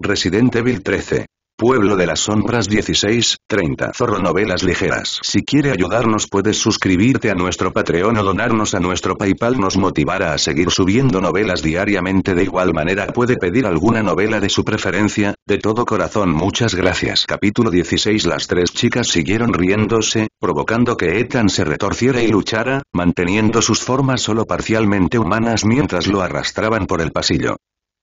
Resident Evil 13. Pueblo de las Sombras 16, 30 Zorro Novelas Ligeras Si quiere ayudarnos puedes suscribirte a nuestro Patreon o donarnos a nuestro Paypal nos motivará a seguir subiendo novelas diariamente de igual manera puede pedir alguna novela de su preferencia, de todo corazón muchas gracias Capítulo 16 Las tres chicas siguieron riéndose, provocando que Ethan se retorciera y luchara, manteniendo sus formas solo parcialmente humanas mientras lo arrastraban por el pasillo.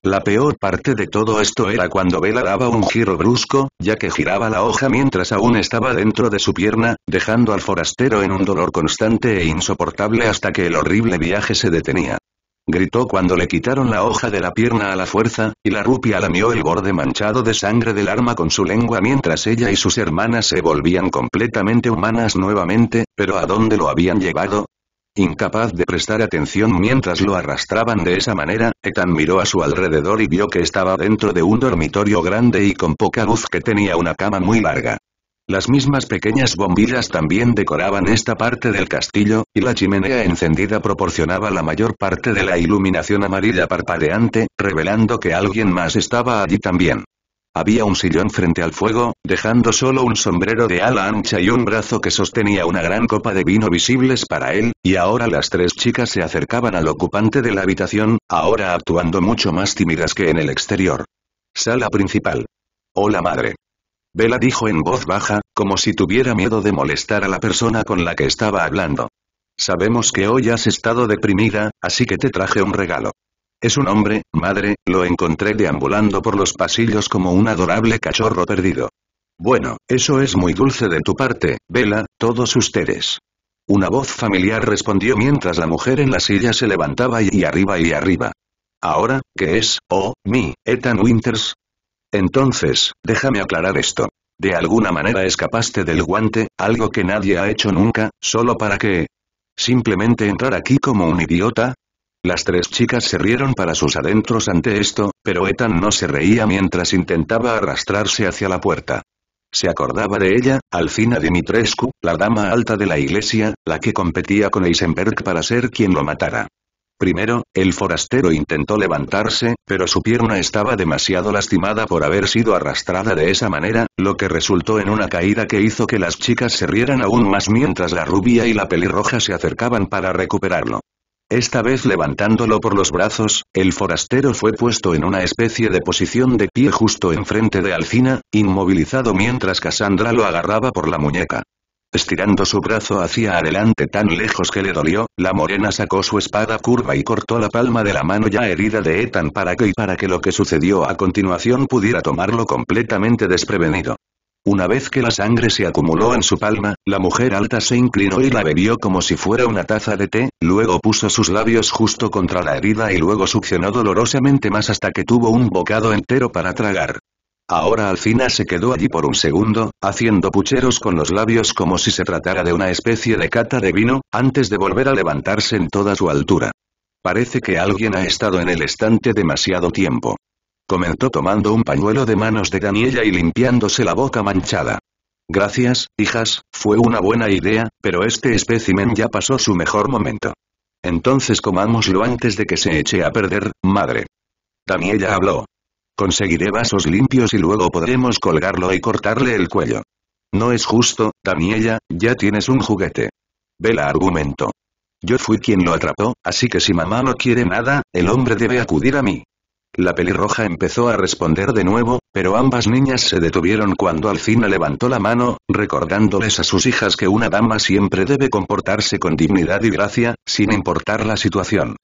La peor parte de todo esto era cuando Vela daba un giro brusco, ya que giraba la hoja mientras aún estaba dentro de su pierna, dejando al forastero en un dolor constante e insoportable hasta que el horrible viaje se detenía. Gritó cuando le quitaron la hoja de la pierna a la fuerza, y la rupia lamió el borde manchado de sangre del arma con su lengua mientras ella y sus hermanas se volvían completamente humanas nuevamente, pero ¿a dónde lo habían llevado? Incapaz de prestar atención mientras lo arrastraban de esa manera, Ethan miró a su alrededor y vio que estaba dentro de un dormitorio grande y con poca luz que tenía una cama muy larga. Las mismas pequeñas bombillas también decoraban esta parte del castillo, y la chimenea encendida proporcionaba la mayor parte de la iluminación amarilla parpadeante, revelando que alguien más estaba allí también. Había un sillón frente al fuego, dejando solo un sombrero de ala ancha y un brazo que sostenía una gran copa de vino visibles para él, y ahora las tres chicas se acercaban al ocupante de la habitación, ahora actuando mucho más tímidas que en el exterior. Sala principal. Hola madre. Vela dijo en voz baja, como si tuviera miedo de molestar a la persona con la que estaba hablando. Sabemos que hoy has estado deprimida, así que te traje un regalo. Es un hombre, madre, lo encontré deambulando por los pasillos como un adorable cachorro perdido. Bueno, eso es muy dulce de tu parte, Vela, todos ustedes. Una voz familiar respondió mientras la mujer en la silla se levantaba y, arriba y arriba. Ahora, ¿qué es, oh, mi, Ethan Winters? Entonces, déjame aclarar esto. De alguna manera escapaste del guante, algo que nadie ha hecho nunca, solo para que... Simplemente entrar aquí como un idiota, las tres chicas se rieron para sus adentros ante esto, pero Ethan no se reía mientras intentaba arrastrarse hacia la puerta. Se acordaba de ella, Alcina Dimitrescu, la dama alta de la iglesia, la que competía con Eisenberg para ser quien lo matara. Primero, el forastero intentó levantarse, pero su pierna estaba demasiado lastimada por haber sido arrastrada de esa manera, lo que resultó en una caída que hizo que las chicas se rieran aún más mientras la rubia y la pelirroja se acercaban para recuperarlo. Esta vez levantándolo por los brazos, el forastero fue puesto en una especie de posición de pie justo enfrente de Alcina, inmovilizado mientras Cassandra lo agarraba por la muñeca. Estirando su brazo hacia adelante tan lejos que le dolió, la morena sacó su espada curva y cortó la palma de la mano ya herida de Ethan para que y para que lo que sucedió a continuación pudiera tomarlo completamente desprevenido. Una vez que la sangre se acumuló en su palma, la mujer alta se inclinó y la bebió como si fuera una taza de té, luego puso sus labios justo contra la herida y luego succionó dolorosamente más hasta que tuvo un bocado entero para tragar. Ahora Alcina se quedó allí por un segundo, haciendo pucheros con los labios como si se tratara de una especie de cata de vino, antes de volver a levantarse en toda su altura. Parece que alguien ha estado en el estante demasiado tiempo comentó tomando un pañuelo de manos de Daniela y limpiándose la boca manchada. Gracias, hijas, fue una buena idea, pero este espécimen ya pasó su mejor momento. Entonces comámoslo antes de que se eche a perder, madre. Daniella habló. Conseguiré vasos limpios y luego podremos colgarlo y cortarle el cuello. No es justo, Daniella ya tienes un juguete. Vela argumento. Yo fui quien lo atrapó, así que si mamá no quiere nada, el hombre debe acudir a mí. La pelirroja empezó a responder de nuevo, pero ambas niñas se detuvieron cuando Alcina levantó la mano, recordándoles a sus hijas que una dama siempre debe comportarse con dignidad y gracia, sin importar la situación.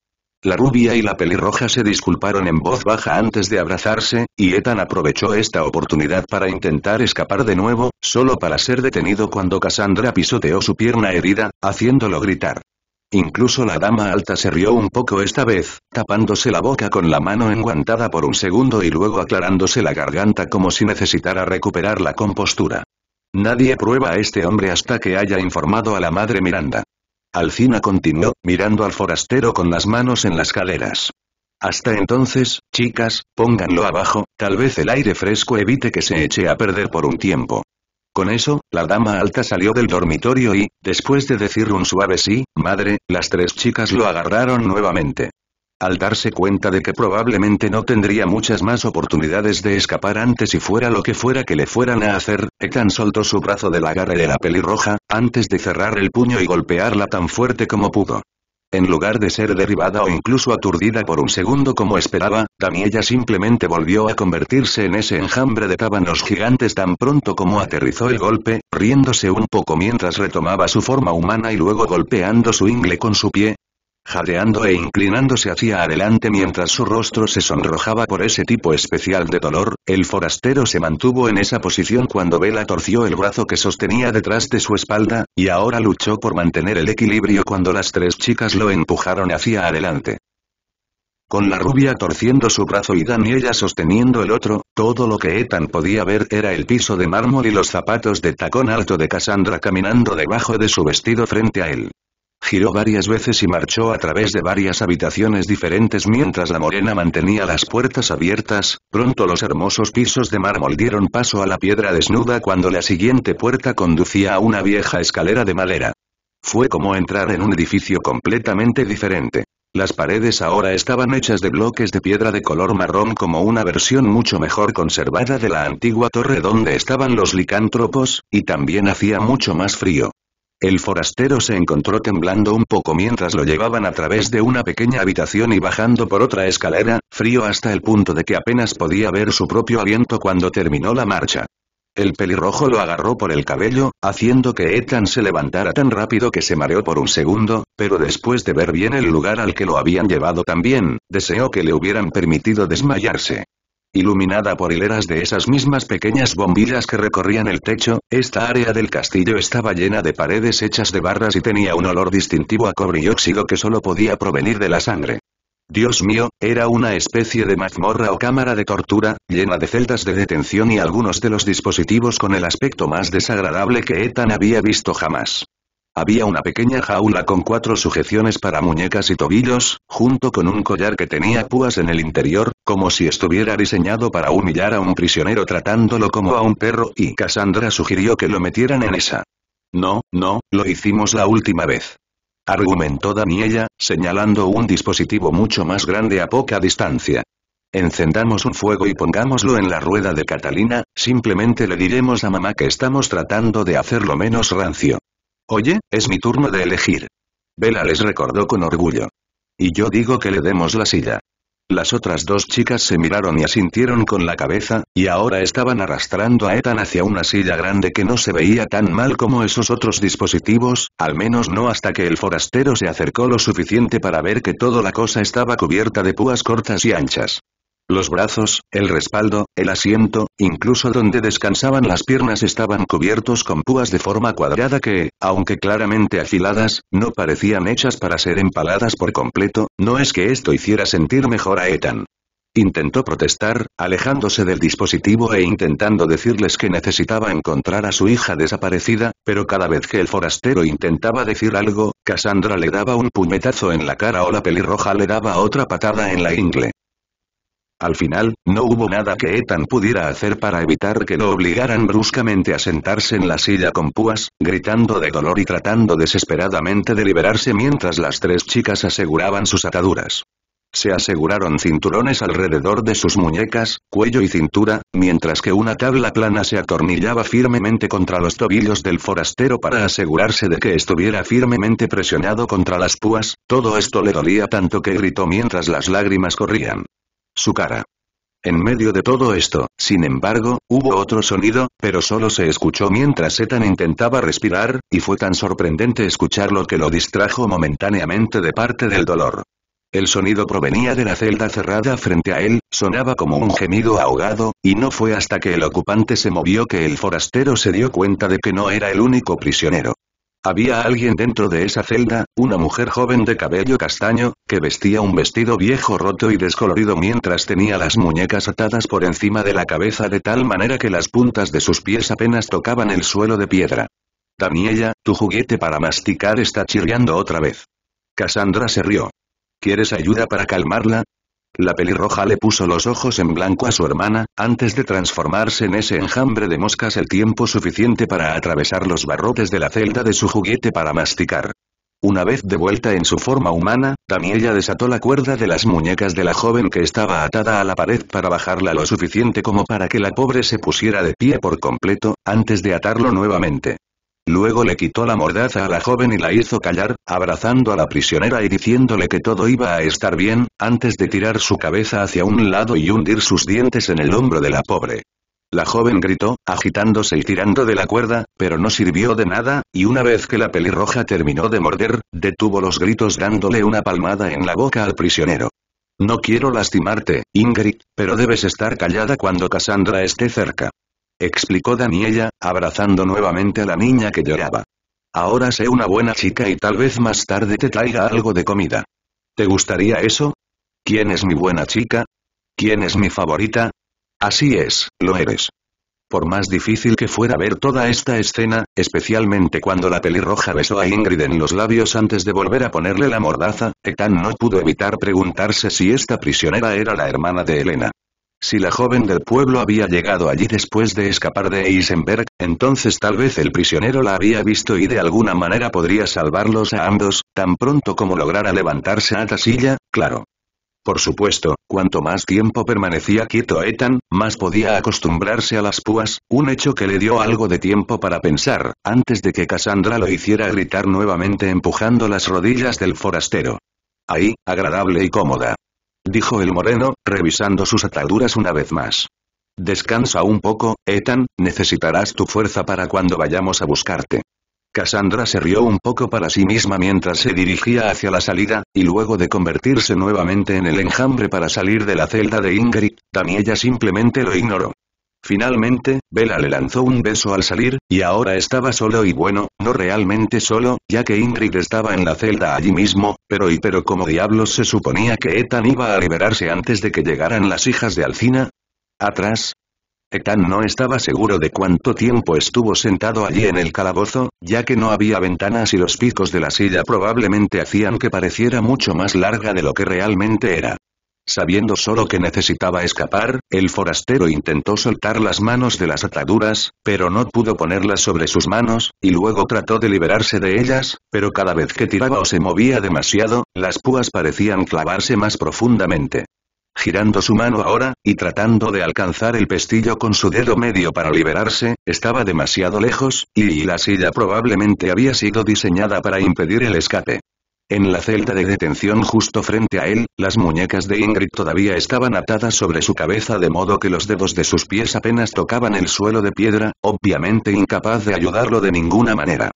La rubia y la pelirroja se disculparon en voz baja antes de abrazarse, y Ethan aprovechó esta oportunidad para intentar escapar de nuevo, solo para ser detenido cuando Cassandra pisoteó su pierna herida, haciéndolo gritar. Incluso la dama alta se rió un poco esta vez, tapándose la boca con la mano enguantada por un segundo y luego aclarándose la garganta como si necesitara recuperar la compostura. Nadie prueba a este hombre hasta que haya informado a la madre Miranda. Alcina continuó, mirando al forastero con las manos en las caderas. Hasta entonces, chicas, pónganlo abajo, tal vez el aire fresco evite que se eche a perder por un tiempo. Con eso, la dama alta salió del dormitorio y, después de decir un suave sí, madre, las tres chicas lo agarraron nuevamente. Al darse cuenta de que probablemente no tendría muchas más oportunidades de escapar antes y fuera lo que fuera que le fueran a hacer, Ethan soltó su brazo de la de la pelirroja, antes de cerrar el puño y golpearla tan fuerte como pudo. En lugar de ser derribada o incluso aturdida por un segundo como esperaba, Damiella simplemente volvió a convertirse en ese enjambre de tábanos gigantes tan pronto como aterrizó el golpe, riéndose un poco mientras retomaba su forma humana y luego golpeando su ingle con su pie, jadeando e inclinándose hacia adelante mientras su rostro se sonrojaba por ese tipo especial de dolor, el forastero se mantuvo en esa posición cuando Bella torció el brazo que sostenía detrás de su espalda, y ahora luchó por mantener el equilibrio cuando las tres chicas lo empujaron hacia adelante. Con la rubia torciendo su brazo y Daniela sosteniendo el otro, todo lo que Ethan podía ver era el piso de mármol y los zapatos de tacón alto de Cassandra caminando debajo de su vestido frente a él giró varias veces y marchó a través de varias habitaciones diferentes mientras la morena mantenía las puertas abiertas, pronto los hermosos pisos de mármol dieron paso a la piedra desnuda cuando la siguiente puerta conducía a una vieja escalera de madera. Fue como entrar en un edificio completamente diferente. Las paredes ahora estaban hechas de bloques de piedra de color marrón como una versión mucho mejor conservada de la antigua torre donde estaban los licántropos, y también hacía mucho más frío. El forastero se encontró temblando un poco mientras lo llevaban a través de una pequeña habitación y bajando por otra escalera, frío hasta el punto de que apenas podía ver su propio aliento cuando terminó la marcha. El pelirrojo lo agarró por el cabello, haciendo que Ethan se levantara tan rápido que se mareó por un segundo, pero después de ver bien el lugar al que lo habían llevado también, deseó que le hubieran permitido desmayarse. Iluminada por hileras de esas mismas pequeñas bombillas que recorrían el techo, esta área del castillo estaba llena de paredes hechas de barras y tenía un olor distintivo a cobre y óxido que solo podía provenir de la sangre. Dios mío, era una especie de mazmorra o cámara de tortura, llena de celdas de detención y algunos de los dispositivos con el aspecto más desagradable que Ethan había visto jamás. Había una pequeña jaula con cuatro sujeciones para muñecas y tobillos, junto con un collar que tenía púas en el interior, como si estuviera diseñado para humillar a un prisionero tratándolo como a un perro y Cassandra sugirió que lo metieran en esa. No, no, lo hicimos la última vez. Argumentó Daniela, señalando un dispositivo mucho más grande a poca distancia. Encendamos un fuego y pongámoslo en la rueda de Catalina, simplemente le diremos a mamá que estamos tratando de hacerlo menos rancio. Oye, es mi turno de elegir. Vela les recordó con orgullo. Y yo digo que le demos la silla. Las otras dos chicas se miraron y asintieron con la cabeza, y ahora estaban arrastrando a Ethan hacia una silla grande que no se veía tan mal como esos otros dispositivos, al menos no hasta que el forastero se acercó lo suficiente para ver que toda la cosa estaba cubierta de púas cortas y anchas. Los brazos, el respaldo, el asiento, incluso donde descansaban las piernas estaban cubiertos con púas de forma cuadrada que, aunque claramente afiladas, no parecían hechas para ser empaladas por completo, no es que esto hiciera sentir mejor a Ethan. Intentó protestar, alejándose del dispositivo e intentando decirles que necesitaba encontrar a su hija desaparecida, pero cada vez que el forastero intentaba decir algo, Cassandra le daba un puñetazo en la cara o la pelirroja le daba otra patada en la ingle. Al final, no hubo nada que Ethan pudiera hacer para evitar que lo obligaran bruscamente a sentarse en la silla con púas, gritando de dolor y tratando desesperadamente de liberarse mientras las tres chicas aseguraban sus ataduras. Se aseguraron cinturones alrededor de sus muñecas, cuello y cintura, mientras que una tabla plana se atornillaba firmemente contra los tobillos del forastero para asegurarse de que estuviera firmemente presionado contra las púas, todo esto le dolía tanto que gritó mientras las lágrimas corrían. Su cara. En medio de todo esto, sin embargo, hubo otro sonido, pero solo se escuchó mientras Ethan intentaba respirar, y fue tan sorprendente escucharlo que lo distrajo momentáneamente de parte del dolor. El sonido provenía de la celda cerrada frente a él, sonaba como un gemido ahogado, y no fue hasta que el ocupante se movió que el forastero se dio cuenta de que no era el único prisionero. Había alguien dentro de esa celda, una mujer joven de cabello castaño, que vestía un vestido viejo roto y descolorido mientras tenía las muñecas atadas por encima de la cabeza de tal manera que las puntas de sus pies apenas tocaban el suelo de piedra. Daniela, tu juguete para masticar está chirriando otra vez. Cassandra se rió. ¿Quieres ayuda para calmarla? La pelirroja le puso los ojos en blanco a su hermana, antes de transformarse en ese enjambre de moscas el tiempo suficiente para atravesar los barrotes de la celda de su juguete para masticar. Una vez de vuelta en su forma humana, ella desató la cuerda de las muñecas de la joven que estaba atada a la pared para bajarla lo suficiente como para que la pobre se pusiera de pie por completo, antes de atarlo nuevamente. Luego le quitó la mordaza a la joven y la hizo callar, abrazando a la prisionera y diciéndole que todo iba a estar bien, antes de tirar su cabeza hacia un lado y hundir sus dientes en el hombro de la pobre. La joven gritó, agitándose y tirando de la cuerda, pero no sirvió de nada, y una vez que la pelirroja terminó de morder, detuvo los gritos dándole una palmada en la boca al prisionero. No quiero lastimarte, Ingrid, pero debes estar callada cuando Cassandra esté cerca explicó Daniela, abrazando nuevamente a la niña que lloraba. Ahora sé una buena chica y tal vez más tarde te traiga algo de comida. ¿Te gustaría eso? ¿Quién es mi buena chica? ¿Quién es mi favorita? Así es, lo eres. Por más difícil que fuera ver toda esta escena, especialmente cuando la pelirroja besó a Ingrid en los labios antes de volver a ponerle la mordaza, Ethan no pudo evitar preguntarse si esta prisionera era la hermana de Elena. Si la joven del pueblo había llegado allí después de escapar de Eisenberg, entonces tal vez el prisionero la había visto y de alguna manera podría salvarlos a ambos, tan pronto como lograra levantarse a silla. claro. Por supuesto, cuanto más tiempo permanecía quieto Ethan, más podía acostumbrarse a las púas, un hecho que le dio algo de tiempo para pensar, antes de que Cassandra lo hiciera gritar nuevamente empujando las rodillas del forastero. Ahí, agradable y cómoda dijo el moreno, revisando sus ataduras una vez más. Descansa un poco, Ethan, necesitarás tu fuerza para cuando vayamos a buscarte. Cassandra se rió un poco para sí misma mientras se dirigía hacia la salida, y luego de convertirse nuevamente en el enjambre para salir de la celda de Ingrid, ella simplemente lo ignoró. Finalmente, Bella le lanzó un beso al salir, y ahora estaba solo y bueno, no realmente solo, ya que Ingrid estaba en la celda allí mismo, pero y pero como diablos se suponía que Ethan iba a liberarse antes de que llegaran las hijas de Alcina. Atrás. Ethan no estaba seguro de cuánto tiempo estuvo sentado allí en el calabozo, ya que no había ventanas y los picos de la silla probablemente hacían que pareciera mucho más larga de lo que realmente era. Sabiendo solo que necesitaba escapar, el forastero intentó soltar las manos de las ataduras, pero no pudo ponerlas sobre sus manos, y luego trató de liberarse de ellas, pero cada vez que tiraba o se movía demasiado, las púas parecían clavarse más profundamente. Girando su mano ahora, y tratando de alcanzar el pestillo con su dedo medio para liberarse, estaba demasiado lejos, y la silla probablemente había sido diseñada para impedir el escape. En la celda de detención justo frente a él, las muñecas de Ingrid todavía estaban atadas sobre su cabeza de modo que los dedos de sus pies apenas tocaban el suelo de piedra, obviamente incapaz de ayudarlo de ninguna manera.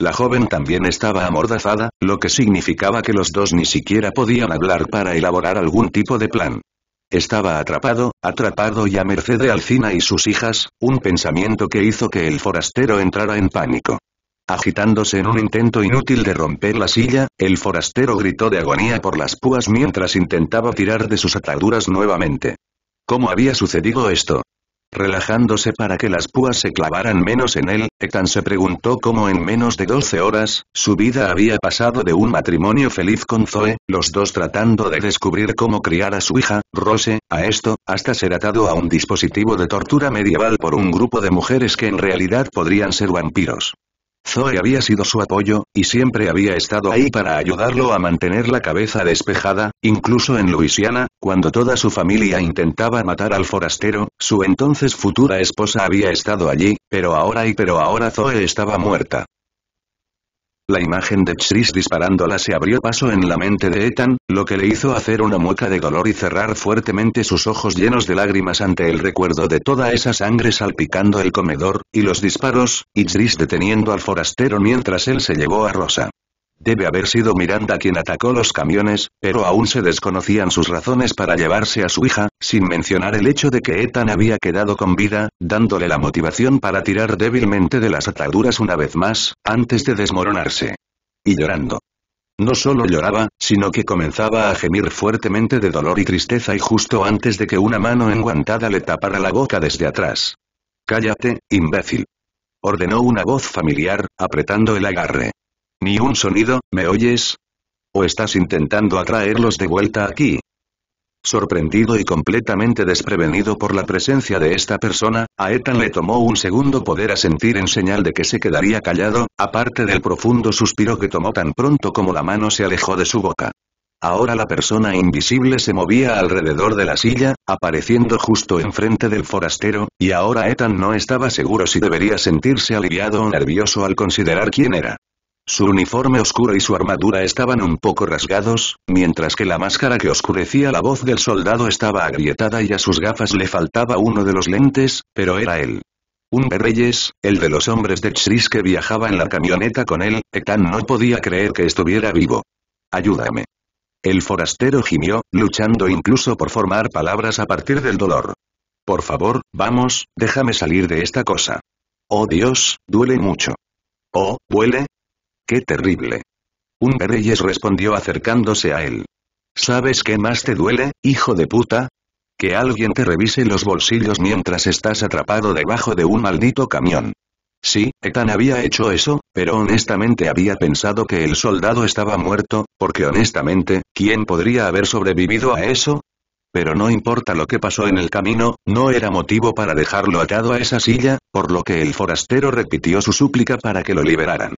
La joven también estaba amordazada, lo que significaba que los dos ni siquiera podían hablar para elaborar algún tipo de plan. Estaba atrapado, atrapado y a merced de Alcina y sus hijas, un pensamiento que hizo que el forastero entrara en pánico. Agitándose en un intento inútil de romper la silla, el forastero gritó de agonía por las púas mientras intentaba tirar de sus ataduras nuevamente. ¿Cómo había sucedido esto? Relajándose para que las púas se clavaran menos en él, Ethan se preguntó cómo en menos de 12 horas, su vida había pasado de un matrimonio feliz con Zoe, los dos tratando de descubrir cómo criar a su hija, Rose, a esto, hasta ser atado a un dispositivo de tortura medieval por un grupo de mujeres que en realidad podrían ser vampiros. Zoe había sido su apoyo, y siempre había estado ahí para ayudarlo a mantener la cabeza despejada, incluso en Luisiana, cuando toda su familia intentaba matar al forastero, su entonces futura esposa había estado allí, pero ahora y pero ahora Zoe estaba muerta. La imagen de Chris disparándola se abrió paso en la mente de Ethan, lo que le hizo hacer una mueca de dolor y cerrar fuertemente sus ojos llenos de lágrimas ante el recuerdo de toda esa sangre salpicando el comedor, y los disparos, y Chris deteniendo al forastero mientras él se llevó a Rosa. Debe haber sido Miranda quien atacó los camiones, pero aún se desconocían sus razones para llevarse a su hija, sin mencionar el hecho de que Ethan había quedado con vida, dándole la motivación para tirar débilmente de las ataduras una vez más, antes de desmoronarse. Y llorando. No solo lloraba, sino que comenzaba a gemir fuertemente de dolor y tristeza y justo antes de que una mano enguantada le tapara la boca desde atrás. Cállate, imbécil. Ordenó una voz familiar, apretando el agarre. Ni un sonido, ¿me oyes? ¿O estás intentando atraerlos de vuelta aquí? Sorprendido y completamente desprevenido por la presencia de esta persona, a Ethan le tomó un segundo poder a sentir en señal de que se quedaría callado, aparte del profundo suspiro que tomó tan pronto como la mano se alejó de su boca. Ahora la persona invisible se movía alrededor de la silla, apareciendo justo enfrente del forastero, y ahora Ethan no estaba seguro si debería sentirse aliviado o nervioso al considerar quién era. Su uniforme oscuro y su armadura estaban un poco rasgados, mientras que la máscara que oscurecía la voz del soldado estaba agrietada y a sus gafas le faltaba uno de los lentes, pero era él. Un Reyes, el de los hombres de Chris que viajaba en la camioneta con él, Etan no podía creer que estuviera vivo. Ayúdame. El forastero gimió, luchando incluso por formar palabras a partir del dolor. Por favor, vamos, déjame salir de esta cosa. Oh Dios, duele mucho. Oh, huele. ¡Qué terrible! Un Reyes respondió acercándose a él. ¿Sabes qué más te duele, hijo de puta? Que alguien te revise los bolsillos mientras estás atrapado debajo de un maldito camión. Sí, Ethan había hecho eso, pero honestamente había pensado que el soldado estaba muerto, porque honestamente, ¿quién podría haber sobrevivido a eso? Pero no importa lo que pasó en el camino, no era motivo para dejarlo atado a esa silla, por lo que el forastero repitió su súplica para que lo liberaran.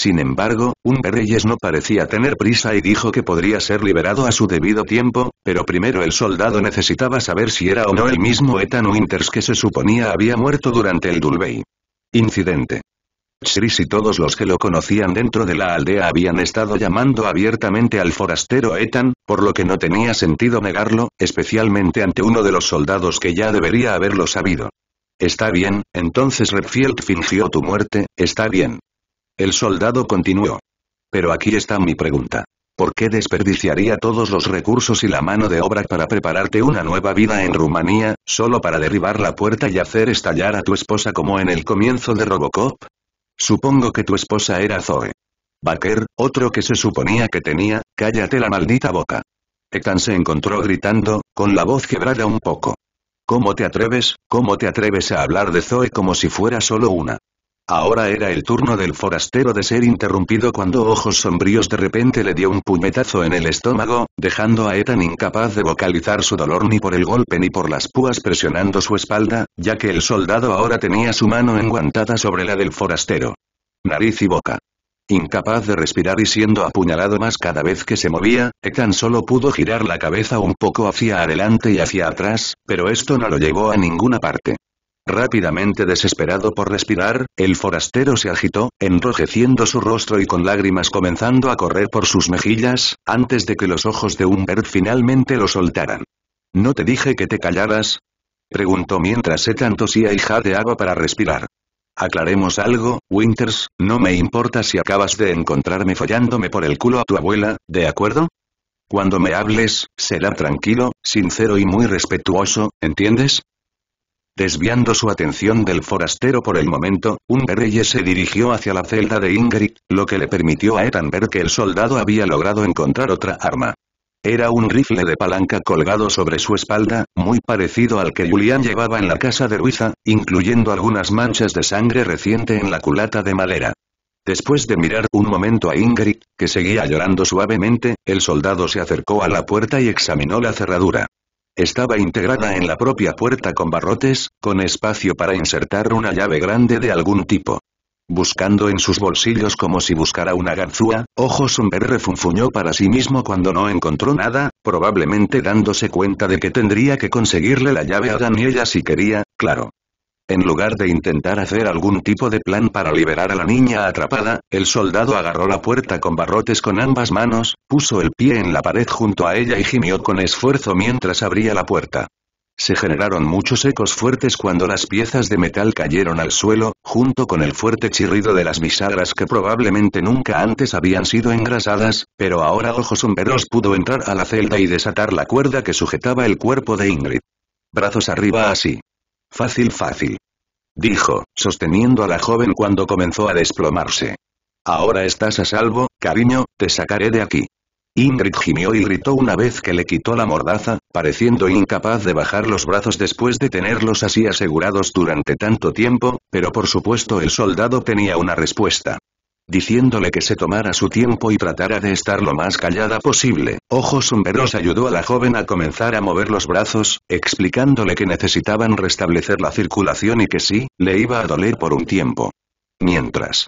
Sin embargo, un Reyes no parecía tener prisa y dijo que podría ser liberado a su debido tiempo, pero primero el soldado necesitaba saber si era o no el mismo Ethan Winters que se suponía había muerto durante el Dulbey. Incidente. Chris y todos los que lo conocían dentro de la aldea habían estado llamando abiertamente al forastero Ethan, por lo que no tenía sentido negarlo, especialmente ante uno de los soldados que ya debería haberlo sabido. Está bien, entonces Redfield fingió tu muerte, está bien. El soldado continuó. Pero aquí está mi pregunta. ¿Por qué desperdiciaría todos los recursos y la mano de obra para prepararte una nueva vida en Rumanía, solo para derribar la puerta y hacer estallar a tu esposa como en el comienzo de Robocop? Supongo que tu esposa era Zoe. Baker, otro que se suponía que tenía, cállate la maldita boca. Ethan se encontró gritando, con la voz quebrada un poco. ¿Cómo te atreves, cómo te atreves a hablar de Zoe como si fuera solo una Ahora era el turno del forastero de ser interrumpido cuando Ojos Sombríos de repente le dio un puñetazo en el estómago, dejando a Ethan incapaz de vocalizar su dolor ni por el golpe ni por las púas presionando su espalda, ya que el soldado ahora tenía su mano enguantada sobre la del forastero. Nariz y boca. Incapaz de respirar y siendo apuñalado más cada vez que se movía, Ethan solo pudo girar la cabeza un poco hacia adelante y hacia atrás, pero esto no lo llevó a ninguna parte. Rápidamente desesperado por respirar, el forastero se agitó, enrojeciendo su rostro y con lágrimas comenzando a correr por sus mejillas, antes de que los ojos de Humbert finalmente lo soltaran. ¿No te dije que te callaras? Preguntó mientras se se hija de agua para respirar. Aclaremos algo, Winters, no me importa si acabas de encontrarme follándome por el culo a tu abuela, ¿de acuerdo? Cuando me hables, será tranquilo, sincero y muy respetuoso, ¿entiendes? Desviando su atención del forastero por el momento, un reyes se dirigió hacia la celda de Ingrid, lo que le permitió a Ethan ver que el soldado había logrado encontrar otra arma. Era un rifle de palanca colgado sobre su espalda, muy parecido al que Julián llevaba en la casa de Ruiza, incluyendo algunas manchas de sangre reciente en la culata de madera. Después de mirar un momento a Ingrid, que seguía llorando suavemente, el soldado se acercó a la puerta y examinó la cerradura estaba integrada en la propia puerta con barrotes, con espacio para insertar una llave grande de algún tipo. Buscando en sus bolsillos como si buscara una ganzúa, Ojo Somber refunfuñó para sí mismo cuando no encontró nada, probablemente dándose cuenta de que tendría que conseguirle la llave a Daniela si quería, claro. En lugar de intentar hacer algún tipo de plan para liberar a la niña atrapada, el soldado agarró la puerta con barrotes con ambas manos, puso el pie en la pared junto a ella y gimió con esfuerzo mientras abría la puerta. Se generaron muchos ecos fuertes cuando las piezas de metal cayeron al suelo, junto con el fuerte chirrido de las bisagras que probablemente nunca antes habían sido engrasadas, pero ahora Ojos Sombreros pudo entrar a la celda y desatar la cuerda que sujetaba el cuerpo de Ingrid. Brazos arriba así. Fácil, fácil. Dijo, sosteniendo a la joven cuando comenzó a desplomarse. Ahora estás a salvo, cariño, te sacaré de aquí. Ingrid gimió y gritó una vez que le quitó la mordaza, pareciendo incapaz de bajar los brazos después de tenerlos así asegurados durante tanto tiempo, pero por supuesto el soldado tenía una respuesta diciéndole que se tomara su tiempo y tratara de estar lo más callada posible. Ojos sombreros ayudó a la joven a comenzar a mover los brazos, explicándole que necesitaban restablecer la circulación y que sí, le iba a doler por un tiempo. Mientras,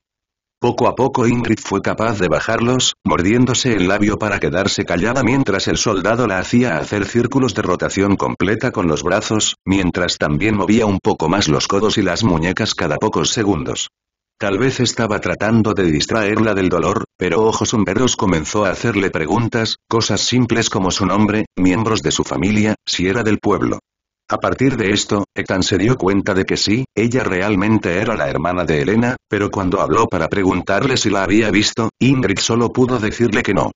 poco a poco Ingrid fue capaz de bajarlos, mordiéndose el labio para quedarse callada mientras el soldado la hacía hacer círculos de rotación completa con los brazos, mientras también movía un poco más los codos y las muñecas cada pocos segundos. Tal vez estaba tratando de distraerla del dolor, pero Ojos Humberdos comenzó a hacerle preguntas, cosas simples como su nombre, miembros de su familia, si era del pueblo. A partir de esto, Ethan se dio cuenta de que sí, ella realmente era la hermana de Elena, pero cuando habló para preguntarle si la había visto, Ingrid solo pudo decirle que no.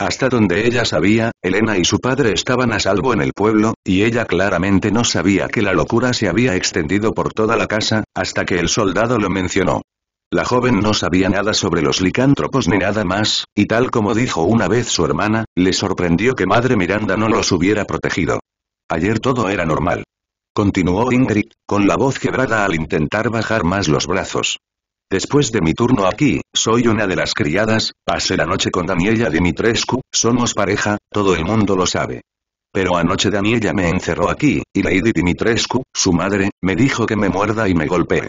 Hasta donde ella sabía, Elena y su padre estaban a salvo en el pueblo, y ella claramente no sabía que la locura se había extendido por toda la casa, hasta que el soldado lo mencionó. La joven no sabía nada sobre los licántropos ni nada más, y tal como dijo una vez su hermana, le sorprendió que Madre Miranda no los hubiera protegido. Ayer todo era normal. Continuó Ingrid, con la voz quebrada al intentar bajar más los brazos. Después de mi turno aquí, soy una de las criadas, pasé la noche con Daniela Dimitrescu, somos pareja, todo el mundo lo sabe. Pero anoche Daniela me encerró aquí, y Lady Dimitrescu, su madre, me dijo que me muerda y me golpee.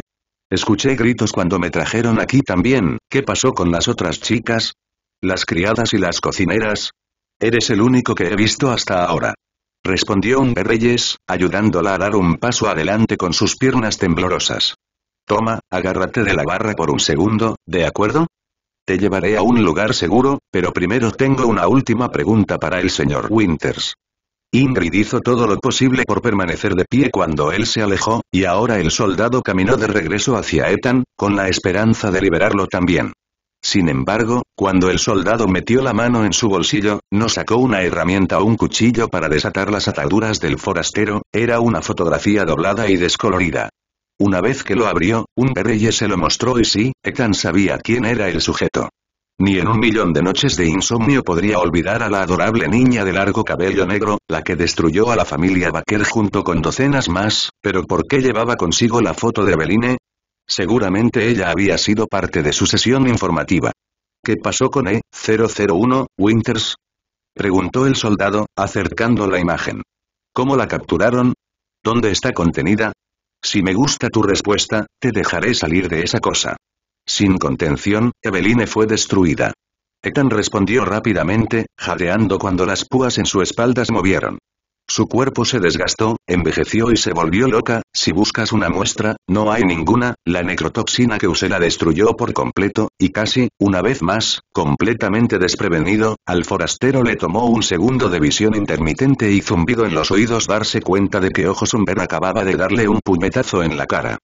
Escuché gritos cuando me trajeron aquí también, ¿qué pasó con las otras chicas? ¿Las criadas y las cocineras? Eres el único que he visto hasta ahora. Respondió un de Reyes, ayudándola a dar un paso adelante con sus piernas temblorosas. Toma, agárrate de la barra por un segundo, ¿de acuerdo? Te llevaré a un lugar seguro, pero primero tengo una última pregunta para el señor Winters. Ingrid hizo todo lo posible por permanecer de pie cuando él se alejó, y ahora el soldado caminó de regreso hacia Ethan, con la esperanza de liberarlo también. Sin embargo, cuando el soldado metió la mano en su bolsillo, no sacó una herramienta o un cuchillo para desatar las ataduras del forastero, era una fotografía doblada y descolorida. Una vez que lo abrió, un berreye se lo mostró y sí, Ethan sabía quién era el sujeto. Ni en un millón de noches de insomnio podría olvidar a la adorable niña de largo cabello negro, la que destruyó a la familia Baker junto con docenas más, pero ¿por qué llevaba consigo la foto de Eveline? Seguramente ella había sido parte de su sesión informativa. ¿Qué pasó con E-001, Winters? Preguntó el soldado, acercando la imagen. ¿Cómo la capturaron? ¿Dónde está contenida? Si me gusta tu respuesta, te dejaré salir de esa cosa. Sin contención, Eveline fue destruida. Ethan respondió rápidamente, jadeando cuando las púas en su espalda se movieron. Su cuerpo se desgastó, envejeció y se volvió loca, si buscas una muestra, no hay ninguna, la necrotoxina que usé la destruyó por completo, y casi, una vez más, completamente desprevenido, al forastero le tomó un segundo de visión intermitente y zumbido en los oídos darse cuenta de que Zumber acababa de darle un puñetazo en la cara.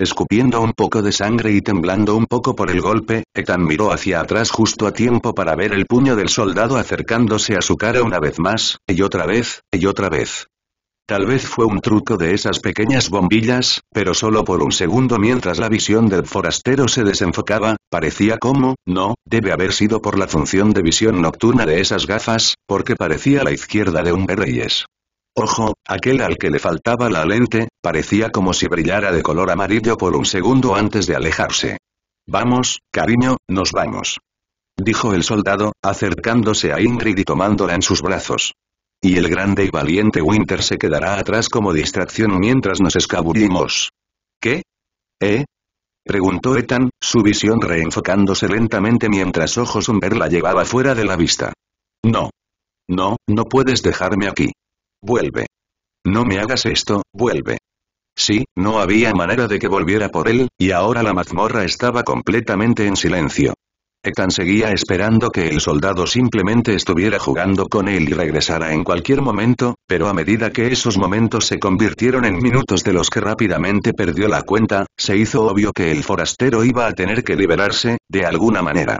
Escupiendo un poco de sangre y temblando un poco por el golpe, Ethan miró hacia atrás justo a tiempo para ver el puño del soldado acercándose a su cara una vez más, y otra vez, y otra vez. Tal vez fue un truco de esas pequeñas bombillas, pero solo por un segundo mientras la visión del forastero se desenfocaba, parecía como, no, debe haber sido por la función de visión nocturna de esas gafas, porque parecía la izquierda de un Berreyes. Ojo, aquel al que le faltaba la lente, parecía como si brillara de color amarillo por un segundo antes de alejarse. Vamos, cariño, nos vamos. Dijo el soldado, acercándose a Ingrid y tomándola en sus brazos. Y el grande y valiente Winter se quedará atrás como distracción mientras nos escabullimos. ¿Qué? ¿Eh? Preguntó Ethan, su visión reenfocándose lentamente mientras Ojos Umber la llevaba fuera de la vista. No. No, no puedes dejarme aquí vuelve. No me hagas esto, vuelve. Sí, no había manera de que volviera por él, y ahora la mazmorra estaba completamente en silencio. Etan seguía esperando que el soldado simplemente estuviera jugando con él y regresara en cualquier momento, pero a medida que esos momentos se convirtieron en minutos de los que rápidamente perdió la cuenta, se hizo obvio que el forastero iba a tener que liberarse, de alguna manera.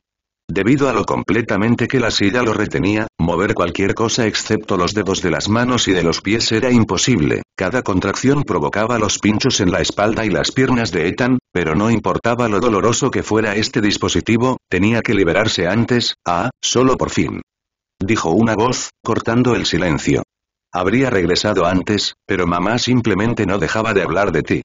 Debido a lo completamente que la silla lo retenía, mover cualquier cosa excepto los dedos de las manos y de los pies era imposible, cada contracción provocaba los pinchos en la espalda y las piernas de Ethan, pero no importaba lo doloroso que fuera este dispositivo, tenía que liberarse antes, ah, solo por fin. Dijo una voz, cortando el silencio. Habría regresado antes, pero mamá simplemente no dejaba de hablar de ti.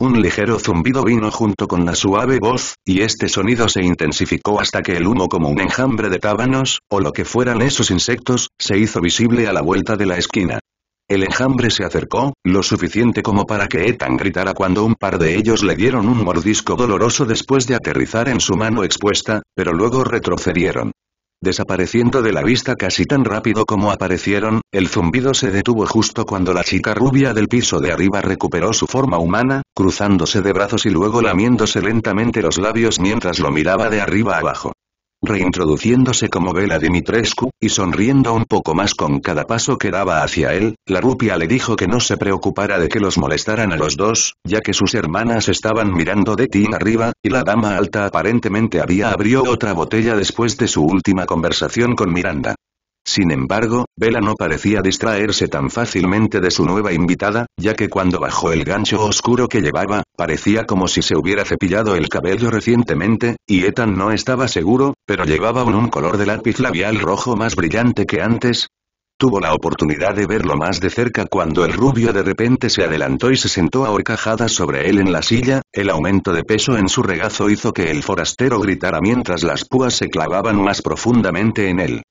Un ligero zumbido vino junto con la suave voz, y este sonido se intensificó hasta que el humo como un enjambre de tábanos, o lo que fueran esos insectos, se hizo visible a la vuelta de la esquina. El enjambre se acercó, lo suficiente como para que Ethan gritara cuando un par de ellos le dieron un mordisco doloroso después de aterrizar en su mano expuesta, pero luego retrocedieron. Desapareciendo de la vista casi tan rápido como aparecieron, el zumbido se detuvo justo cuando la chica rubia del piso de arriba recuperó su forma humana, cruzándose de brazos y luego lamiéndose lentamente los labios mientras lo miraba de arriba abajo reintroduciéndose como Vela Dimitrescu, y sonriendo un poco más con cada paso que daba hacia él, la rupia le dijo que no se preocupara de que los molestaran a los dos, ya que sus hermanas estaban mirando de ti arriba, y la dama alta aparentemente había abrió otra botella después de su última conversación con Miranda. Sin embargo, Vela no parecía distraerse tan fácilmente de su nueva invitada, ya que cuando bajó el gancho oscuro que llevaba, parecía como si se hubiera cepillado el cabello recientemente, y Ethan no estaba seguro, pero llevaba un, un color de lápiz labial rojo más brillante que antes. Tuvo la oportunidad de verlo más de cerca cuando el rubio de repente se adelantó y se sentó ahorcajada sobre él en la silla, el aumento de peso en su regazo hizo que el forastero gritara mientras las púas se clavaban más profundamente en él.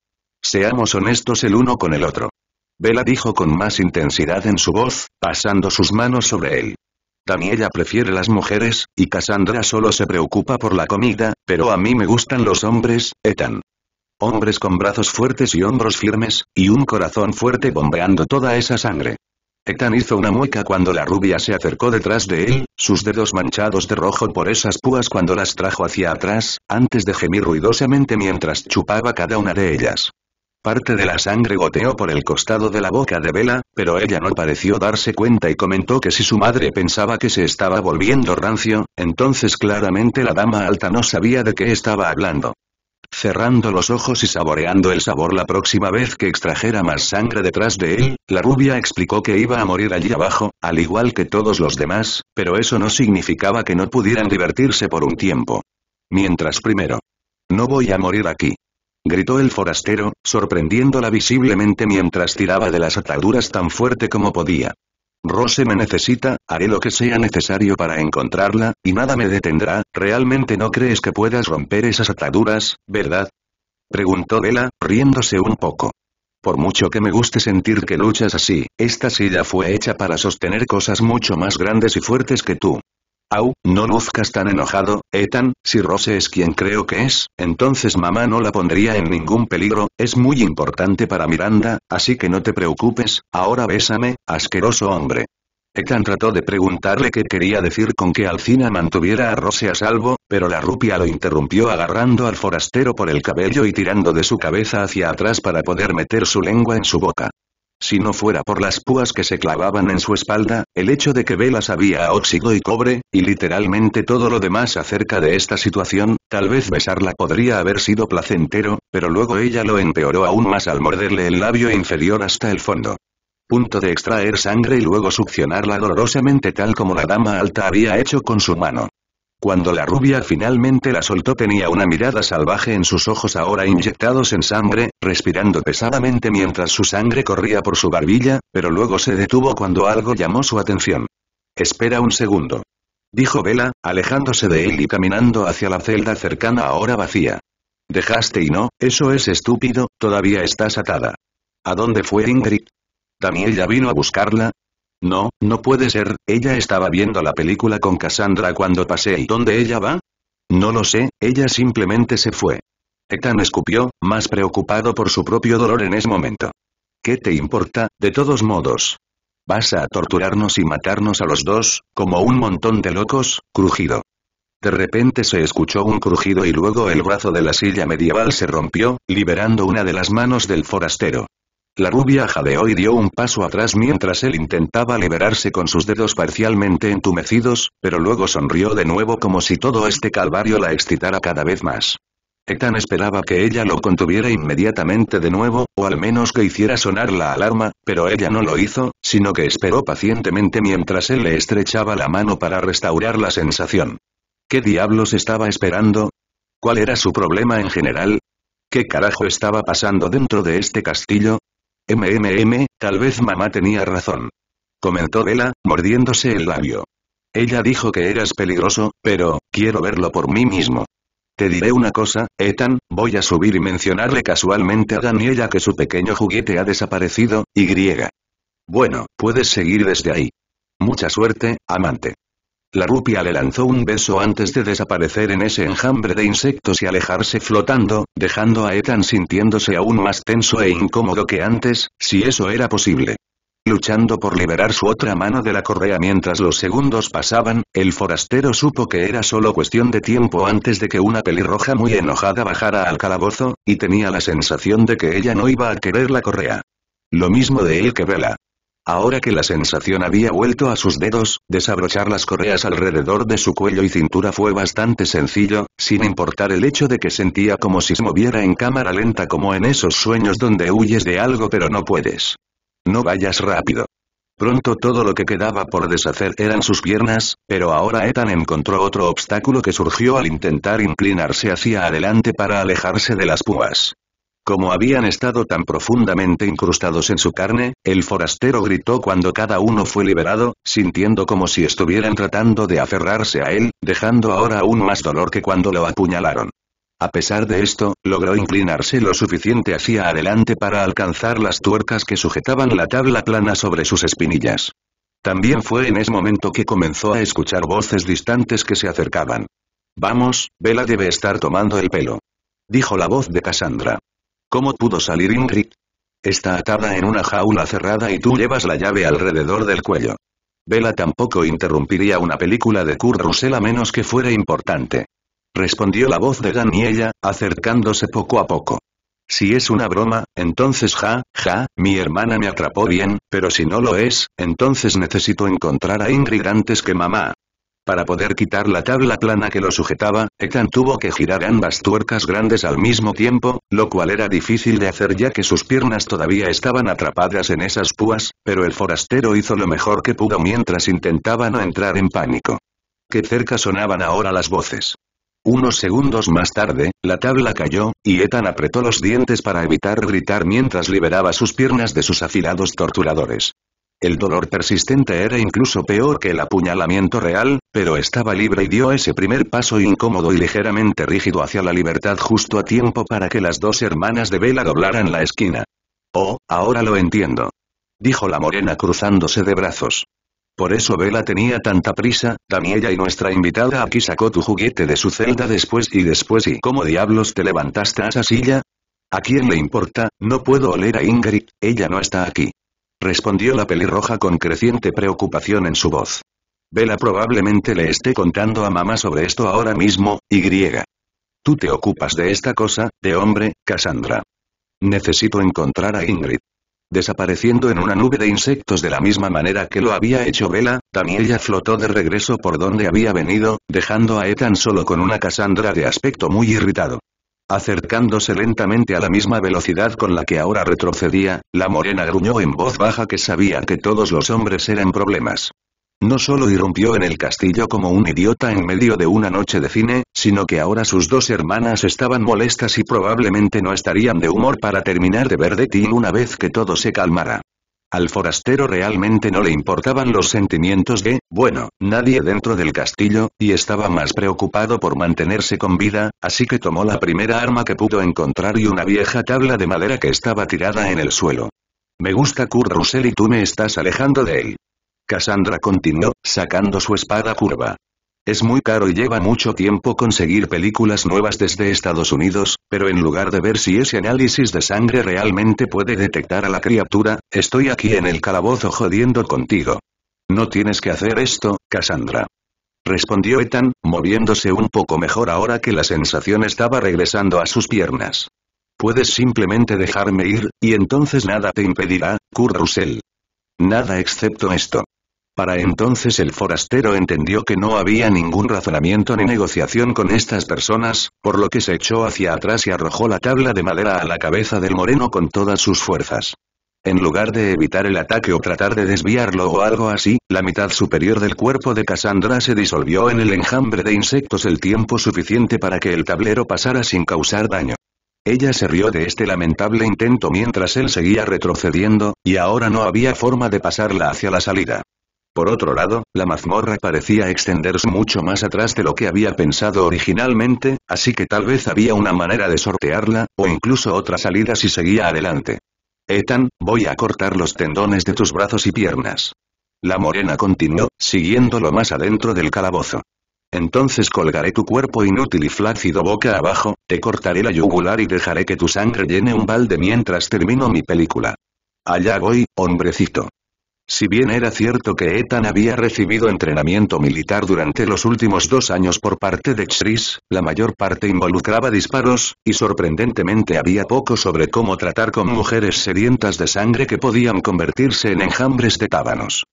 Seamos honestos el uno con el otro. Vela dijo con más intensidad en su voz, pasando sus manos sobre él. ella prefiere las mujeres, y Cassandra solo se preocupa por la comida, pero a mí me gustan los hombres, Ethan. Hombres con brazos fuertes y hombros firmes, y un corazón fuerte bombeando toda esa sangre. Ethan hizo una mueca cuando la rubia se acercó detrás de él, sus dedos manchados de rojo por esas púas cuando las trajo hacia atrás, antes de gemir ruidosamente mientras chupaba cada una de ellas. Parte de la sangre goteó por el costado de la boca de Vela, pero ella no pareció darse cuenta y comentó que si su madre pensaba que se estaba volviendo rancio, entonces claramente la dama alta no sabía de qué estaba hablando. Cerrando los ojos y saboreando el sabor la próxima vez que extrajera más sangre detrás de él, la rubia explicó que iba a morir allí abajo, al igual que todos los demás, pero eso no significaba que no pudieran divertirse por un tiempo. Mientras primero. No voy a morir aquí gritó el forastero, sorprendiéndola visiblemente mientras tiraba de las ataduras tan fuerte como podía. Rose me necesita, haré lo que sea necesario para encontrarla, y nada me detendrá, ¿realmente no crees que puedas romper esas ataduras, verdad? Preguntó Vela, riéndose un poco. Por mucho que me guste sentir que luchas así, esta silla fue hecha para sostener cosas mucho más grandes y fuertes que tú. Au, no luzcas tan enojado, Ethan, si Rose es quien creo que es, entonces mamá no la pondría en ningún peligro, es muy importante para Miranda, así que no te preocupes, ahora bésame, asqueroso hombre. Ethan trató de preguntarle qué quería decir con que Alcina mantuviera a Rose a salvo, pero la rupia lo interrumpió agarrando al forastero por el cabello y tirando de su cabeza hacia atrás para poder meter su lengua en su boca. Si no fuera por las púas que se clavaban en su espalda, el hecho de que velas había óxido y cobre, y literalmente todo lo demás acerca de esta situación, tal vez besarla podría haber sido placentero, pero luego ella lo empeoró aún más al morderle el labio inferior hasta el fondo. Punto de extraer sangre y luego succionarla dolorosamente tal como la dama alta había hecho con su mano. Cuando la rubia finalmente la soltó tenía una mirada salvaje en sus ojos ahora inyectados en sangre, respirando pesadamente mientras su sangre corría por su barbilla, pero luego se detuvo cuando algo llamó su atención. Espera un segundo. Dijo Vela, alejándose de él y caminando hacia la celda cercana ahora vacía. Dejaste y no, eso es estúpido, todavía estás atada. ¿A dónde fue Ingrid? ¿Daniel ya vino a buscarla? No, no puede ser, ella estaba viendo la película con Cassandra cuando pasé y ¿dónde ella va? No lo sé, ella simplemente se fue. Ethan escupió, más preocupado por su propio dolor en ese momento. ¿Qué te importa, de todos modos? Vas a torturarnos y matarnos a los dos, como un montón de locos, crujido. De repente se escuchó un crujido y luego el brazo de la silla medieval se rompió, liberando una de las manos del forastero. La rubia jadeó y dio un paso atrás mientras él intentaba liberarse con sus dedos parcialmente entumecidos, pero luego sonrió de nuevo como si todo este calvario la excitara cada vez más. Ethan esperaba que ella lo contuviera inmediatamente de nuevo, o al menos que hiciera sonar la alarma, pero ella no lo hizo, sino que esperó pacientemente mientras él le estrechaba la mano para restaurar la sensación. ¿Qué diablos estaba esperando? ¿Cuál era su problema en general? ¿Qué carajo estaba pasando dentro de este castillo? MMM, tal vez mamá tenía razón. Comentó Bella, mordiéndose el labio. Ella dijo que eras peligroso, pero, quiero verlo por mí mismo. Te diré una cosa, Ethan, voy a subir y mencionarle casualmente a Daniela que su pequeño juguete ha desaparecido, y griega. Bueno, puedes seguir desde ahí. Mucha suerte, amante. La rupia le lanzó un beso antes de desaparecer en ese enjambre de insectos y alejarse flotando, dejando a Ethan sintiéndose aún más tenso e incómodo que antes, si eso era posible. Luchando por liberar su otra mano de la correa mientras los segundos pasaban, el forastero supo que era solo cuestión de tiempo antes de que una pelirroja muy enojada bajara al calabozo, y tenía la sensación de que ella no iba a querer la correa. Lo mismo de él que Vela. Ahora que la sensación había vuelto a sus dedos, desabrochar las correas alrededor de su cuello y cintura fue bastante sencillo, sin importar el hecho de que sentía como si se moviera en cámara lenta como en esos sueños donde huyes de algo pero no puedes. No vayas rápido. Pronto todo lo que quedaba por deshacer eran sus piernas, pero ahora Ethan encontró otro obstáculo que surgió al intentar inclinarse hacia adelante para alejarse de las púas. Como habían estado tan profundamente incrustados en su carne, el forastero gritó cuando cada uno fue liberado, sintiendo como si estuvieran tratando de aferrarse a él, dejando ahora aún más dolor que cuando lo apuñalaron. A pesar de esto, logró inclinarse lo suficiente hacia adelante para alcanzar las tuercas que sujetaban la tabla plana sobre sus espinillas. También fue en ese momento que comenzó a escuchar voces distantes que se acercaban. Vamos, Vela debe estar tomando el pelo. Dijo la voz de Cassandra. ¿Cómo pudo salir Ingrid? Está atada en una jaula cerrada y tú llevas la llave alrededor del cuello. Vela tampoco interrumpiría una película de Kurt Russell a menos que fuera importante. Respondió la voz de Dan ella, acercándose poco a poco. Si es una broma, entonces ja, ja, mi hermana me atrapó bien, pero si no lo es, entonces necesito encontrar a Ingrid antes que mamá. Para poder quitar la tabla plana que lo sujetaba, Ethan tuvo que girar ambas tuercas grandes al mismo tiempo, lo cual era difícil de hacer ya que sus piernas todavía estaban atrapadas en esas púas, pero el forastero hizo lo mejor que pudo mientras intentaba no entrar en pánico. Qué cerca sonaban ahora las voces. Unos segundos más tarde, la tabla cayó, y Ethan apretó los dientes para evitar gritar mientras liberaba sus piernas de sus afilados torturadores. El dolor persistente era incluso peor que el apuñalamiento real, pero estaba libre y dio ese primer paso incómodo y ligeramente rígido hacia la libertad justo a tiempo para que las dos hermanas de Vela doblaran la esquina. Oh, ahora lo entiendo. Dijo la morena cruzándose de brazos. Por eso Vela tenía tanta prisa, ella y nuestra invitada aquí sacó tu juguete de su celda después y después y ¿cómo diablos te levantaste a esa silla? ¿A quién le importa? No puedo oler a Ingrid, ella no está aquí respondió la pelirroja con creciente preocupación en su voz. Vela probablemente le esté contando a mamá sobre esto ahora mismo, y Tú te ocupas de esta cosa, de hombre, Cassandra. Necesito encontrar a Ingrid. Desapareciendo en una nube de insectos de la misma manera que lo había hecho Vela, ella flotó de regreso por donde había venido, dejando a Ethan solo con una Cassandra de aspecto muy irritado. Acercándose lentamente a la misma velocidad con la que ahora retrocedía, la morena gruñó en voz baja que sabía que todos los hombres eran problemas. No solo irrumpió en el castillo como un idiota en medio de una noche de cine, sino que ahora sus dos hermanas estaban molestas y probablemente no estarían de humor para terminar de ver de ti una vez que todo se calmara. Al forastero realmente no le importaban los sentimientos de, bueno, nadie dentro del castillo, y estaba más preocupado por mantenerse con vida, así que tomó la primera arma que pudo encontrar y una vieja tabla de madera que estaba tirada en el suelo. Me gusta Kurt Russell y tú me estás alejando de él. Cassandra continuó, sacando su espada curva. Es muy caro y lleva mucho tiempo conseguir películas nuevas desde Estados Unidos, pero en lugar de ver si ese análisis de sangre realmente puede detectar a la criatura, estoy aquí en el calabozo jodiendo contigo. No tienes que hacer esto, Cassandra. Respondió Ethan, moviéndose un poco mejor ahora que la sensación estaba regresando a sus piernas. Puedes simplemente dejarme ir, y entonces nada te impedirá, Kurt Russell. Nada excepto esto. Para entonces el forastero entendió que no había ningún razonamiento ni negociación con estas personas, por lo que se echó hacia atrás y arrojó la tabla de madera a la cabeza del moreno con todas sus fuerzas. En lugar de evitar el ataque o tratar de desviarlo o algo así, la mitad superior del cuerpo de Cassandra se disolvió en el enjambre de insectos el tiempo suficiente para que el tablero pasara sin causar daño. Ella se rió de este lamentable intento mientras él seguía retrocediendo, y ahora no había forma de pasarla hacia la salida. Por otro lado, la mazmorra parecía extenderse mucho más atrás de lo que había pensado originalmente, así que tal vez había una manera de sortearla, o incluso otra salida si seguía adelante. Ethan, voy a cortar los tendones de tus brazos y piernas. La morena continuó, siguiéndolo más adentro del calabozo. Entonces colgaré tu cuerpo inútil y flácido boca abajo, te cortaré la yugular y dejaré que tu sangre llene un balde mientras termino mi película. Allá voy, hombrecito. Si bien era cierto que Ethan había recibido entrenamiento militar durante los últimos dos años por parte de Chris, la mayor parte involucraba disparos, y sorprendentemente había poco sobre cómo tratar con mujeres sedientas de sangre que podían convertirse en enjambres de tábanos.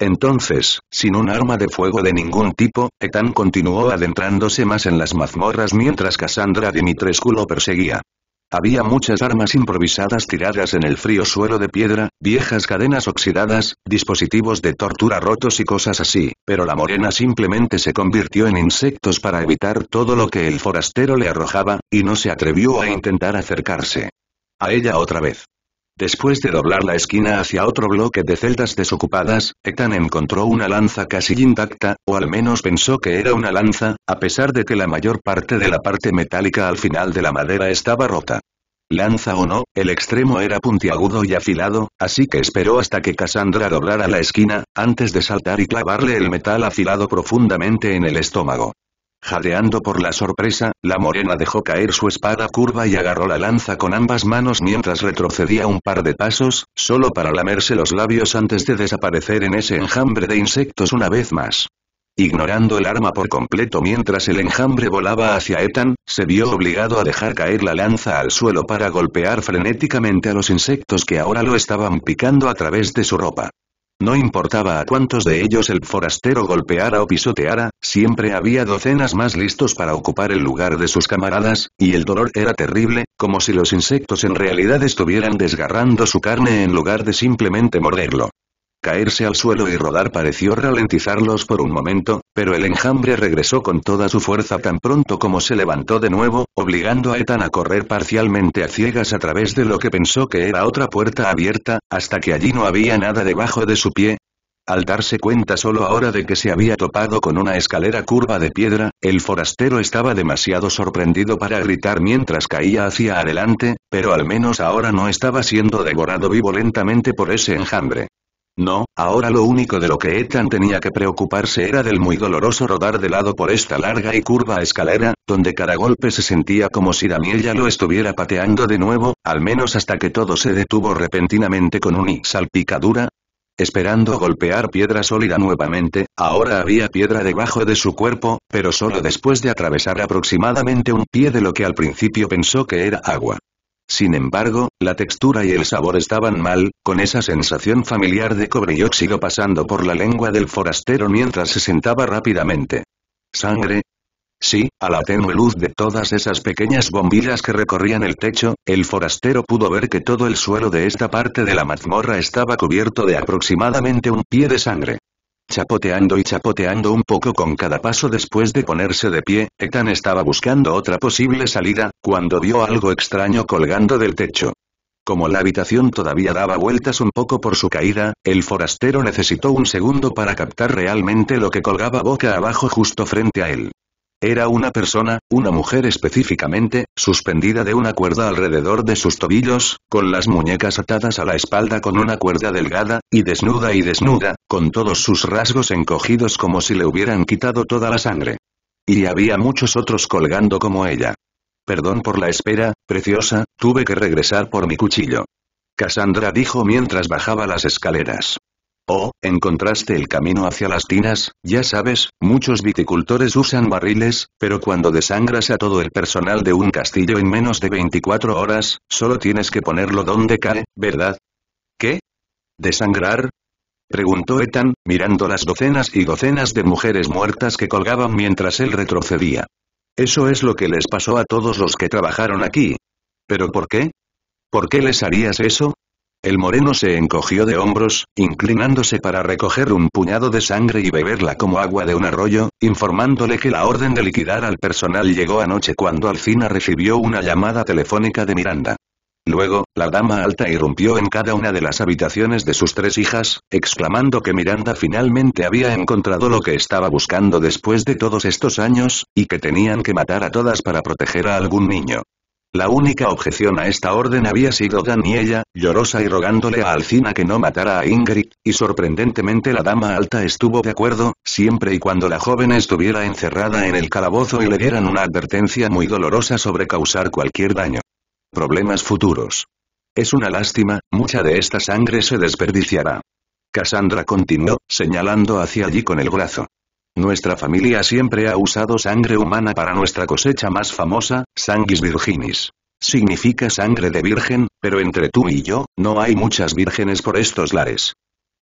Entonces, sin un arma de fuego de ningún tipo, Ethan continuó adentrándose más en las mazmorras mientras Cassandra Dimitrescu lo perseguía. Había muchas armas improvisadas tiradas en el frío suelo de piedra, viejas cadenas oxidadas, dispositivos de tortura rotos y cosas así, pero la morena simplemente se convirtió en insectos para evitar todo lo que el forastero le arrojaba, y no se atrevió a intentar acercarse. A ella otra vez. Después de doblar la esquina hacia otro bloque de celdas desocupadas, Ethan encontró una lanza casi intacta, o al menos pensó que era una lanza, a pesar de que la mayor parte de la parte metálica al final de la madera estaba rota. Lanza o no, el extremo era puntiagudo y afilado, así que esperó hasta que Cassandra doblara la esquina, antes de saltar y clavarle el metal afilado profundamente en el estómago. Jadeando por la sorpresa, la morena dejó caer su espada curva y agarró la lanza con ambas manos mientras retrocedía un par de pasos, solo para lamerse los labios antes de desaparecer en ese enjambre de insectos una vez más. Ignorando el arma por completo mientras el enjambre volaba hacia Ethan, se vio obligado a dejar caer la lanza al suelo para golpear frenéticamente a los insectos que ahora lo estaban picando a través de su ropa. No importaba a cuántos de ellos el forastero golpeara o pisoteara, siempre había docenas más listos para ocupar el lugar de sus camaradas, y el dolor era terrible, como si los insectos en realidad estuvieran desgarrando su carne en lugar de simplemente morderlo. Caerse al suelo y rodar pareció ralentizarlos por un momento, pero el enjambre regresó con toda su fuerza tan pronto como se levantó de nuevo, obligando a Ethan a correr parcialmente a ciegas a través de lo que pensó que era otra puerta abierta, hasta que allí no había nada debajo de su pie, al darse cuenta solo ahora de que se había topado con una escalera curva de piedra, el forastero estaba demasiado sorprendido para gritar mientras caía hacia adelante, pero al menos ahora no estaba siendo devorado vivo lentamente por ese enjambre. No, ahora lo único de lo que Ethan tenía que preocuparse era del muy doloroso rodar de lado por esta larga y curva escalera, donde cada golpe se sentía como si ya lo estuviera pateando de nuevo, al menos hasta que todo se detuvo repentinamente con un salpicadura, Esperando golpear piedra sólida nuevamente, ahora había piedra debajo de su cuerpo, pero solo después de atravesar aproximadamente un pie de lo que al principio pensó que era agua. Sin embargo, la textura y el sabor estaban mal, con esa sensación familiar de cobre y óxido pasando por la lengua del forastero mientras se sentaba rápidamente. ¿Sangre? Sí, a la tenue luz de todas esas pequeñas bombillas que recorrían el techo, el forastero pudo ver que todo el suelo de esta parte de la mazmorra estaba cubierto de aproximadamente un pie de sangre chapoteando y chapoteando un poco con cada paso después de ponerse de pie, Ethan estaba buscando otra posible salida, cuando vio algo extraño colgando del techo. Como la habitación todavía daba vueltas un poco por su caída, el forastero necesitó un segundo para captar realmente lo que colgaba boca abajo justo frente a él. Era una persona, una mujer específicamente, suspendida de una cuerda alrededor de sus tobillos, con las muñecas atadas a la espalda con una cuerda delgada, y desnuda y desnuda, con todos sus rasgos encogidos como si le hubieran quitado toda la sangre. Y había muchos otros colgando como ella. Perdón por la espera, preciosa, tuve que regresar por mi cuchillo. Cassandra dijo mientras bajaba las escaleras. «Oh, encontraste el camino hacia las tinas, ya sabes, muchos viticultores usan barriles, pero cuando desangras a todo el personal de un castillo en menos de 24 horas, solo tienes que ponerlo donde cae, ¿verdad? ¿Qué? ¿Desangrar? Preguntó Ethan, mirando las docenas y docenas de mujeres muertas que colgaban mientras él retrocedía. Eso es lo que les pasó a todos los que trabajaron aquí. ¿Pero por qué? ¿Por qué les harías eso? El moreno se encogió de hombros, inclinándose para recoger un puñado de sangre y beberla como agua de un arroyo, informándole que la orden de liquidar al personal llegó anoche cuando Alcina recibió una llamada telefónica de Miranda. Luego, la dama alta irrumpió en cada una de las habitaciones de sus tres hijas, exclamando que Miranda finalmente había encontrado lo que estaba buscando después de todos estos años, y que tenían que matar a todas para proteger a algún niño. La única objeción a esta orden había sido Daniella, llorosa y rogándole a Alcina que no matara a Ingrid, y sorprendentemente la dama alta estuvo de acuerdo, siempre y cuando la joven estuviera encerrada en el calabozo y le dieran una advertencia muy dolorosa sobre causar cualquier daño. Problemas futuros. Es una lástima, mucha de esta sangre se desperdiciará. Cassandra continuó, señalando hacia allí con el brazo. Nuestra familia siempre ha usado sangre humana para nuestra cosecha más famosa, Sanguis Virginis. Significa sangre de virgen, pero entre tú y yo, no hay muchas vírgenes por estos lares.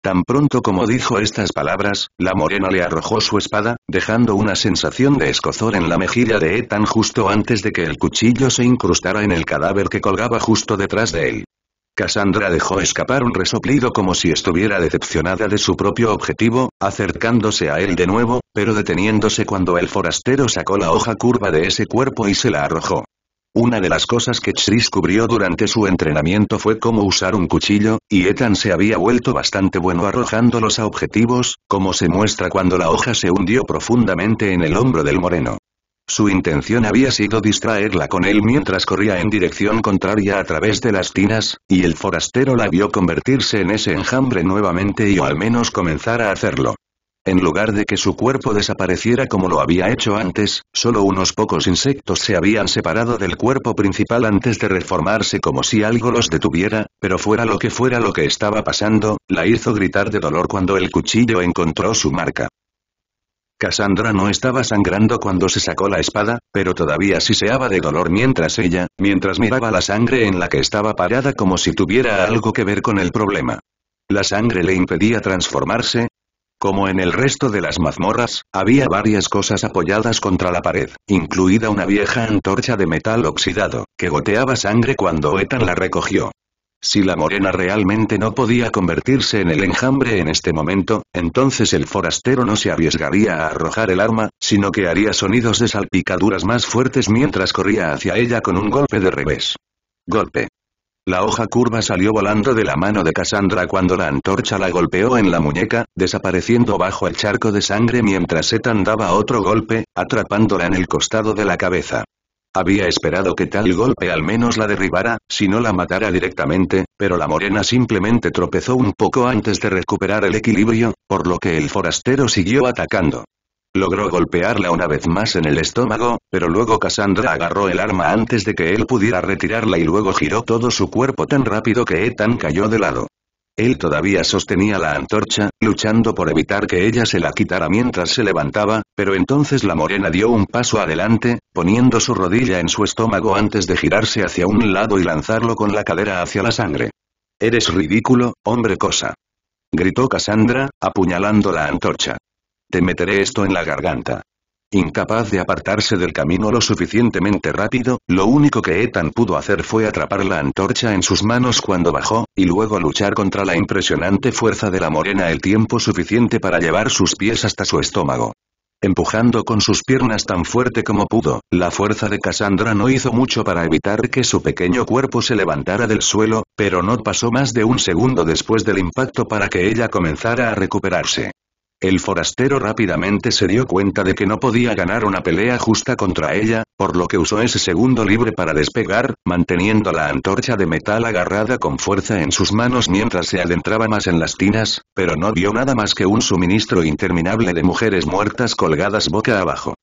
Tan pronto como dijo estas palabras, la morena le arrojó su espada, dejando una sensación de escozor en la mejilla de Ethan justo antes de que el cuchillo se incrustara en el cadáver que colgaba justo detrás de él. Cassandra dejó escapar un resoplido como si estuviera decepcionada de su propio objetivo, acercándose a él de nuevo, pero deteniéndose cuando el forastero sacó la hoja curva de ese cuerpo y se la arrojó. Una de las cosas que Chris cubrió durante su entrenamiento fue cómo usar un cuchillo, y Ethan se había vuelto bastante bueno arrojándolos a objetivos, como se muestra cuando la hoja se hundió profundamente en el hombro del moreno. Su intención había sido distraerla con él mientras corría en dirección contraria a través de las tinas, y el forastero la vio convertirse en ese enjambre nuevamente y o al menos comenzar a hacerlo. En lugar de que su cuerpo desapareciera como lo había hecho antes, solo unos pocos insectos se habían separado del cuerpo principal antes de reformarse como si algo los detuviera, pero fuera lo que fuera lo que estaba pasando, la hizo gritar de dolor cuando el cuchillo encontró su marca. Cassandra no estaba sangrando cuando se sacó la espada, pero todavía siseaba de dolor mientras ella, mientras miraba la sangre en la que estaba parada como si tuviera algo que ver con el problema. La sangre le impedía transformarse, como en el resto de las mazmorras, había varias cosas apoyadas contra la pared, incluida una vieja antorcha de metal oxidado, que goteaba sangre cuando Ethan la recogió. Si la morena realmente no podía convertirse en el enjambre en este momento, entonces el forastero no se arriesgaría a arrojar el arma, sino que haría sonidos de salpicaduras más fuertes mientras corría hacia ella con un golpe de revés. Golpe. La hoja curva salió volando de la mano de Cassandra cuando la antorcha la golpeó en la muñeca, desapareciendo bajo el charco de sangre mientras Ethan daba otro golpe, atrapándola en el costado de la cabeza. Había esperado que tal golpe al menos la derribara, si no la matara directamente, pero la morena simplemente tropezó un poco antes de recuperar el equilibrio, por lo que el forastero siguió atacando. Logró golpearla una vez más en el estómago, pero luego Cassandra agarró el arma antes de que él pudiera retirarla y luego giró todo su cuerpo tan rápido que Ethan cayó de lado. Él todavía sostenía la antorcha, luchando por evitar que ella se la quitara mientras se levantaba, pero entonces la morena dio un paso adelante, poniendo su rodilla en su estómago antes de girarse hacia un lado y lanzarlo con la cadera hacia la sangre. Eres ridículo, hombre cosa. Gritó Cassandra, apuñalando la antorcha. Te meteré esto en la garganta. Incapaz de apartarse del camino lo suficientemente rápido, lo único que Ethan pudo hacer fue atrapar la antorcha en sus manos cuando bajó, y luego luchar contra la impresionante fuerza de la morena el tiempo suficiente para llevar sus pies hasta su estómago empujando con sus piernas tan fuerte como pudo. La fuerza de Cassandra no hizo mucho para evitar que su pequeño cuerpo se levantara del suelo, pero no pasó más de un segundo después del impacto para que ella comenzara a recuperarse. El forastero rápidamente se dio cuenta de que no podía ganar una pelea justa contra ella, por lo que usó ese segundo libre para despegar, manteniendo la antorcha de metal agarrada con fuerza en sus manos mientras se adentraba más en las tinas, pero no vio nada más que un suministro interminable de mujeres muertas colgadas boca abajo.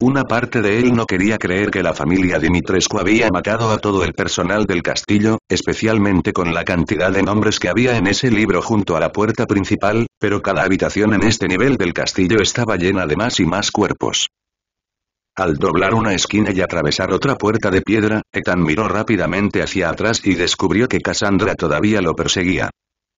Una parte de él no quería creer que la familia Dimitrescu había matado a todo el personal del castillo, especialmente con la cantidad de nombres que había en ese libro junto a la puerta principal, pero cada habitación en este nivel del castillo estaba llena de más y más cuerpos. Al doblar una esquina y atravesar otra puerta de piedra, Ethan miró rápidamente hacia atrás y descubrió que Cassandra todavía lo perseguía.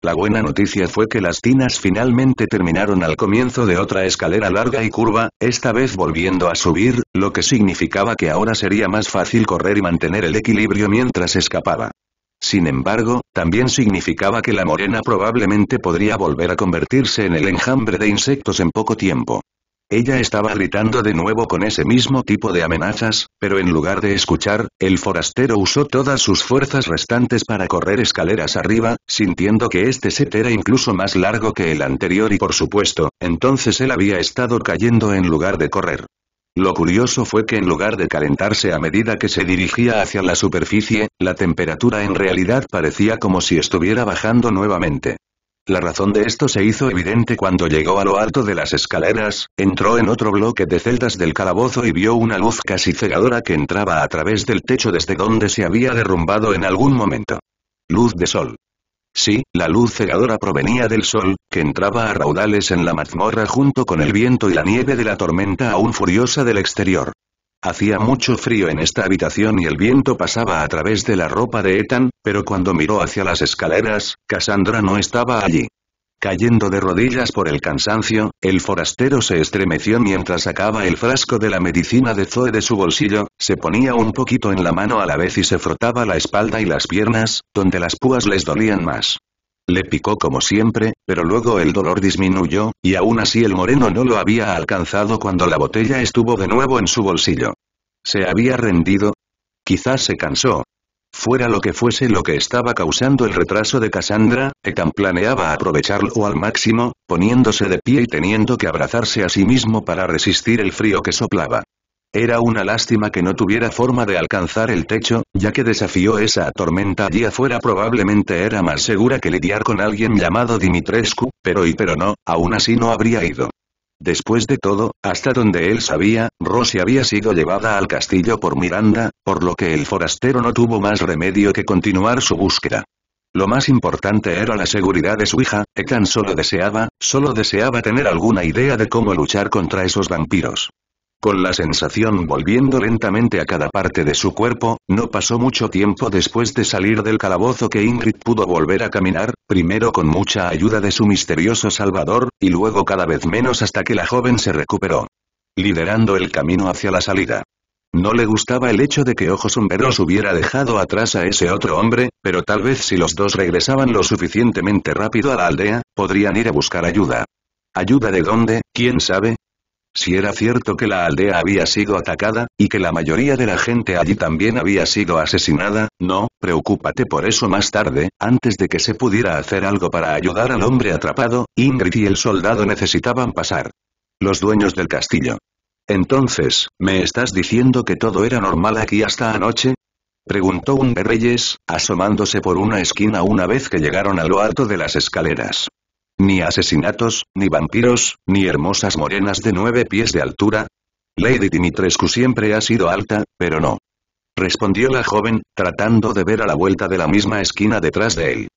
La buena noticia fue que las tinas finalmente terminaron al comienzo de otra escalera larga y curva, esta vez volviendo a subir, lo que significaba que ahora sería más fácil correr y mantener el equilibrio mientras escapaba. Sin embargo, también significaba que la morena probablemente podría volver a convertirse en el enjambre de insectos en poco tiempo. Ella estaba gritando de nuevo con ese mismo tipo de amenazas, pero en lugar de escuchar, el forastero usó todas sus fuerzas restantes para correr escaleras arriba, sintiendo que este set era incluso más largo que el anterior y por supuesto, entonces él había estado cayendo en lugar de correr. Lo curioso fue que en lugar de calentarse a medida que se dirigía hacia la superficie, la temperatura en realidad parecía como si estuviera bajando nuevamente. La razón de esto se hizo evidente cuando llegó a lo alto de las escaleras, entró en otro bloque de celdas del calabozo y vio una luz casi cegadora que entraba a través del techo desde donde se había derrumbado en algún momento. Luz de sol. Sí, la luz cegadora provenía del sol, que entraba a raudales en la mazmorra junto con el viento y la nieve de la tormenta aún furiosa del exterior. Hacía oh. mucho frío en esta habitación y el viento pasaba a través de la ropa de Ethan, pero cuando miró hacia las escaleras, Cassandra no estaba allí. Cayendo de rodillas por el cansancio, el forastero se estremeció mientras sacaba el frasco de la medicina de Zoe de su bolsillo, se ponía un poquito en la mano a la vez y se frotaba la espalda y las piernas, donde las púas les dolían más. Le picó como siempre, pero luego el dolor disminuyó, y aún así el moreno no lo había alcanzado cuando la botella estuvo de nuevo en su bolsillo. ¿Se había rendido? Quizás se cansó. Fuera lo que fuese lo que estaba causando el retraso de Cassandra, Ethan planeaba aprovecharlo al máximo, poniéndose de pie y teniendo que abrazarse a sí mismo para resistir el frío que soplaba. Era una lástima que no tuviera forma de alcanzar el techo, ya que desafió esa tormenta allí afuera probablemente era más segura que lidiar con alguien llamado Dimitrescu, pero y pero no, aún así no habría ido. Después de todo, hasta donde él sabía, Rosy había sido llevada al castillo por Miranda, por lo que el forastero no tuvo más remedio que continuar su búsqueda. Lo más importante era la seguridad de su hija, que tan solo deseaba, solo deseaba tener alguna idea de cómo luchar contra esos vampiros. Con la sensación volviendo lentamente a cada parte de su cuerpo, no pasó mucho tiempo después de salir del calabozo que Ingrid pudo volver a caminar, primero con mucha ayuda de su misterioso salvador, y luego cada vez menos hasta que la joven se recuperó. Liderando el camino hacia la salida. No le gustaba el hecho de que Ojos Sombreros hubiera dejado atrás a ese otro hombre, pero tal vez si los dos regresaban lo suficientemente rápido a la aldea, podrían ir a buscar ayuda. ¿Ayuda de dónde? ¿Quién sabe? Si era cierto que la aldea había sido atacada, y que la mayoría de la gente allí también había sido asesinada, no, preocúpate por eso más tarde, antes de que se pudiera hacer algo para ayudar al hombre atrapado, Ingrid y el soldado necesitaban pasar. Los dueños del castillo. Entonces, ¿me estás diciendo que todo era normal aquí hasta anoche? Preguntó un de reyes, asomándose por una esquina una vez que llegaron a lo alto de las escaleras. Ni asesinatos, ni vampiros, ni hermosas morenas de nueve pies de altura. Lady Dimitrescu siempre ha sido alta, pero no. Respondió la joven, tratando de ver a la vuelta de la misma esquina detrás de él.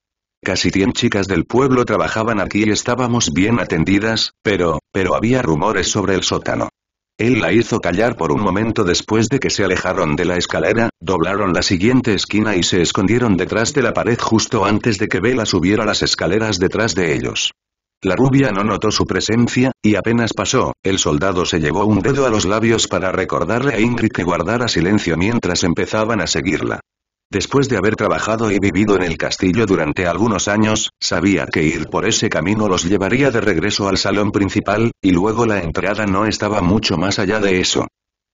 Casi cien chicas del pueblo trabajaban aquí y estábamos bien atendidas, pero, pero había rumores sobre el sótano. Él la hizo callar por un momento después de que se alejaron de la escalera, doblaron la siguiente esquina y se escondieron detrás de la pared justo antes de que Vela subiera las escaleras detrás de ellos. La rubia no notó su presencia, y apenas pasó, el soldado se llevó un dedo a los labios para recordarle a Ingrid que guardara silencio mientras empezaban a seguirla. Después de haber trabajado y vivido en el castillo durante algunos años, sabía que ir por ese camino los llevaría de regreso al salón principal, y luego la entrada no estaba mucho más allá de eso.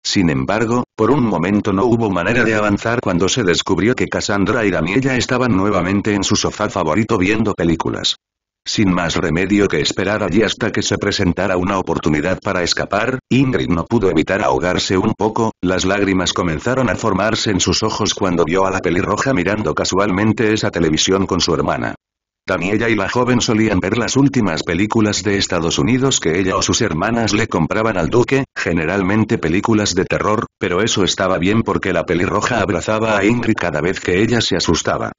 Sin embargo, por un momento no hubo manera de avanzar cuando se descubrió que Cassandra y Daniela estaban nuevamente en su sofá favorito viendo películas. Sin más remedio que esperar allí hasta que se presentara una oportunidad para escapar, Ingrid no pudo evitar ahogarse un poco, las lágrimas comenzaron a formarse en sus ojos cuando vio a la pelirroja mirando casualmente esa televisión con su hermana. También ella y la joven solían ver las últimas películas de Estados Unidos que ella o sus hermanas le compraban al duque, generalmente películas de terror, pero eso estaba bien porque la pelirroja abrazaba a Ingrid cada vez que ella se asustaba.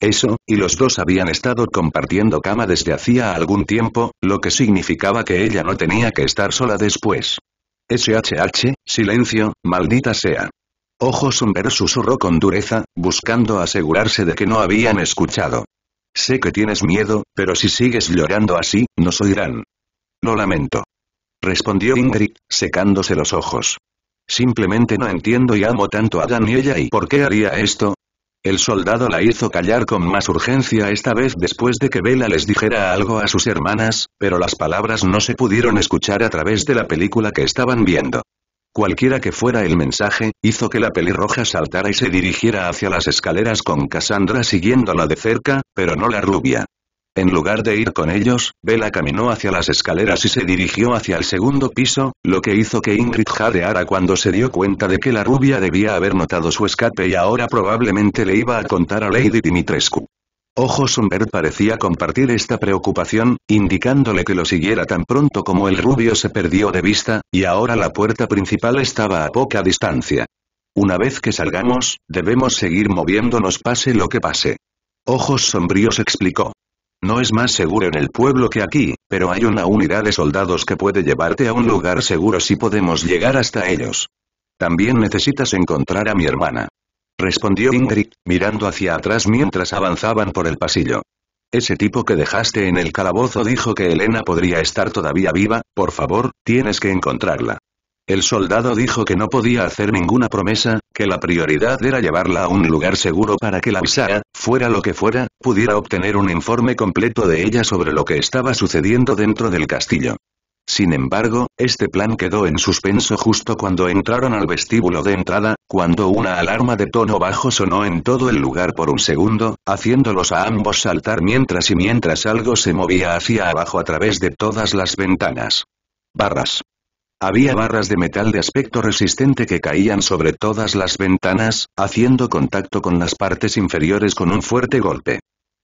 Eso, y los dos habían estado compartiendo cama desde hacía algún tiempo, lo que significaba que ella no tenía que estar sola después. SHH, silencio, maldita sea. Ojos sombrero susurró con dureza, buscando asegurarse de que no habían escuchado. Sé que tienes miedo, pero si sigues llorando así, nos oirán. Lo lamento. Respondió Ingrid, secándose los ojos. Simplemente no entiendo y amo tanto a ella y por qué haría esto, el soldado la hizo callar con más urgencia esta vez después de que Vela les dijera algo a sus hermanas, pero las palabras no se pudieron escuchar a través de la película que estaban viendo. Cualquiera que fuera el mensaje, hizo que la pelirroja saltara y se dirigiera hacia las escaleras con Cassandra siguiéndola de cerca, pero no la rubia. En lugar de ir con ellos, Bella caminó hacia las escaleras y se dirigió hacia el segundo piso, lo que hizo que Ingrid jadeara cuando se dio cuenta de que la rubia debía haber notado su escape y ahora probablemente le iba a contar a Lady Dimitrescu. Ojos Sumber parecía compartir esta preocupación, indicándole que lo siguiera tan pronto como el rubio se perdió de vista, y ahora la puerta principal estaba a poca distancia. Una vez que salgamos, debemos seguir moviéndonos pase lo que pase. Ojos sombríos explicó. No es más seguro en el pueblo que aquí, pero hay una unidad de soldados que puede llevarte a un lugar seguro si podemos llegar hasta ellos. También necesitas encontrar a mi hermana. Respondió Ingrid, mirando hacia atrás mientras avanzaban por el pasillo. Ese tipo que dejaste en el calabozo dijo que Elena podría estar todavía viva, por favor, tienes que encontrarla. El soldado dijo que no podía hacer ninguna promesa, que la prioridad era llevarla a un lugar seguro para que la visara, fuera lo que fuera, pudiera obtener un informe completo de ella sobre lo que estaba sucediendo dentro del castillo. Sin embargo, este plan quedó en suspenso justo cuando entraron al vestíbulo de entrada, cuando una alarma de tono bajo sonó en todo el lugar por un segundo, haciéndolos a ambos saltar mientras y mientras algo se movía hacia abajo a través de todas las ventanas. Barras. Había barras de metal de aspecto resistente que caían sobre todas las ventanas, haciendo contacto con las partes inferiores con un fuerte golpe.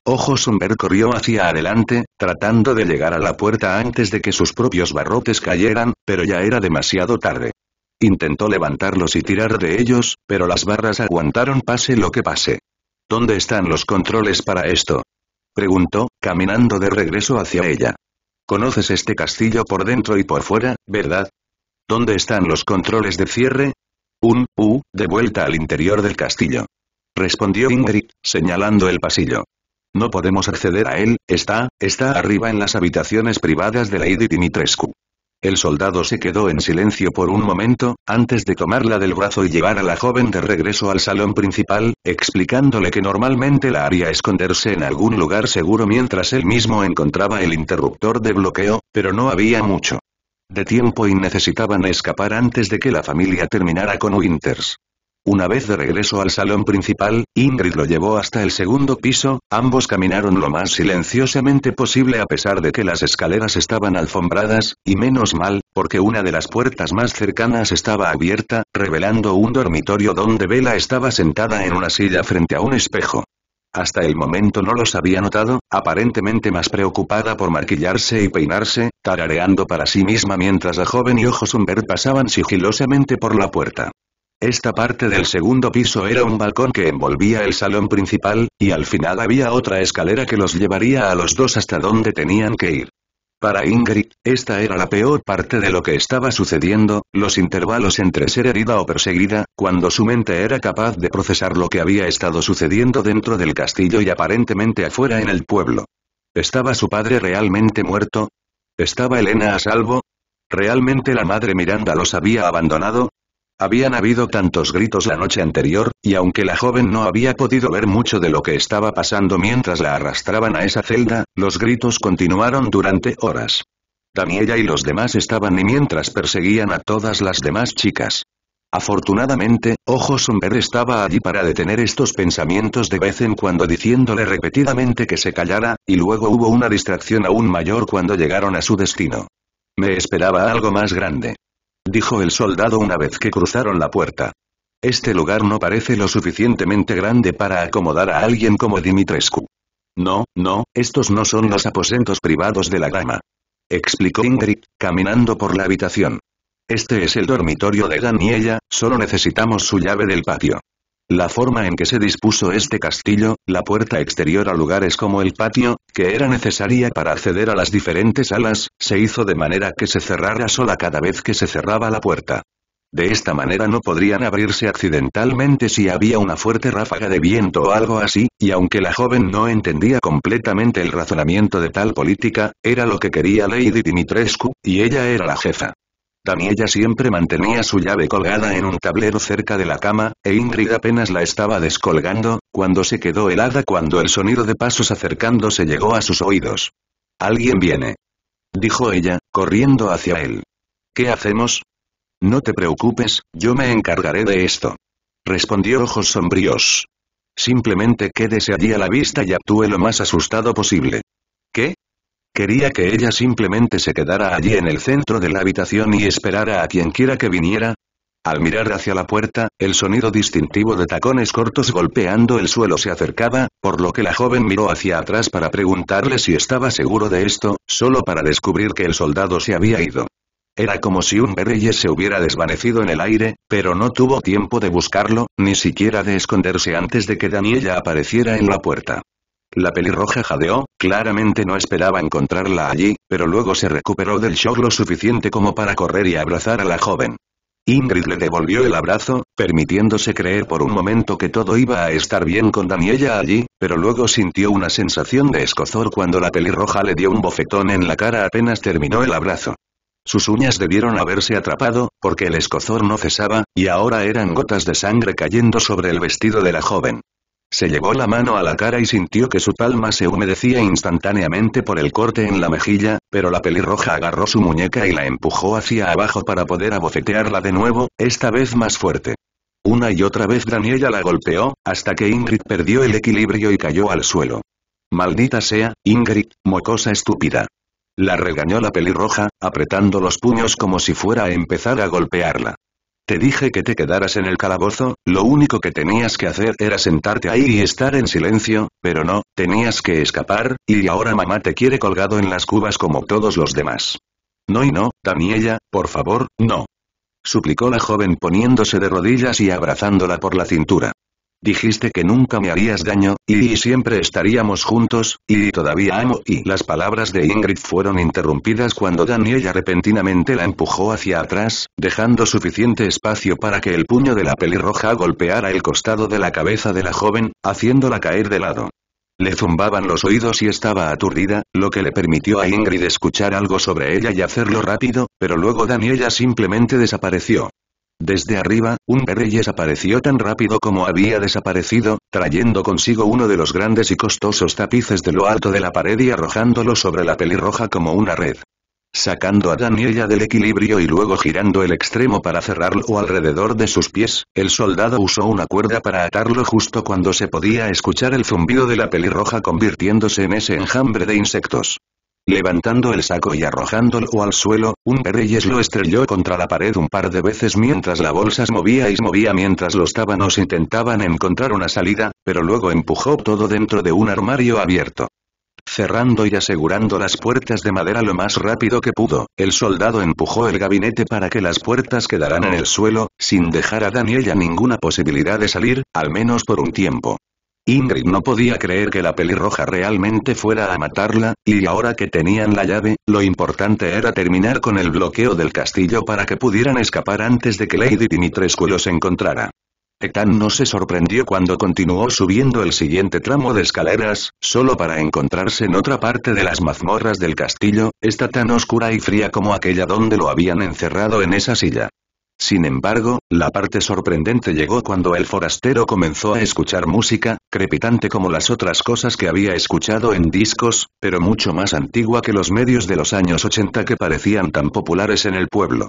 Ojo Sumber corrió hacia adelante, tratando de llegar a la puerta antes de que sus propios barrotes cayeran, pero ya era demasiado tarde. Intentó levantarlos y tirar de ellos, pero las barras aguantaron pase lo que pase. ¿Dónde están los controles para esto? Preguntó, caminando de regreso hacia ella. Conoces este castillo por dentro y por fuera, ¿verdad? ¿Dónde están los controles de cierre? Un, U, de vuelta al interior del castillo. Respondió Ingrid, señalando el pasillo. No podemos acceder a él, está, está arriba en las habitaciones privadas de Lady Dimitrescu. El soldado se quedó en silencio por un momento, antes de tomarla del brazo y llevar a la joven de regreso al salón principal, explicándole que normalmente la haría esconderse en algún lugar seguro mientras él mismo encontraba el interruptor de bloqueo, pero no había mucho de tiempo y necesitaban escapar antes de que la familia terminara con Winters. Una vez de regreso al salón principal, Ingrid lo llevó hasta el segundo piso, ambos caminaron lo más silenciosamente posible a pesar de que las escaleras estaban alfombradas, y menos mal, porque una de las puertas más cercanas estaba abierta, revelando un dormitorio donde Bella estaba sentada en una silla frente a un espejo hasta el momento no los había notado, aparentemente más preocupada por maquillarse y peinarse, tarareando para sí misma mientras la joven y ojos Humbert pasaban sigilosamente por la puerta. Esta parte del segundo piso era un balcón que envolvía el salón principal, y al final había otra escalera que los llevaría a los dos hasta donde tenían que ir. Para Ingrid, esta era la peor parte de lo que estaba sucediendo, los intervalos entre ser herida o perseguida, cuando su mente era capaz de procesar lo que había estado sucediendo dentro del castillo y aparentemente afuera en el pueblo. ¿Estaba su padre realmente muerto? ¿Estaba Elena a salvo? ¿Realmente la madre Miranda los había abandonado? Habían habido tantos gritos la noche anterior, y aunque la joven no había podido ver mucho de lo que estaba pasando mientras la arrastraban a esa celda, los gritos continuaron durante horas. ella y los demás estaban y mientras perseguían a todas las demás chicas. Afortunadamente, Ojo Somber estaba allí para detener estos pensamientos de vez en cuando diciéndole repetidamente que se callara, y luego hubo una distracción aún mayor cuando llegaron a su destino. Me esperaba algo más grande dijo el soldado una vez que cruzaron la puerta. Este lugar no parece lo suficientemente grande para acomodar a alguien como Dimitrescu. No, no, estos no son los aposentos privados de la gama. Explicó Ingrid, caminando por la habitación. Este es el dormitorio de Dan y ella, solo necesitamos su llave del patio. La forma en que se dispuso este castillo, la puerta exterior a lugares como el patio, que era necesaria para acceder a las diferentes alas, se hizo de manera que se cerrara sola cada vez que se cerraba la puerta. De esta manera no podrían abrirse accidentalmente si había una fuerte ráfaga de viento o algo así, y aunque la joven no entendía completamente el razonamiento de tal política, era lo que quería Lady Dimitrescu, y ella era la jefa. Daniela siempre mantenía su llave colgada en un tablero cerca de la cama, e Ingrid apenas la estaba descolgando, cuando se quedó helada cuando el sonido de pasos acercándose llegó a sus oídos. Alguien viene. Dijo ella, corriendo hacia él. ¿Qué hacemos? No te preocupes, yo me encargaré de esto. Respondió ojos sombríos. Simplemente quédese allí a la vista y actúe lo más asustado posible. Quería que ella simplemente se quedara allí en el centro de la habitación y esperara a quien quiera que viniera. Al mirar hacia la puerta, el sonido distintivo de tacones cortos golpeando el suelo se acercaba, por lo que la joven miró hacia atrás para preguntarle si estaba seguro de esto, solo para descubrir que el soldado se había ido. Era como si un berreyes se hubiera desvanecido en el aire, pero no tuvo tiempo de buscarlo, ni siquiera de esconderse antes de que Daniela apareciera en la puerta. La pelirroja jadeó, claramente no esperaba encontrarla allí, pero luego se recuperó del shock lo suficiente como para correr y abrazar a la joven. Ingrid le devolvió el abrazo, permitiéndose creer por un momento que todo iba a estar bien con Daniela allí, pero luego sintió una sensación de escozor cuando la pelirroja le dio un bofetón en la cara apenas terminó el abrazo. Sus uñas debieron haberse atrapado, porque el escozor no cesaba, y ahora eran gotas de sangre cayendo sobre el vestido de la joven. Se llevó la mano a la cara y sintió que su palma se humedecía instantáneamente por el corte en la mejilla, pero la pelirroja agarró su muñeca y la empujó hacia abajo para poder abofetearla de nuevo, esta vez más fuerte. Una y otra vez Daniela la golpeó, hasta que Ingrid perdió el equilibrio y cayó al suelo. Maldita sea, Ingrid, mocosa estúpida. La regañó la pelirroja, apretando los puños como si fuera a empezar a golpearla. Te dije que te quedaras en el calabozo, lo único que tenías que hacer era sentarte ahí y estar en silencio, pero no, tenías que escapar, y ahora mamá te quiere colgado en las cubas como todos los demás. No y no, Daniela, por favor, no. Suplicó la joven poniéndose de rodillas y abrazándola por la cintura. Dijiste que nunca me harías daño, y, siempre estaríamos juntos, y, y todavía amo y las palabras de Ingrid fueron interrumpidas cuando Daniela repentinamente la empujó hacia atrás, dejando suficiente espacio para que el puño de la pelirroja golpeara el costado de la cabeza de la joven, haciéndola caer de lado. Le zumbaban los oídos y estaba aturdida, lo que le permitió a Ingrid escuchar algo sobre ella y hacerlo rápido, pero luego Daniela simplemente desapareció. Desde arriba, un Pereyes apareció tan rápido como había desaparecido, trayendo consigo uno de los grandes y costosos tapices de lo alto de la pared y arrojándolo sobre la pelirroja como una red. Sacando a Daniela del equilibrio y luego girando el extremo para cerrarlo alrededor de sus pies, el soldado usó una cuerda para atarlo justo cuando se podía escuchar el zumbido de la pelirroja convirtiéndose en ese enjambre de insectos. Levantando el saco y arrojándolo al suelo, un perreyes lo estrelló contra la pared un par de veces mientras la bolsa se movía y se movía mientras los tábanos intentaban encontrar una salida, pero luego empujó todo dentro de un armario abierto. Cerrando y asegurando las puertas de madera lo más rápido que pudo, el soldado empujó el gabinete para que las puertas quedaran en el suelo, sin dejar a Daniela ninguna posibilidad de salir, al menos por un tiempo. Ingrid no podía creer que la pelirroja realmente fuera a matarla, y ahora que tenían la llave, lo importante era terminar con el bloqueo del castillo para que pudieran escapar antes de que Lady Dimitrescu los encontrara. Ethan no se sorprendió cuando continuó subiendo el siguiente tramo de escaleras, solo para encontrarse en otra parte de las mazmorras del castillo, esta tan oscura y fría como aquella donde lo habían encerrado en esa silla. Sin embargo, la parte sorprendente llegó cuando el forastero comenzó a escuchar música, crepitante como las otras cosas que había escuchado en discos, pero mucho más antigua que los medios de los años 80 que parecían tan populares en el pueblo.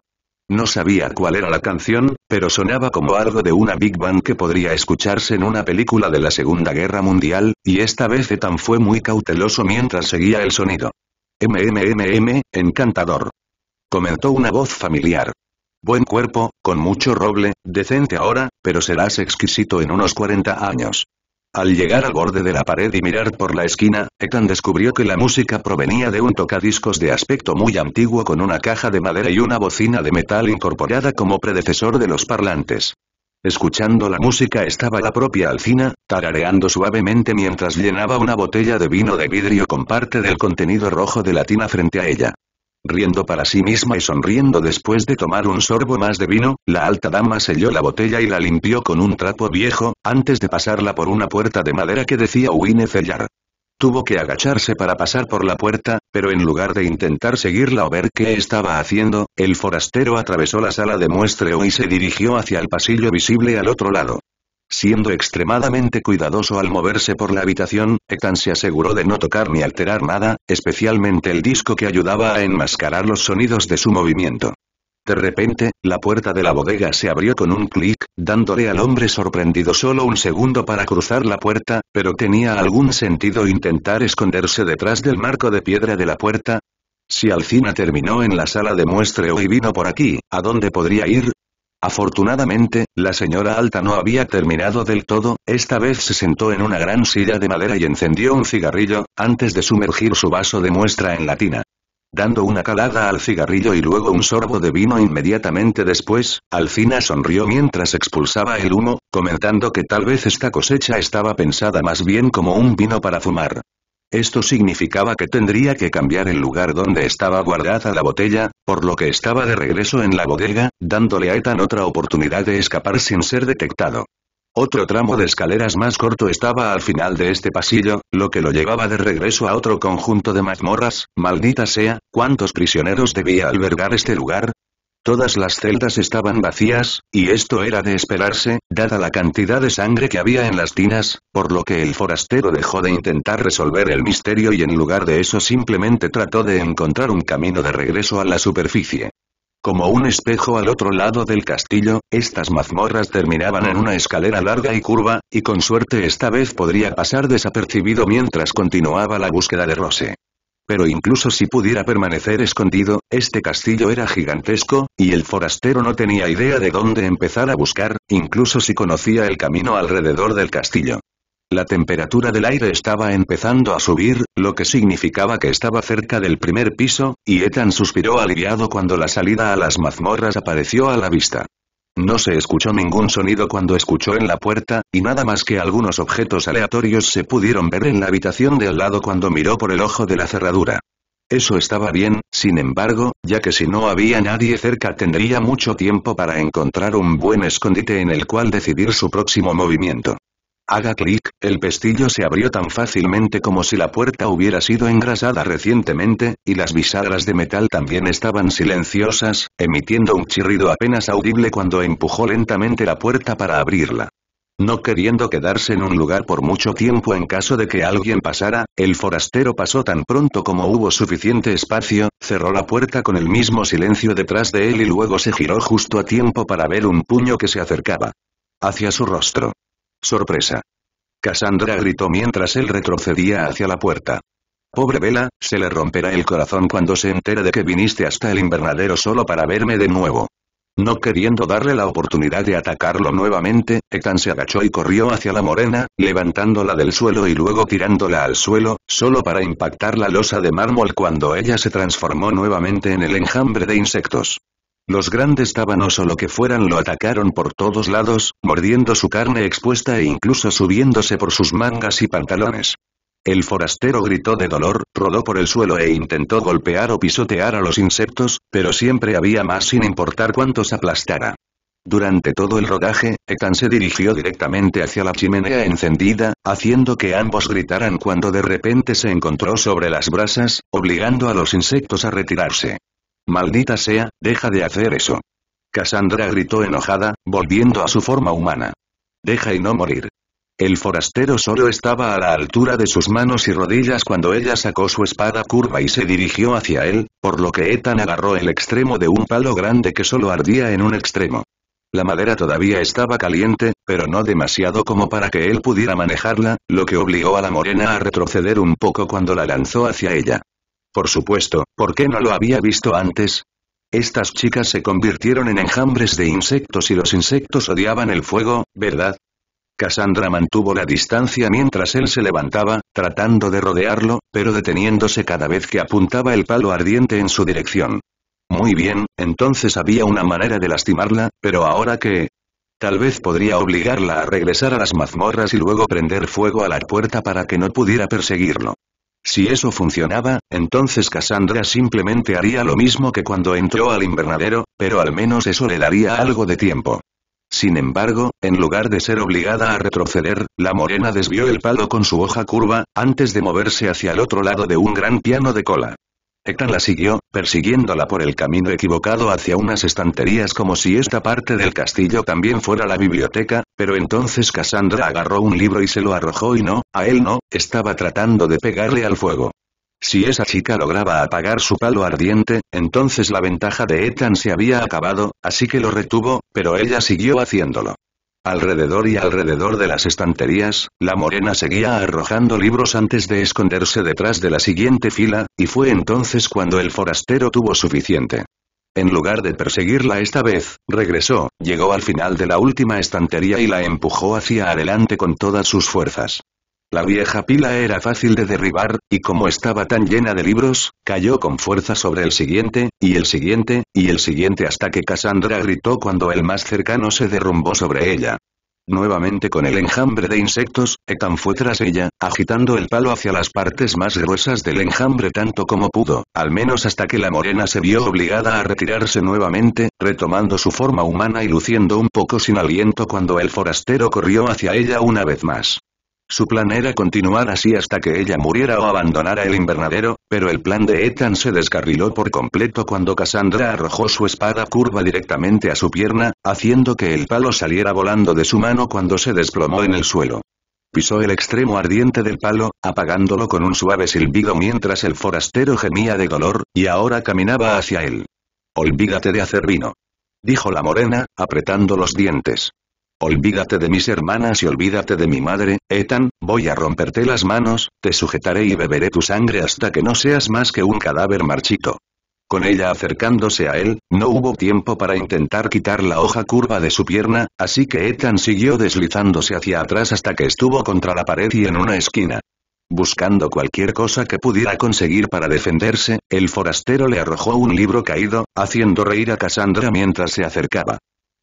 No sabía cuál era la canción, pero sonaba como algo de una Big Band que podría escucharse en una película de la Segunda Guerra Mundial, y esta vez Ethan fue muy cauteloso mientras seguía el sonido. MMMM, encantador. Comentó una voz familiar. Buen cuerpo, con mucho roble, decente ahora, pero serás exquisito en unos 40 años. Al llegar al borde de la pared y mirar por la esquina, Ethan descubrió que la música provenía de un tocadiscos de aspecto muy antiguo con una caja de madera y una bocina de metal incorporada como predecesor de los parlantes. Escuchando la música estaba la propia Alcina, tarareando suavemente mientras llenaba una botella de vino de vidrio con parte del contenido rojo de la tina frente a ella riendo para sí misma y sonriendo después de tomar un sorbo más de vino, la alta dama selló la botella y la limpió con un trapo viejo, antes de pasarla por una puerta de madera que decía Wine Cellar. Tuvo que agacharse para pasar por la puerta, pero en lugar de intentar seguirla o ver qué estaba haciendo, el forastero atravesó la sala de muestreo y se dirigió hacia el pasillo visible al otro lado. Siendo extremadamente cuidadoso al moverse por la habitación, Ethan se aseguró de no tocar ni alterar nada, especialmente el disco que ayudaba a enmascarar los sonidos de su movimiento. De repente, la puerta de la bodega se abrió con un clic, dándole al hombre sorprendido solo un segundo para cruzar la puerta, pero tenía algún sentido intentar esconderse detrás del marco de piedra de la puerta. Si Alcina terminó en la sala de muestreo y vino por aquí, ¿a dónde podría ir? Afortunadamente, la señora Alta no había terminado del todo, esta vez se sentó en una gran silla de madera y encendió un cigarrillo, antes de sumergir su vaso de muestra en la tina. Dando una calada al cigarrillo y luego un sorbo de vino inmediatamente después, Alcina sonrió mientras expulsaba el humo, comentando que tal vez esta cosecha estaba pensada más bien como un vino para fumar. Esto significaba que tendría que cambiar el lugar donde estaba guardada la botella, por lo que estaba de regreso en la bodega, dándole a Ethan otra oportunidad de escapar sin ser detectado. Otro tramo de escaleras más corto estaba al final de este pasillo, lo que lo llevaba de regreso a otro conjunto de mazmorras, maldita sea, ¿cuántos prisioneros debía albergar este lugar? Todas las celdas estaban vacías, y esto era de esperarse, dada la cantidad de sangre que había en las tinas, por lo que el forastero dejó de intentar resolver el misterio y en lugar de eso simplemente trató de encontrar un camino de regreso a la superficie. Como un espejo al otro lado del castillo, estas mazmorras terminaban en una escalera larga y curva, y con suerte esta vez podría pasar desapercibido mientras continuaba la búsqueda de Rose. Pero incluso si pudiera permanecer escondido, este castillo era gigantesco, y el forastero no tenía idea de dónde empezar a buscar, incluso si conocía el camino alrededor del castillo. La temperatura del aire estaba empezando a subir, lo que significaba que estaba cerca del primer piso, y Ethan suspiró aliviado cuando la salida a las mazmorras apareció a la vista. No se escuchó ningún sonido cuando escuchó en la puerta, y nada más que algunos objetos aleatorios se pudieron ver en la habitación de al lado cuando miró por el ojo de la cerradura. Eso estaba bien, sin embargo, ya que si no había nadie cerca tendría mucho tiempo para encontrar un buen escondite en el cual decidir su próximo movimiento. Haga clic, el pestillo se abrió tan fácilmente como si la puerta hubiera sido engrasada recientemente, y las bisagras de metal también estaban silenciosas, emitiendo un chirrido apenas audible cuando empujó lentamente la puerta para abrirla. No queriendo quedarse en un lugar por mucho tiempo en caso de que alguien pasara, el forastero pasó tan pronto como hubo suficiente espacio, cerró la puerta con el mismo silencio detrás de él y luego se giró justo a tiempo para ver un puño que se acercaba hacia su rostro sorpresa. Cassandra gritó mientras él retrocedía hacia la puerta. Pobre Vela, se le romperá el corazón cuando se entere de que viniste hasta el invernadero solo para verme de nuevo. No queriendo darle la oportunidad de atacarlo nuevamente, Ethan se agachó y corrió hacia la morena, levantándola del suelo y luego tirándola al suelo, solo para impactar la losa de mármol cuando ella se transformó nuevamente en el enjambre de insectos. Los grandes tábanos o lo que fueran lo atacaron por todos lados, mordiendo su carne expuesta e incluso subiéndose por sus mangas y pantalones. El forastero gritó de dolor, rodó por el suelo e intentó golpear o pisotear a los insectos, pero siempre había más sin importar cuántos aplastara. Durante todo el rodaje, Ethan se dirigió directamente hacia la chimenea encendida, haciendo que ambos gritaran cuando de repente se encontró sobre las brasas, obligando a los insectos a retirarse. Maldita sea, deja de hacer eso. Cassandra gritó enojada, volviendo a su forma humana. Deja y no morir. El forastero solo estaba a la altura de sus manos y rodillas cuando ella sacó su espada curva y se dirigió hacia él, por lo que Ethan agarró el extremo de un palo grande que solo ardía en un extremo. La madera todavía estaba caliente, pero no demasiado como para que él pudiera manejarla, lo que obligó a la morena a retroceder un poco cuando la lanzó hacia ella. Por supuesto, ¿por qué no lo había visto antes? Estas chicas se convirtieron en enjambres de insectos y los insectos odiaban el fuego, ¿verdad? Cassandra mantuvo la distancia mientras él se levantaba, tratando de rodearlo, pero deteniéndose cada vez que apuntaba el palo ardiente en su dirección. Muy bien, entonces había una manera de lastimarla, pero ahora que... Tal vez podría obligarla a regresar a las mazmorras y luego prender fuego a la puerta para que no pudiera perseguirlo. Si eso funcionaba, entonces Cassandra simplemente haría lo mismo que cuando entró al invernadero, pero al menos eso le daría algo de tiempo. Sin embargo, en lugar de ser obligada a retroceder, la morena desvió el palo con su hoja curva, antes de moverse hacia el otro lado de un gran piano de cola. Ethan la siguió, persiguiéndola por el camino equivocado hacia unas estanterías como si esta parte del castillo también fuera la biblioteca, pero entonces Cassandra agarró un libro y se lo arrojó y no, a él no, estaba tratando de pegarle al fuego. Si esa chica lograba apagar su palo ardiente, entonces la ventaja de Ethan se había acabado, así que lo retuvo, pero ella siguió haciéndolo. Alrededor y alrededor de las estanterías, la morena seguía arrojando libros antes de esconderse detrás de la siguiente fila, y fue entonces cuando el forastero tuvo suficiente. En lugar de perseguirla esta vez, regresó, llegó al final de la última estantería y la empujó hacia adelante con todas sus fuerzas. La vieja pila era fácil de derribar, y como estaba tan llena de libros, cayó con fuerza sobre el siguiente, y el siguiente, y el siguiente hasta que Cassandra gritó cuando el más cercano se derrumbó sobre ella. Nuevamente con el enjambre de insectos, Etan fue tras ella, agitando el palo hacia las partes más gruesas del enjambre tanto como pudo, al menos hasta que la morena se vio obligada a retirarse nuevamente, retomando su forma humana y luciendo un poco sin aliento cuando el forastero corrió hacia ella una vez más. Su plan era continuar así hasta que ella muriera o abandonara el invernadero, pero el plan de Ethan se descarriló por completo cuando Cassandra arrojó su espada curva directamente a su pierna, haciendo que el palo saliera volando de su mano cuando se desplomó en el suelo. Pisó el extremo ardiente del palo, apagándolo con un suave silbido mientras el forastero gemía de dolor, y ahora caminaba hacia él. Olvídate de hacer vino. Dijo la morena, apretando los dientes. Olvídate de mis hermanas y olvídate de mi madre, Ethan, voy a romperte las manos, te sujetaré y beberé tu sangre hasta que no seas más que un cadáver marchito. Con ella acercándose a él, no hubo tiempo para intentar quitar la hoja curva de su pierna, así que Ethan siguió deslizándose hacia atrás hasta que estuvo contra la pared y en una esquina. Buscando cualquier cosa que pudiera conseguir para defenderse, el forastero le arrojó un libro caído, haciendo reír a Cassandra mientras se acercaba.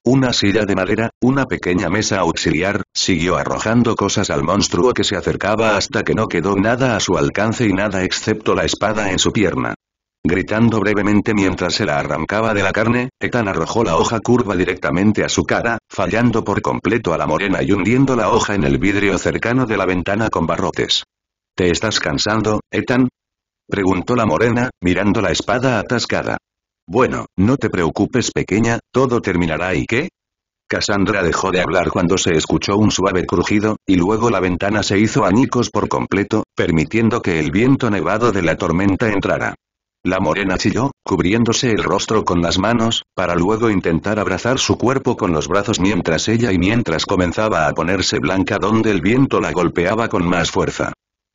Una silla de madera, una pequeña mesa auxiliar, siguió arrojando cosas al monstruo que se acercaba hasta que no quedó nada a su alcance y nada excepto la espada en su pierna. Gritando brevemente mientras se la arrancaba de la carne, Etan arrojó la hoja curva directamente a su cara, fallando por completo a la morena y hundiendo la hoja en el vidrio cercano de la ventana con barrotes. ¿Te estás cansando, Etan? Preguntó la morena, mirando la espada atascada. Bueno, no te preocupes pequeña, todo terminará y qué? Cassandra dejó de hablar cuando se escuchó un suave crujido, y luego la ventana se hizo añicos por completo, permitiendo que el viento nevado de la tormenta entrara. La morena chilló, cubriéndose el rostro con las manos, para luego intentar abrazar su cuerpo con los brazos mientras ella y mientras comenzaba a ponerse blanca donde el viento la golpeaba con más fuerza.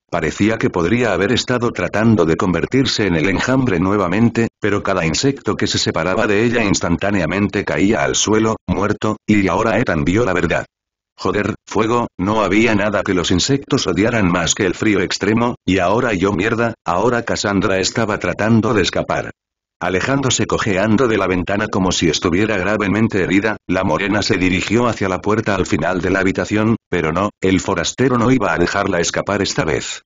Parecía que podría haber estado tratando de convertirse en el enjambre nuevamente, pero cada insecto que se separaba de ella instantáneamente caía al suelo, muerto, y ahora Ethan vio la verdad. Joder, fuego, no había nada que los insectos odiaran más que el frío extremo, y ahora yo mierda, ahora Cassandra estaba tratando de escapar. Alejándose cojeando de la ventana como si estuviera gravemente herida, la morena se dirigió hacia la puerta al final de la habitación, pero no, el forastero no iba a dejarla escapar esta vez.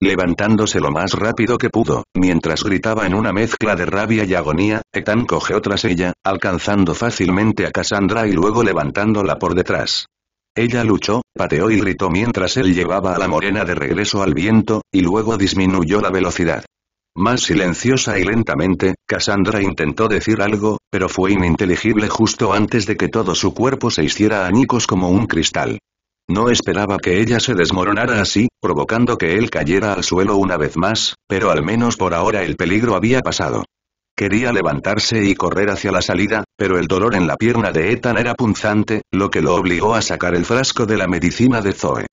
Levantándose lo más rápido que pudo, mientras gritaba en una mezcla de rabia y agonía, Etan cogió tras ella, alcanzando fácilmente a Cassandra y luego levantándola por detrás. Ella luchó, pateó y gritó mientras él llevaba a la morena de regreso al viento, y luego disminuyó la velocidad. Más silenciosa y lentamente, Cassandra intentó decir algo, pero fue ininteligible justo antes de que todo su cuerpo se hiciera añicos como un cristal. No esperaba que ella se desmoronara así, provocando que él cayera al suelo una vez más, pero al menos por ahora el peligro había pasado. Quería levantarse y correr hacia la salida, pero el dolor en la pierna de Ethan era punzante, lo que lo obligó a sacar el frasco de la medicina de Zoe.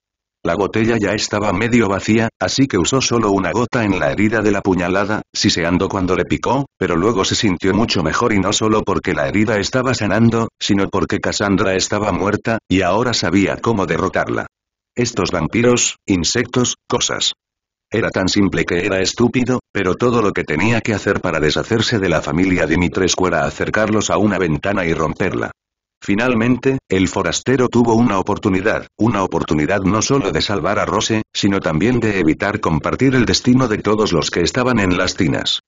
La botella ya estaba medio vacía, así que usó solo una gota en la herida de la puñalada, siseando cuando le picó, pero luego se sintió mucho mejor y no solo porque la herida estaba sanando, sino porque Cassandra estaba muerta, y ahora sabía cómo derrotarla. Estos vampiros, insectos, cosas. Era tan simple que era estúpido, pero todo lo que tenía que hacer para deshacerse de la familia Dimitrescu era acercarlos a una ventana y romperla. Finalmente, el forastero tuvo una oportunidad, una oportunidad no solo de salvar a Rose, sino también de evitar compartir el destino de todos los que estaban en las tinas.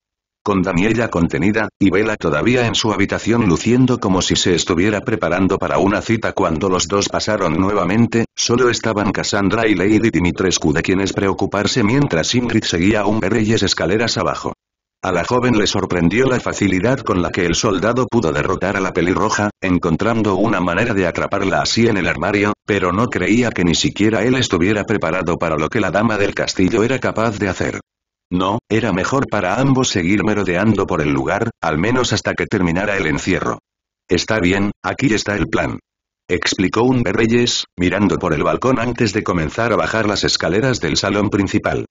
Con Daniela contenida, y Bella todavía en su habitación luciendo como si se estuviera preparando para una cita cuando los dos pasaron nuevamente, solo estaban Cassandra y Lady Dimitrescu de quienes preocuparse mientras Ingrid seguía un Reyes escaleras abajo. A la joven le sorprendió la facilidad con la que el soldado pudo derrotar a la pelirroja, encontrando una manera de atraparla así en el armario, pero no creía que ni siquiera él estuviera preparado para lo que la dama del castillo era capaz de hacer. No, era mejor para ambos seguir merodeando por el lugar, al menos hasta que terminara el encierro. Está bien, aquí está el plan. Explicó un Berreyes, mirando por el balcón antes de comenzar a bajar las escaleras del salón principal.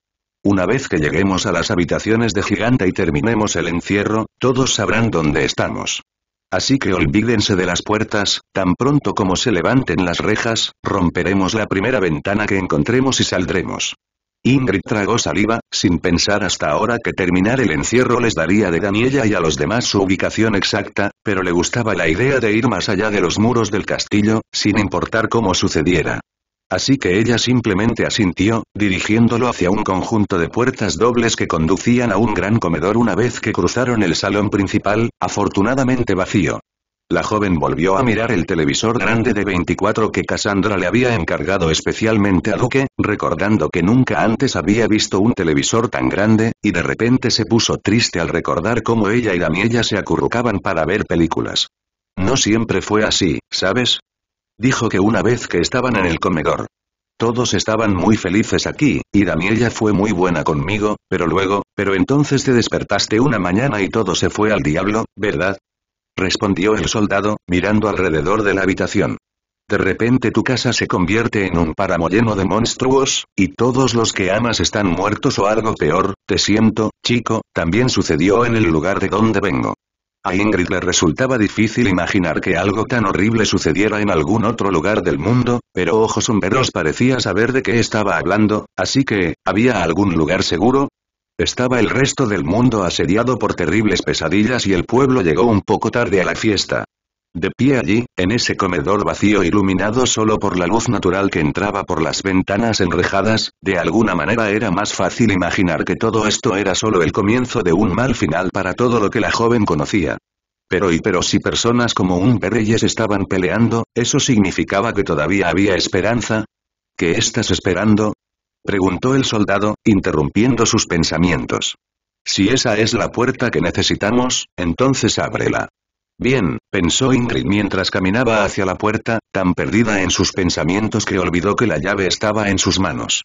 Una vez que lleguemos a las habitaciones de giganta y terminemos el encierro, todos sabrán dónde estamos. Así que olvídense de las puertas, tan pronto como se levanten las rejas, romperemos la primera ventana que encontremos y saldremos. Ingrid tragó saliva, sin pensar hasta ahora que terminar el encierro les daría de Daniela y a los demás su ubicación exacta, pero le gustaba la idea de ir más allá de los muros del castillo, sin importar cómo sucediera. Así que ella simplemente asintió, dirigiéndolo hacia un conjunto de puertas dobles que conducían a un gran comedor una vez que cruzaron el salón principal, afortunadamente vacío. La joven volvió a mirar el televisor grande de 24 que Cassandra le había encargado especialmente a Duque, recordando que nunca antes había visto un televisor tan grande, y de repente se puso triste al recordar cómo ella y Damiella se acurrucaban para ver películas. No siempre fue así, ¿sabes? Dijo que una vez que estaban en el comedor. Todos estaban muy felices aquí, y damiella fue muy buena conmigo, pero luego, pero entonces te despertaste una mañana y todo se fue al diablo, ¿verdad? Respondió el soldado, mirando alrededor de la habitación. De repente tu casa se convierte en un páramo lleno de monstruos, y todos los que amas están muertos o algo peor, te siento, chico, también sucedió en el lugar de donde vengo. A Ingrid le resultaba difícil imaginar que algo tan horrible sucediera en algún otro lugar del mundo, pero Ojos Sombreros parecía saber de qué estaba hablando, así que, ¿había algún lugar seguro? Estaba el resto del mundo asediado por terribles pesadillas y el pueblo llegó un poco tarde a la fiesta. De pie allí, en ese comedor vacío iluminado solo por la luz natural que entraba por las ventanas enrejadas, de alguna manera era más fácil imaginar que todo esto era solo el comienzo de un mal final para todo lo que la joven conocía. Pero y pero si personas como un perreyes estaban peleando, ¿eso significaba que todavía había esperanza? ¿Qué estás esperando? Preguntó el soldado, interrumpiendo sus pensamientos. Si esa es la puerta que necesitamos, entonces ábrela. Bien, pensó Ingrid mientras caminaba hacia la puerta, tan perdida en sus pensamientos que olvidó que la llave estaba en sus manos.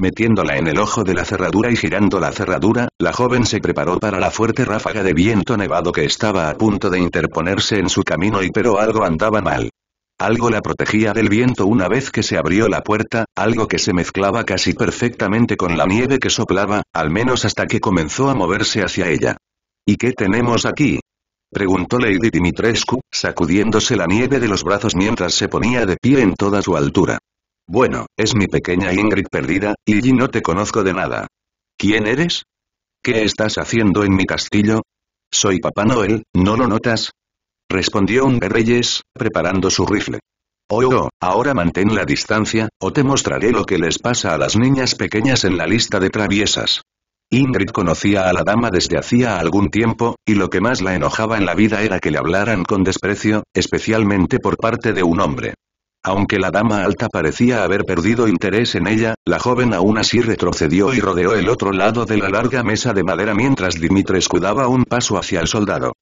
Metiéndola en el ojo de la cerradura y girando la cerradura, la joven se preparó para la fuerte ráfaga de viento nevado que estaba a punto de interponerse en su camino y pero algo andaba mal. Algo la protegía del viento una vez que se abrió la puerta, algo que se mezclaba casi perfectamente con la nieve que soplaba, al menos hasta que comenzó a moverse hacia ella. ¿Y qué tenemos aquí? Preguntó Lady Dimitrescu, sacudiéndose la nieve de los brazos mientras se ponía de pie en toda su altura. Bueno, es mi pequeña Ingrid perdida, y no te conozco de nada. ¿Quién eres? ¿Qué estás haciendo en mi castillo? Soy Papá Noel, ¿no lo notas? Respondió un Reyes, preparando su rifle. Oh, oh, ahora mantén la distancia, o te mostraré lo que les pasa a las niñas pequeñas en la lista de traviesas. Ingrid conocía a la dama desde hacía algún tiempo, y lo que más la enojaba en la vida era que le hablaran con desprecio, especialmente por parte de un hombre. Aunque la dama alta parecía haber perdido interés en ella, la joven aún así retrocedió y rodeó el otro lado de la larga mesa de madera mientras Dimitres escudaba un paso hacia el soldado.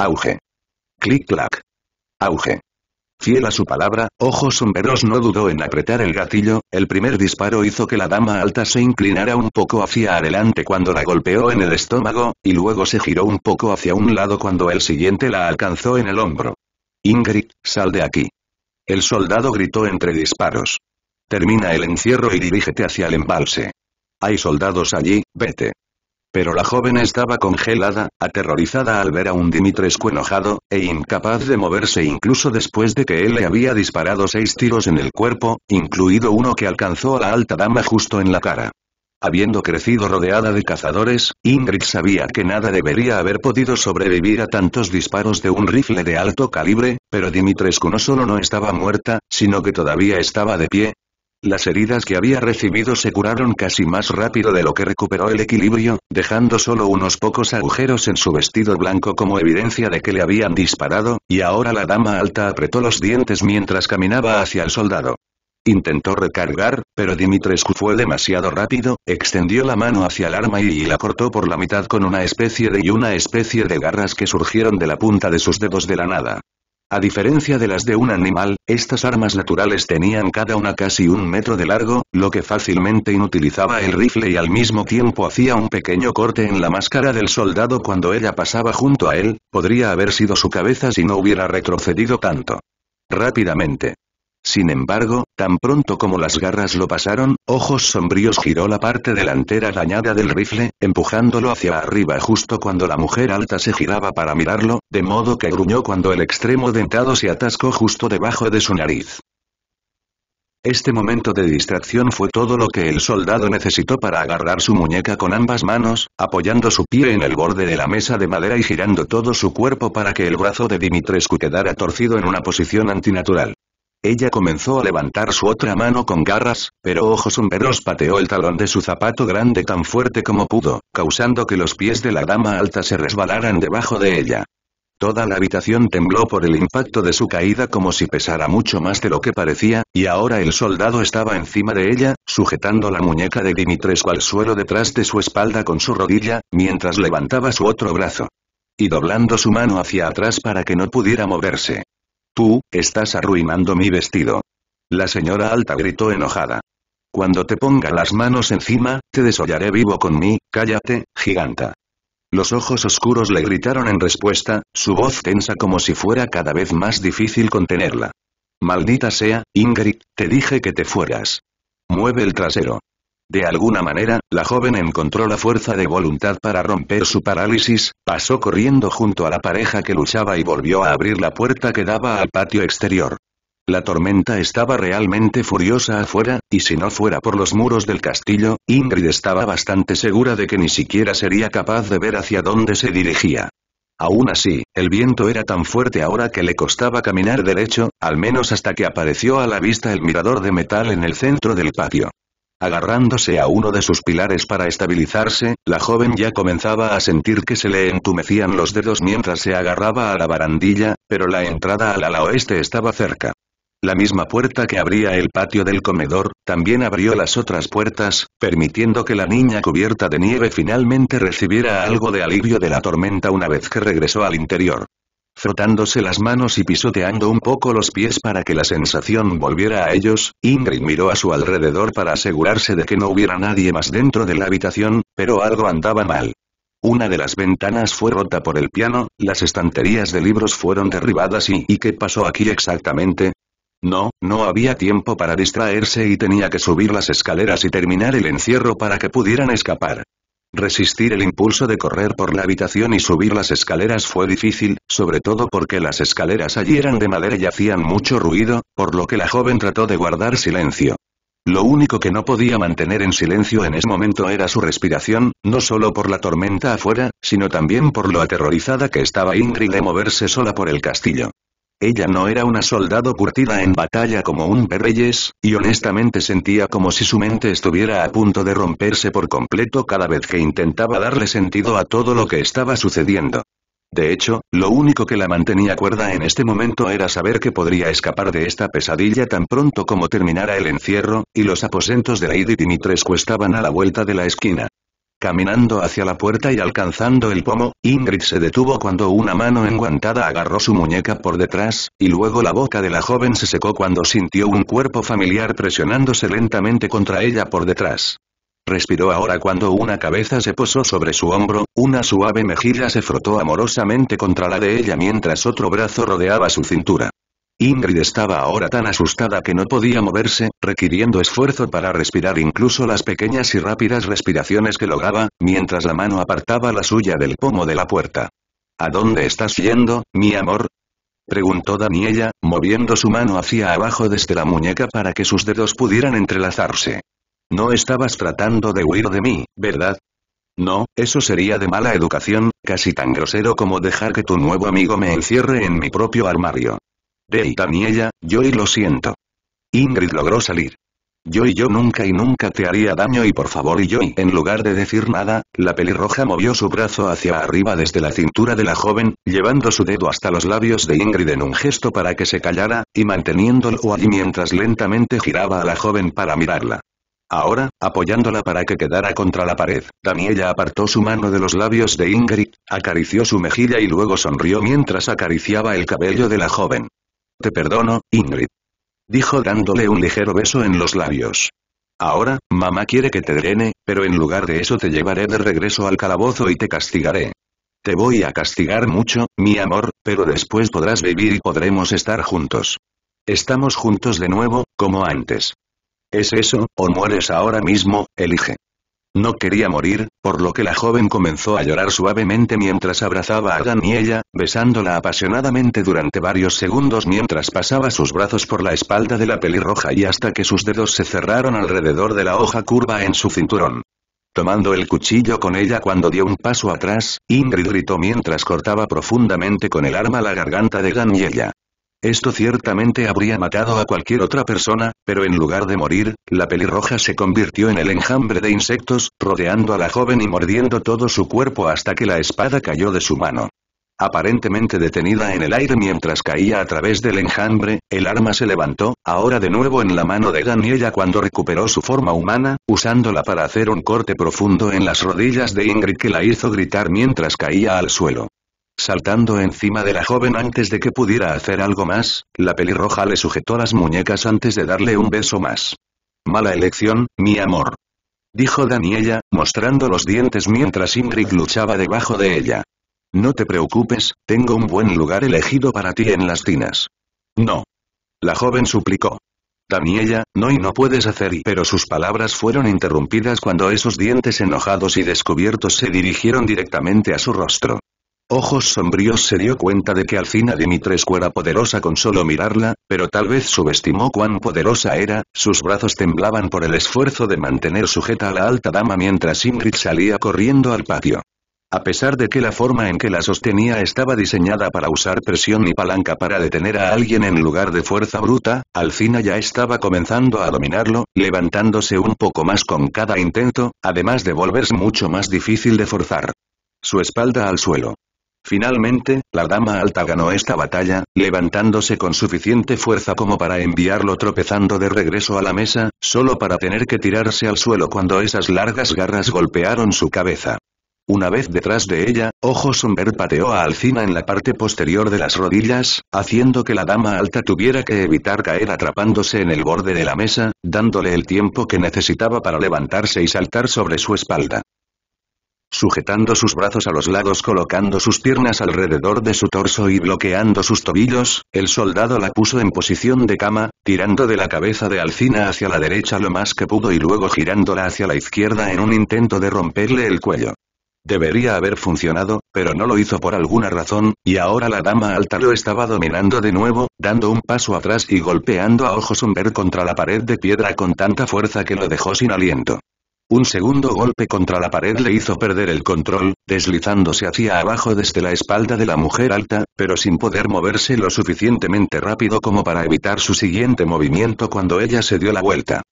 Auge. Clic-clac. Auge. Fiel a su palabra, Ojos Sombreros no dudó en apretar el gatillo, el primer disparo hizo que la dama alta se inclinara un poco hacia adelante cuando la golpeó en el estómago, y luego se giró un poco hacia un lado cuando el siguiente la alcanzó en el hombro. Ingrid, sal de aquí. El soldado gritó entre disparos. Termina el encierro y dirígete hacia el embalse. Hay soldados allí, vete. Pero la joven estaba congelada, aterrorizada al ver a un Dimitrescu enojado, e incapaz de moverse incluso después de que él le había disparado seis tiros en el cuerpo, incluido uno que alcanzó a la alta dama justo en la cara. Habiendo crecido rodeada de cazadores, Ingrid sabía que nada debería haber podido sobrevivir a tantos disparos de un rifle de alto calibre, pero Dimitrescu no solo no estaba muerta, sino que todavía estaba de pie, las heridas que había recibido se curaron casi más rápido de lo que recuperó el equilibrio, dejando solo unos pocos agujeros en su vestido blanco como evidencia de que le habían disparado, y ahora la dama alta apretó los dientes mientras caminaba hacia el soldado. Intentó recargar, pero Dimitrescu fue demasiado rápido, extendió la mano hacia el arma y la cortó por la mitad con una especie de y una especie de garras que surgieron de la punta de sus dedos de la nada. A diferencia de las de un animal, estas armas naturales tenían cada una casi un metro de largo, lo que fácilmente inutilizaba el rifle y al mismo tiempo hacía un pequeño corte en la máscara del soldado cuando ella pasaba junto a él, podría haber sido su cabeza si no hubiera retrocedido tanto. Rápidamente, sin embargo, tan pronto como las garras lo pasaron, Ojos Sombríos giró la parte delantera dañada del rifle, empujándolo hacia arriba justo cuando la mujer alta se giraba para mirarlo, de modo que gruñó cuando el extremo dentado se atascó justo debajo de su nariz. Este momento de distracción fue todo lo que el soldado necesitó para agarrar su muñeca con ambas manos, apoyando su pie en el borde de la mesa de madera y girando todo su cuerpo para que el brazo de Dimitrescu quedara torcido en una posición antinatural. Ella comenzó a levantar su otra mano con garras, pero Ojos Umberos pateó el talón de su zapato grande tan fuerte como pudo, causando que los pies de la dama alta se resbalaran debajo de ella. Toda la habitación tembló por el impacto de su caída como si pesara mucho más de lo que parecía, y ahora el soldado estaba encima de ella, sujetando la muñeca de Dimitrescu al suelo detrás de su espalda con su rodilla, mientras levantaba su otro brazo. Y doblando su mano hacia atrás para que no pudiera moverse. Tú, estás arruinando mi vestido. La señora alta gritó enojada. Cuando te ponga las manos encima, te desollaré vivo con mí, cállate, giganta. Los ojos oscuros le gritaron en respuesta, su voz tensa como si fuera cada vez más difícil contenerla. Maldita sea, Ingrid, te dije que te fueras. Mueve el trasero. De alguna manera, la joven encontró la fuerza de voluntad para romper su parálisis, pasó corriendo junto a la pareja que luchaba y volvió a abrir la puerta que daba al patio exterior. La tormenta estaba realmente furiosa afuera, y si no fuera por los muros del castillo, Ingrid estaba bastante segura de que ni siquiera sería capaz de ver hacia dónde se dirigía. Aún así, el viento era tan fuerte ahora que le costaba caminar derecho, al menos hasta que apareció a la vista el mirador de metal en el centro del patio. Agarrándose a uno de sus pilares para estabilizarse, la joven ya comenzaba a sentir que se le entumecían los dedos mientras se agarraba a la barandilla, pero la entrada al ala oeste estaba cerca. La misma puerta que abría el patio del comedor, también abrió las otras puertas, permitiendo que la niña cubierta de nieve finalmente recibiera algo de alivio de la tormenta una vez que regresó al interior frotándose las manos y pisoteando un poco los pies para que la sensación volviera a ellos, Ingrid miró a su alrededor para asegurarse de que no hubiera nadie más dentro de la habitación, pero algo andaba mal. Una de las ventanas fue rota por el piano, las estanterías de libros fueron derribadas y ¿y qué pasó aquí exactamente? No, no había tiempo para distraerse y tenía que subir las escaleras y terminar el encierro para que pudieran escapar. Resistir el impulso de correr por la habitación y subir las escaleras fue difícil, sobre todo porque las escaleras allí eran de madera y hacían mucho ruido, por lo que la joven trató de guardar silencio. Lo único que no podía mantener en silencio en ese momento era su respiración, no solo por la tormenta afuera, sino también por lo aterrorizada que estaba Ingrid de moverse sola por el castillo. Ella no era una soldado curtida en batalla como un Perreyes, y honestamente sentía como si su mente estuviera a punto de romperse por completo cada vez que intentaba darle sentido a todo lo que estaba sucediendo. De hecho, lo único que la mantenía cuerda en este momento era saber que podría escapar de esta pesadilla tan pronto como terminara el encierro, y los aposentos de Lady Dimitrescu estaban a la vuelta de la esquina. Caminando hacia la puerta y alcanzando el pomo, Ingrid se detuvo cuando una mano enguantada agarró su muñeca por detrás, y luego la boca de la joven se secó cuando sintió un cuerpo familiar presionándose lentamente contra ella por detrás. Respiró ahora cuando una cabeza se posó sobre su hombro, una suave mejilla se frotó amorosamente contra la de ella mientras otro brazo rodeaba su cintura. Ingrid estaba ahora tan asustada que no podía moverse, requiriendo esfuerzo para respirar incluso las pequeñas y rápidas respiraciones que lograba, mientras la mano apartaba la suya del pomo de la puerta. ¿A dónde estás yendo, mi amor? preguntó Daniela, moviendo su mano hacia abajo desde la muñeca para que sus dedos pudieran entrelazarse. No estabas tratando de huir de mí, ¿verdad? No, eso sería de mala educación, casi tan grosero como dejar que tu nuevo amigo me encierre en mi propio armario. Deitan ella, yo y lo siento. Ingrid logró salir. Yo y yo nunca y nunca te haría daño y por favor y yo y en lugar de decir nada, la pelirroja movió su brazo hacia arriba desde la cintura de la joven, llevando su dedo hasta los labios de Ingrid en un gesto para que se callara, y manteniéndolo allí mientras lentamente giraba a la joven para mirarla. Ahora, apoyándola para que quedara contra la pared, Daniela apartó su mano de los labios de Ingrid, acarició su mejilla y luego sonrió mientras acariciaba el cabello de la joven. Te perdono, Ingrid. Dijo dándole un ligero beso en los labios. Ahora, mamá quiere que te drene, pero en lugar de eso te llevaré de regreso al calabozo y te castigaré. Te voy a castigar mucho, mi amor, pero después podrás vivir y podremos estar juntos. Estamos juntos de nuevo, como antes. ¿Es eso, o mueres ahora mismo, elige? No quería morir, por lo que la joven comenzó a llorar suavemente mientras abrazaba a Gan y ella, besándola apasionadamente durante varios segundos mientras pasaba sus brazos por la espalda de la pelirroja y hasta que sus dedos se cerraron alrededor de la hoja curva en su cinturón. Tomando el cuchillo con ella cuando dio un paso atrás, Ingrid gritó mientras cortaba profundamente con el arma la garganta de Gan y ella. Esto ciertamente habría matado a cualquier otra persona, pero en lugar de morir, la pelirroja se convirtió en el enjambre de insectos, rodeando a la joven y mordiendo todo su cuerpo hasta que la espada cayó de su mano. Aparentemente detenida en el aire mientras caía a través del enjambre, el arma se levantó, ahora de nuevo en la mano de Daniela cuando recuperó su forma humana, usándola para hacer un corte profundo en las rodillas de Ingrid que la hizo gritar mientras caía al suelo saltando encima de la joven antes de que pudiera hacer algo más, la pelirroja le sujetó las muñecas antes de darle un beso más. Mala elección, mi amor. Dijo Daniela, mostrando los dientes mientras Ingrid luchaba debajo de ella. No te preocupes, tengo un buen lugar elegido para ti en las tinas. No. La joven suplicó. Daniella, no y no puedes hacer pero sus palabras fueron interrumpidas cuando esos dientes enojados y descubiertos se dirigieron directamente a su rostro ojos sombríos se dio cuenta de que Alcina Dimitrescu era poderosa con solo mirarla, pero tal vez subestimó cuán poderosa era, sus brazos temblaban por el esfuerzo de mantener sujeta a la alta dama mientras Ingrid salía corriendo al patio. A pesar de que la forma en que la sostenía estaba diseñada para usar presión y palanca para detener a alguien en lugar de fuerza bruta, Alcina ya estaba comenzando a dominarlo, levantándose un poco más con cada intento, además de volverse mucho más difícil de forzar. Su espalda al suelo, Finalmente, la dama alta ganó esta batalla, levantándose con suficiente fuerza como para enviarlo tropezando de regreso a la mesa, solo para tener que tirarse al suelo cuando esas largas garras golpearon su cabeza. Una vez detrás de ella, Ojo Sumber pateó a Alcina en la parte posterior de las rodillas, haciendo que la dama alta tuviera que evitar caer atrapándose en el borde de la mesa, dándole el tiempo que necesitaba para levantarse y saltar sobre su espalda sujetando sus brazos a los lados colocando sus piernas alrededor de su torso y bloqueando sus tobillos, el soldado la puso en posición de cama, tirando de la cabeza de Alcina hacia la derecha lo más que pudo y luego girándola hacia la izquierda en un intento de romperle el cuello. Debería haber funcionado, pero no lo hizo por alguna razón, y ahora la dama alta lo estaba dominando de nuevo, dando un paso atrás y golpeando a ojos un ver contra la pared de piedra con tanta fuerza que lo dejó sin aliento. Un segundo golpe contra la pared le hizo perder el control, deslizándose hacia abajo desde la espalda de la mujer alta, pero sin poder moverse lo suficientemente rápido como para evitar su siguiente movimiento cuando ella se dio la vuelta.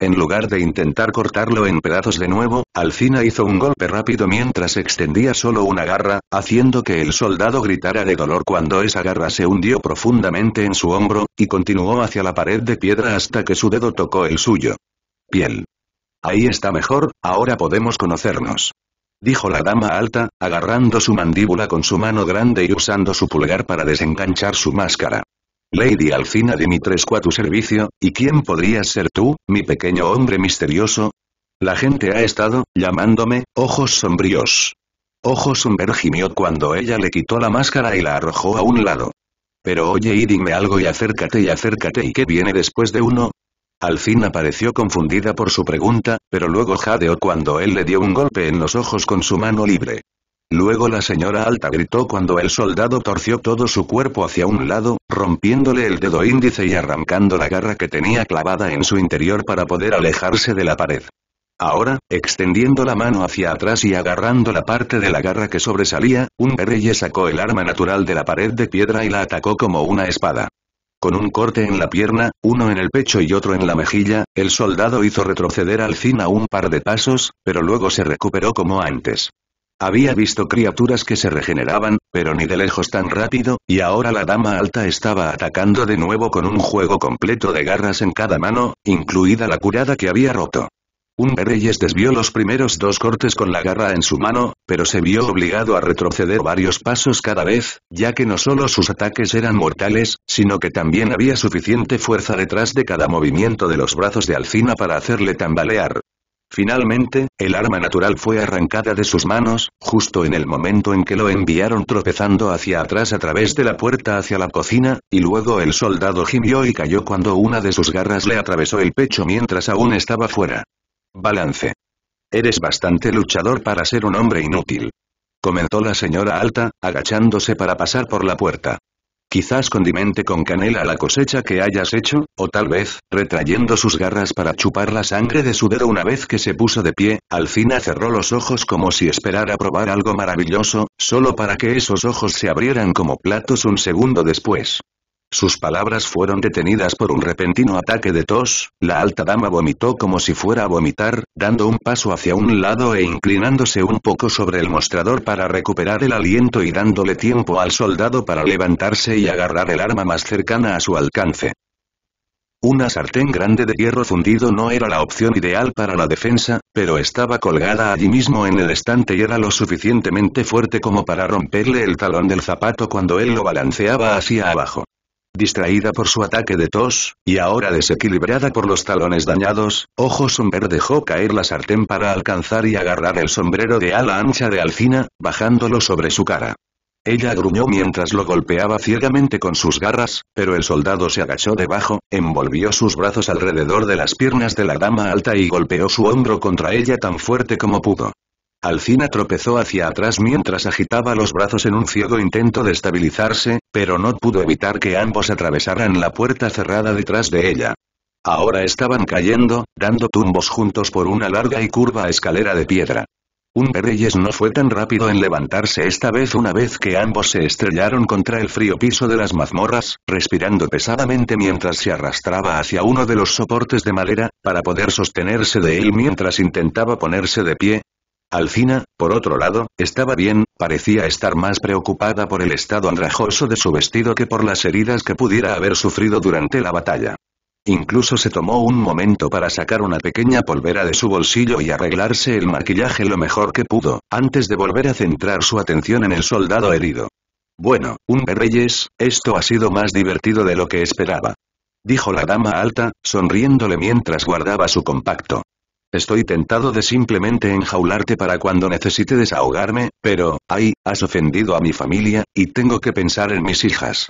En lugar de intentar cortarlo en pedazos de nuevo, Alcina hizo un golpe rápido mientras extendía solo una garra, haciendo que el soldado gritara de dolor cuando esa garra se hundió profundamente en su hombro, y continuó hacia la pared de piedra hasta que su dedo tocó el suyo. Piel. Ahí está mejor, ahora podemos conocernos. Dijo la dama alta, agarrando su mandíbula con su mano grande y usando su pulgar para desenganchar su máscara. Lady Alcina Dimitrescu a tu servicio, ¿y quién podrías ser tú, mi pequeño hombre misterioso? La gente ha estado, llamándome, ojos sombríos. Ojos un cuando ella le quitó la máscara y la arrojó a un lado. Pero oye y dime algo y acércate y acércate y qué viene después de uno, al fin apareció confundida por su pregunta, pero luego jadeó cuando él le dio un golpe en los ojos con su mano libre. Luego la señora alta gritó cuando el soldado torció todo su cuerpo hacia un lado, rompiéndole el dedo índice y arrancando la garra que tenía clavada en su interior para poder alejarse de la pared. Ahora, extendiendo la mano hacia atrás y agarrando la parte de la garra que sobresalía, un guerrille sacó el arma natural de la pared de piedra y la atacó como una espada con un corte en la pierna, uno en el pecho y otro en la mejilla, el soldado hizo retroceder al a un par de pasos, pero luego se recuperó como antes. Había visto criaturas que se regeneraban, pero ni de lejos tan rápido, y ahora la dama alta estaba atacando de nuevo con un juego completo de garras en cada mano, incluida la curada que había roto. Un Reyes desvió los primeros dos cortes con la garra en su mano, pero se vio obligado a retroceder varios pasos cada vez, ya que no solo sus ataques eran mortales, sino que también había suficiente fuerza detrás de cada movimiento de los brazos de Alcina para hacerle tambalear. Finalmente, el arma natural fue arrancada de sus manos, justo en el momento en que lo enviaron tropezando hacia atrás a través de la puerta hacia la cocina, y luego el soldado gimió y cayó cuando una de sus garras le atravesó el pecho mientras aún estaba fuera. Balance. Eres bastante luchador para ser un hombre inútil. Comenzó la señora alta, agachándose para pasar por la puerta. Quizás condimente con canela la cosecha que hayas hecho, o tal vez, retrayendo sus garras para chupar la sangre de su dedo una vez que se puso de pie, Alcina cerró los ojos como si esperara probar algo maravilloso, solo para que esos ojos se abrieran como platos un segundo después. Sus palabras fueron detenidas por un repentino ataque de tos, la alta dama vomitó como si fuera a vomitar, dando un paso hacia un lado e inclinándose un poco sobre el mostrador para recuperar el aliento y dándole tiempo al soldado para levantarse y agarrar el arma más cercana a su alcance. Una sartén grande de hierro fundido no era la opción ideal para la defensa, pero estaba colgada allí mismo en el estante y era lo suficientemente fuerte como para romperle el talón del zapato cuando él lo balanceaba hacia abajo distraída por su ataque de tos, y ahora desequilibrada por los talones dañados, Ojo Somber dejó caer la sartén para alcanzar y agarrar el sombrero de ala ancha de Alcina, bajándolo sobre su cara. Ella gruñó mientras lo golpeaba ciegamente con sus garras, pero el soldado se agachó debajo, envolvió sus brazos alrededor de las piernas de la dama alta y golpeó su hombro contra ella tan fuerte como pudo. Alcina tropezó hacia atrás mientras agitaba los brazos en un ciego intento de estabilizarse, pero no pudo evitar que ambos atravesaran la puerta cerrada detrás de ella. Ahora estaban cayendo, dando tumbos juntos por una larga y curva escalera de piedra. Un Reyes no fue tan rápido en levantarse esta vez una vez que ambos se estrellaron contra el frío piso de las mazmorras, respirando pesadamente mientras se arrastraba hacia uno de los soportes de madera, para poder sostenerse de él mientras intentaba ponerse de pie, Alcina, por otro lado, estaba bien, parecía estar más preocupada por el estado andrajoso de su vestido que por las heridas que pudiera haber sufrido durante la batalla. Incluso se tomó un momento para sacar una pequeña polvera de su bolsillo y arreglarse el maquillaje lo mejor que pudo, antes de volver a centrar su atención en el soldado herido. Bueno, un reyes, esto ha sido más divertido de lo que esperaba. Dijo la dama alta, sonriéndole mientras guardaba su compacto. Estoy tentado de simplemente enjaularte para cuando necesite desahogarme, pero, ay, has ofendido a mi familia, y tengo que pensar en mis hijas.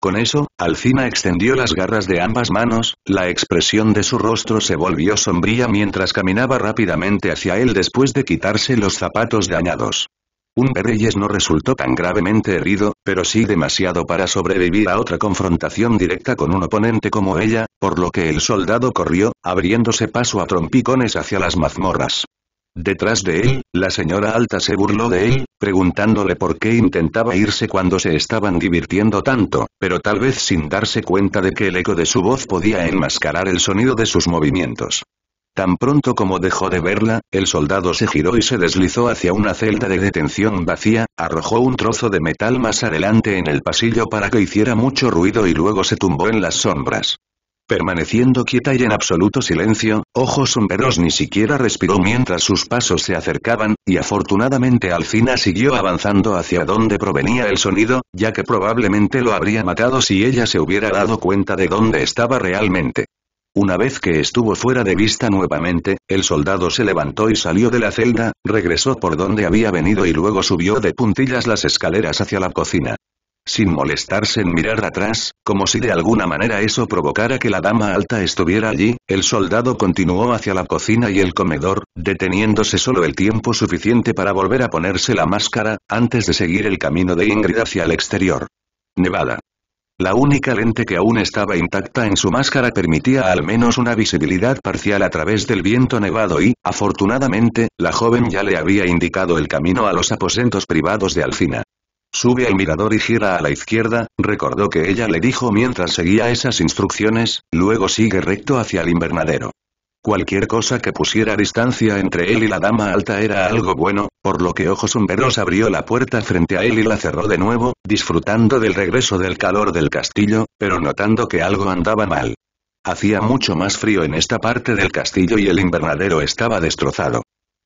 Con eso, Alcina extendió las garras de ambas manos, la expresión de su rostro se volvió sombría mientras caminaba rápidamente hacia él después de quitarse los zapatos dañados. Un Reyes no resultó tan gravemente herido, pero sí demasiado para sobrevivir a otra confrontación directa con un oponente como ella, por lo que el soldado corrió, abriéndose paso a trompicones hacia las mazmorras. Detrás de él, la señora alta se burló de él, preguntándole por qué intentaba irse cuando se estaban divirtiendo tanto, pero tal vez sin darse cuenta de que el eco de su voz podía enmascarar el sonido de sus movimientos. Tan pronto como dejó de verla, el soldado se giró y se deslizó hacia una celda de detención vacía, arrojó un trozo de metal más adelante en el pasillo para que hiciera mucho ruido y luego se tumbó en las sombras. Permaneciendo quieta y en absoluto silencio, ojos sombreros ni siquiera respiró mientras sus pasos se acercaban, y afortunadamente Alcina siguió avanzando hacia donde provenía el sonido, ya que probablemente lo habría matado si ella se hubiera dado cuenta de dónde estaba realmente. Una vez que estuvo fuera de vista nuevamente, el soldado se levantó y salió de la celda, regresó por donde había venido y luego subió de puntillas las escaleras hacia la cocina. Sin molestarse en mirar atrás, como si de alguna manera eso provocara que la dama alta estuviera allí, el soldado continuó hacia la cocina y el comedor, deteniéndose solo el tiempo suficiente para volver a ponerse la máscara, antes de seguir el camino de Ingrid hacia el exterior. Nevada. La única lente que aún estaba intacta en su máscara permitía al menos una visibilidad parcial a través del viento nevado y, afortunadamente, la joven ya le había indicado el camino a los aposentos privados de Alcina. Sube al mirador y gira a la izquierda, recordó que ella le dijo mientras seguía esas instrucciones, luego sigue recto hacia el invernadero. Cualquier cosa que pusiera distancia entre él y la dama alta era algo bueno, por lo que Ojos Sombreros abrió la puerta frente a él y la cerró de nuevo, disfrutando del regreso del calor del castillo, pero notando que algo andaba mal. Hacía mucho más frío en esta parte del castillo y el invernadero estaba destrozado.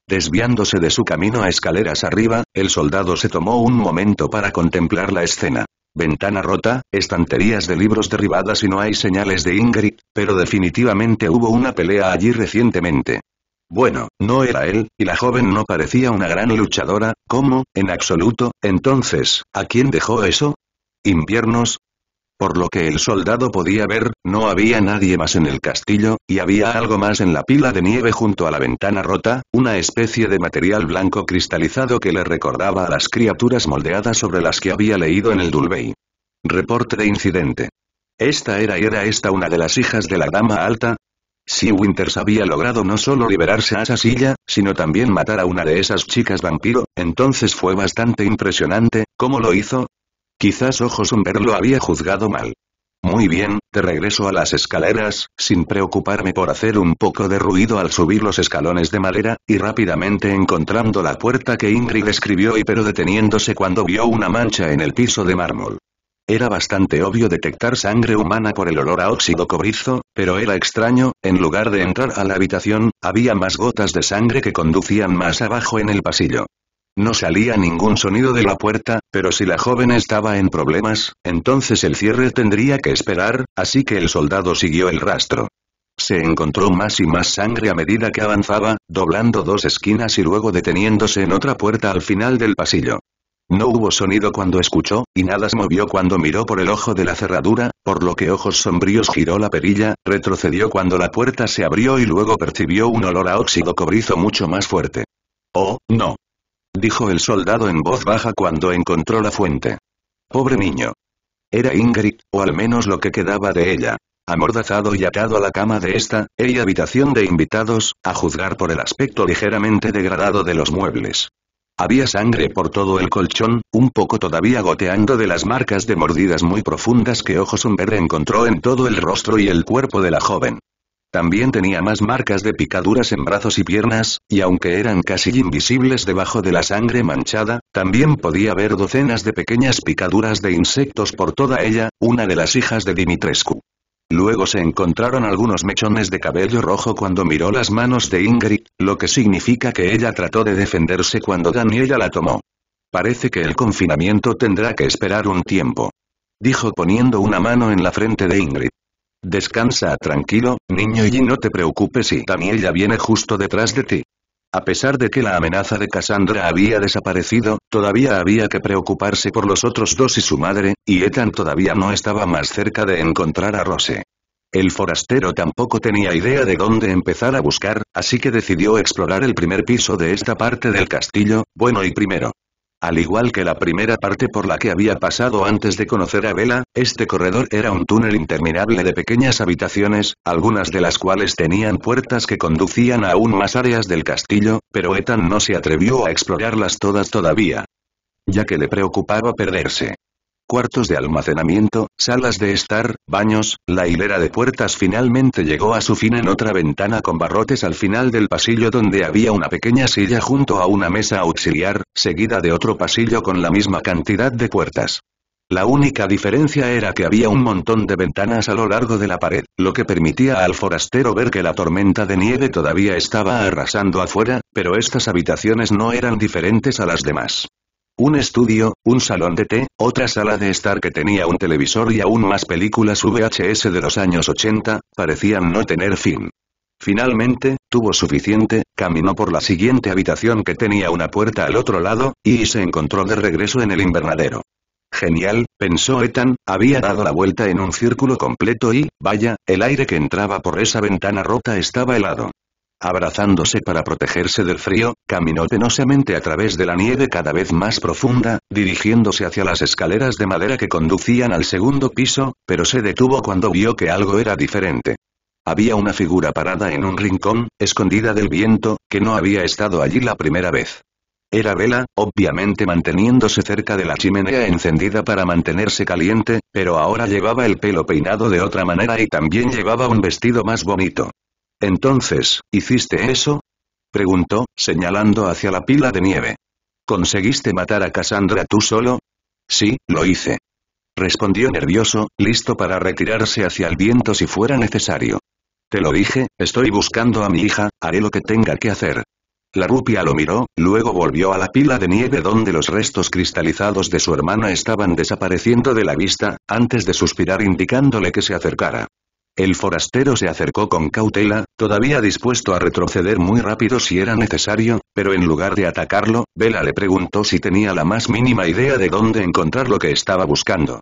Desviándose de su camino a escaleras arriba, el soldado se tomó un momento para contemplar la escena ventana rota, estanterías de libros derribadas y no hay señales de Ingrid, pero definitivamente hubo una pelea allí recientemente. Bueno, no era él, y la joven no parecía una gran luchadora, ¿cómo? En absoluto, entonces, ¿a quién dejó eso? Inviernos, por lo que el soldado podía ver, no había nadie más en el castillo, y había algo más en la pila de nieve junto a la ventana rota, una especie de material blanco cristalizado que le recordaba a las criaturas moldeadas sobre las que había leído en el Dulbey. Reporte de incidente. ¿Esta era y era esta una de las hijas de la dama alta? Si Winters había logrado no solo liberarse a esa silla, sino también matar a una de esas chicas vampiro, entonces fue bastante impresionante, ¿cómo lo hizo? Quizás Ojos un lo había juzgado mal. Muy bien, te regreso a las escaleras, sin preocuparme por hacer un poco de ruido al subir los escalones de madera, y rápidamente encontrando la puerta que Ingrid escribió y pero deteniéndose cuando vio una mancha en el piso de mármol. Era bastante obvio detectar sangre humana por el olor a óxido cobrizo, pero era extraño, en lugar de entrar a la habitación, había más gotas de sangre que conducían más abajo en el pasillo. No salía ningún sonido de la puerta, pero si la joven estaba en problemas, entonces el cierre tendría que esperar, así que el soldado siguió el rastro. Se encontró más y más sangre a medida que avanzaba, doblando dos esquinas y luego deteniéndose en otra puerta al final del pasillo. No hubo sonido cuando escuchó, y nada se movió cuando miró por el ojo de la cerradura, por lo que ojos sombríos giró la perilla, retrocedió cuando la puerta se abrió y luego percibió un olor a óxido cobrizo mucho más fuerte. Oh, no dijo el soldado en voz baja cuando encontró la fuente. Pobre niño. Era Ingrid, o al menos lo que quedaba de ella. Amordazado y atado a la cama de esta, y habitación de invitados, a juzgar por el aspecto ligeramente degradado de los muebles. Había sangre por todo el colchón, un poco todavía goteando de las marcas de mordidas muy profundas que Ojo verde encontró en todo el rostro y el cuerpo de la joven. También tenía más marcas de picaduras en brazos y piernas, y aunque eran casi invisibles debajo de la sangre manchada, también podía ver docenas de pequeñas picaduras de insectos por toda ella, una de las hijas de Dimitrescu. Luego se encontraron algunos mechones de cabello rojo cuando miró las manos de Ingrid, lo que significa que ella trató de defenderse cuando Daniela la tomó. Parece que el confinamiento tendrá que esperar un tiempo. Dijo poniendo una mano en la frente de Ingrid. Descansa tranquilo, niño y no te preocupes si ya viene justo detrás de ti. A pesar de que la amenaza de Cassandra había desaparecido, todavía había que preocuparse por los otros dos y su madre, y Ethan todavía no estaba más cerca de encontrar a Rose. El forastero tampoco tenía idea de dónde empezar a buscar, así que decidió explorar el primer piso de esta parte del castillo, bueno y primero. Al igual que la primera parte por la que había pasado antes de conocer a Vela, este corredor era un túnel interminable de pequeñas habitaciones, algunas de las cuales tenían puertas que conducían a aún más áreas del castillo, pero Ethan no se atrevió a explorarlas todas todavía ya que le preocupaba perderse cuartos de almacenamiento, salas de estar, baños, la hilera de puertas finalmente llegó a su fin en otra ventana con barrotes al final del pasillo donde había una pequeña silla junto a una mesa auxiliar, seguida de otro pasillo con la misma cantidad de puertas. La única diferencia era que había un montón de ventanas a lo largo de la pared, lo que permitía al forastero ver que la tormenta de nieve todavía estaba arrasando afuera, pero estas habitaciones no eran diferentes a las demás. Un estudio, un salón de té, otra sala de estar que tenía un televisor y aún más películas VHS de los años 80, parecían no tener fin. Finalmente, tuvo suficiente, caminó por la siguiente habitación que tenía una puerta al otro lado, y se encontró de regreso en el invernadero. Genial, pensó Ethan, había dado la vuelta en un círculo completo y, vaya, el aire que entraba por esa ventana rota estaba helado. Abrazándose para protegerse del frío, caminó penosamente a través de la nieve cada vez más profunda, dirigiéndose hacia las escaleras de madera que conducían al segundo piso, pero se detuvo cuando vio que algo era diferente. Había una figura parada en un rincón, escondida del viento, que no había estado allí la primera vez. Era Vela, obviamente manteniéndose cerca de la chimenea encendida para mantenerse caliente, pero ahora llevaba el pelo peinado de otra manera y también llevaba un vestido más bonito. Entonces, ¿hiciste eso? Preguntó, señalando hacia la pila de nieve. ¿Conseguiste matar a Cassandra tú solo? Sí, lo hice. Respondió nervioso, listo para retirarse hacia el viento si fuera necesario. Te lo dije, estoy buscando a mi hija, haré lo que tenga que hacer. La rupia lo miró, luego volvió a la pila de nieve donde los restos cristalizados de su hermana estaban desapareciendo de la vista, antes de suspirar indicándole que se acercara. El forastero se acercó con cautela, todavía dispuesto a retroceder muy rápido si era necesario, pero en lugar de atacarlo, Vela le preguntó si tenía la más mínima idea de dónde encontrar lo que estaba buscando.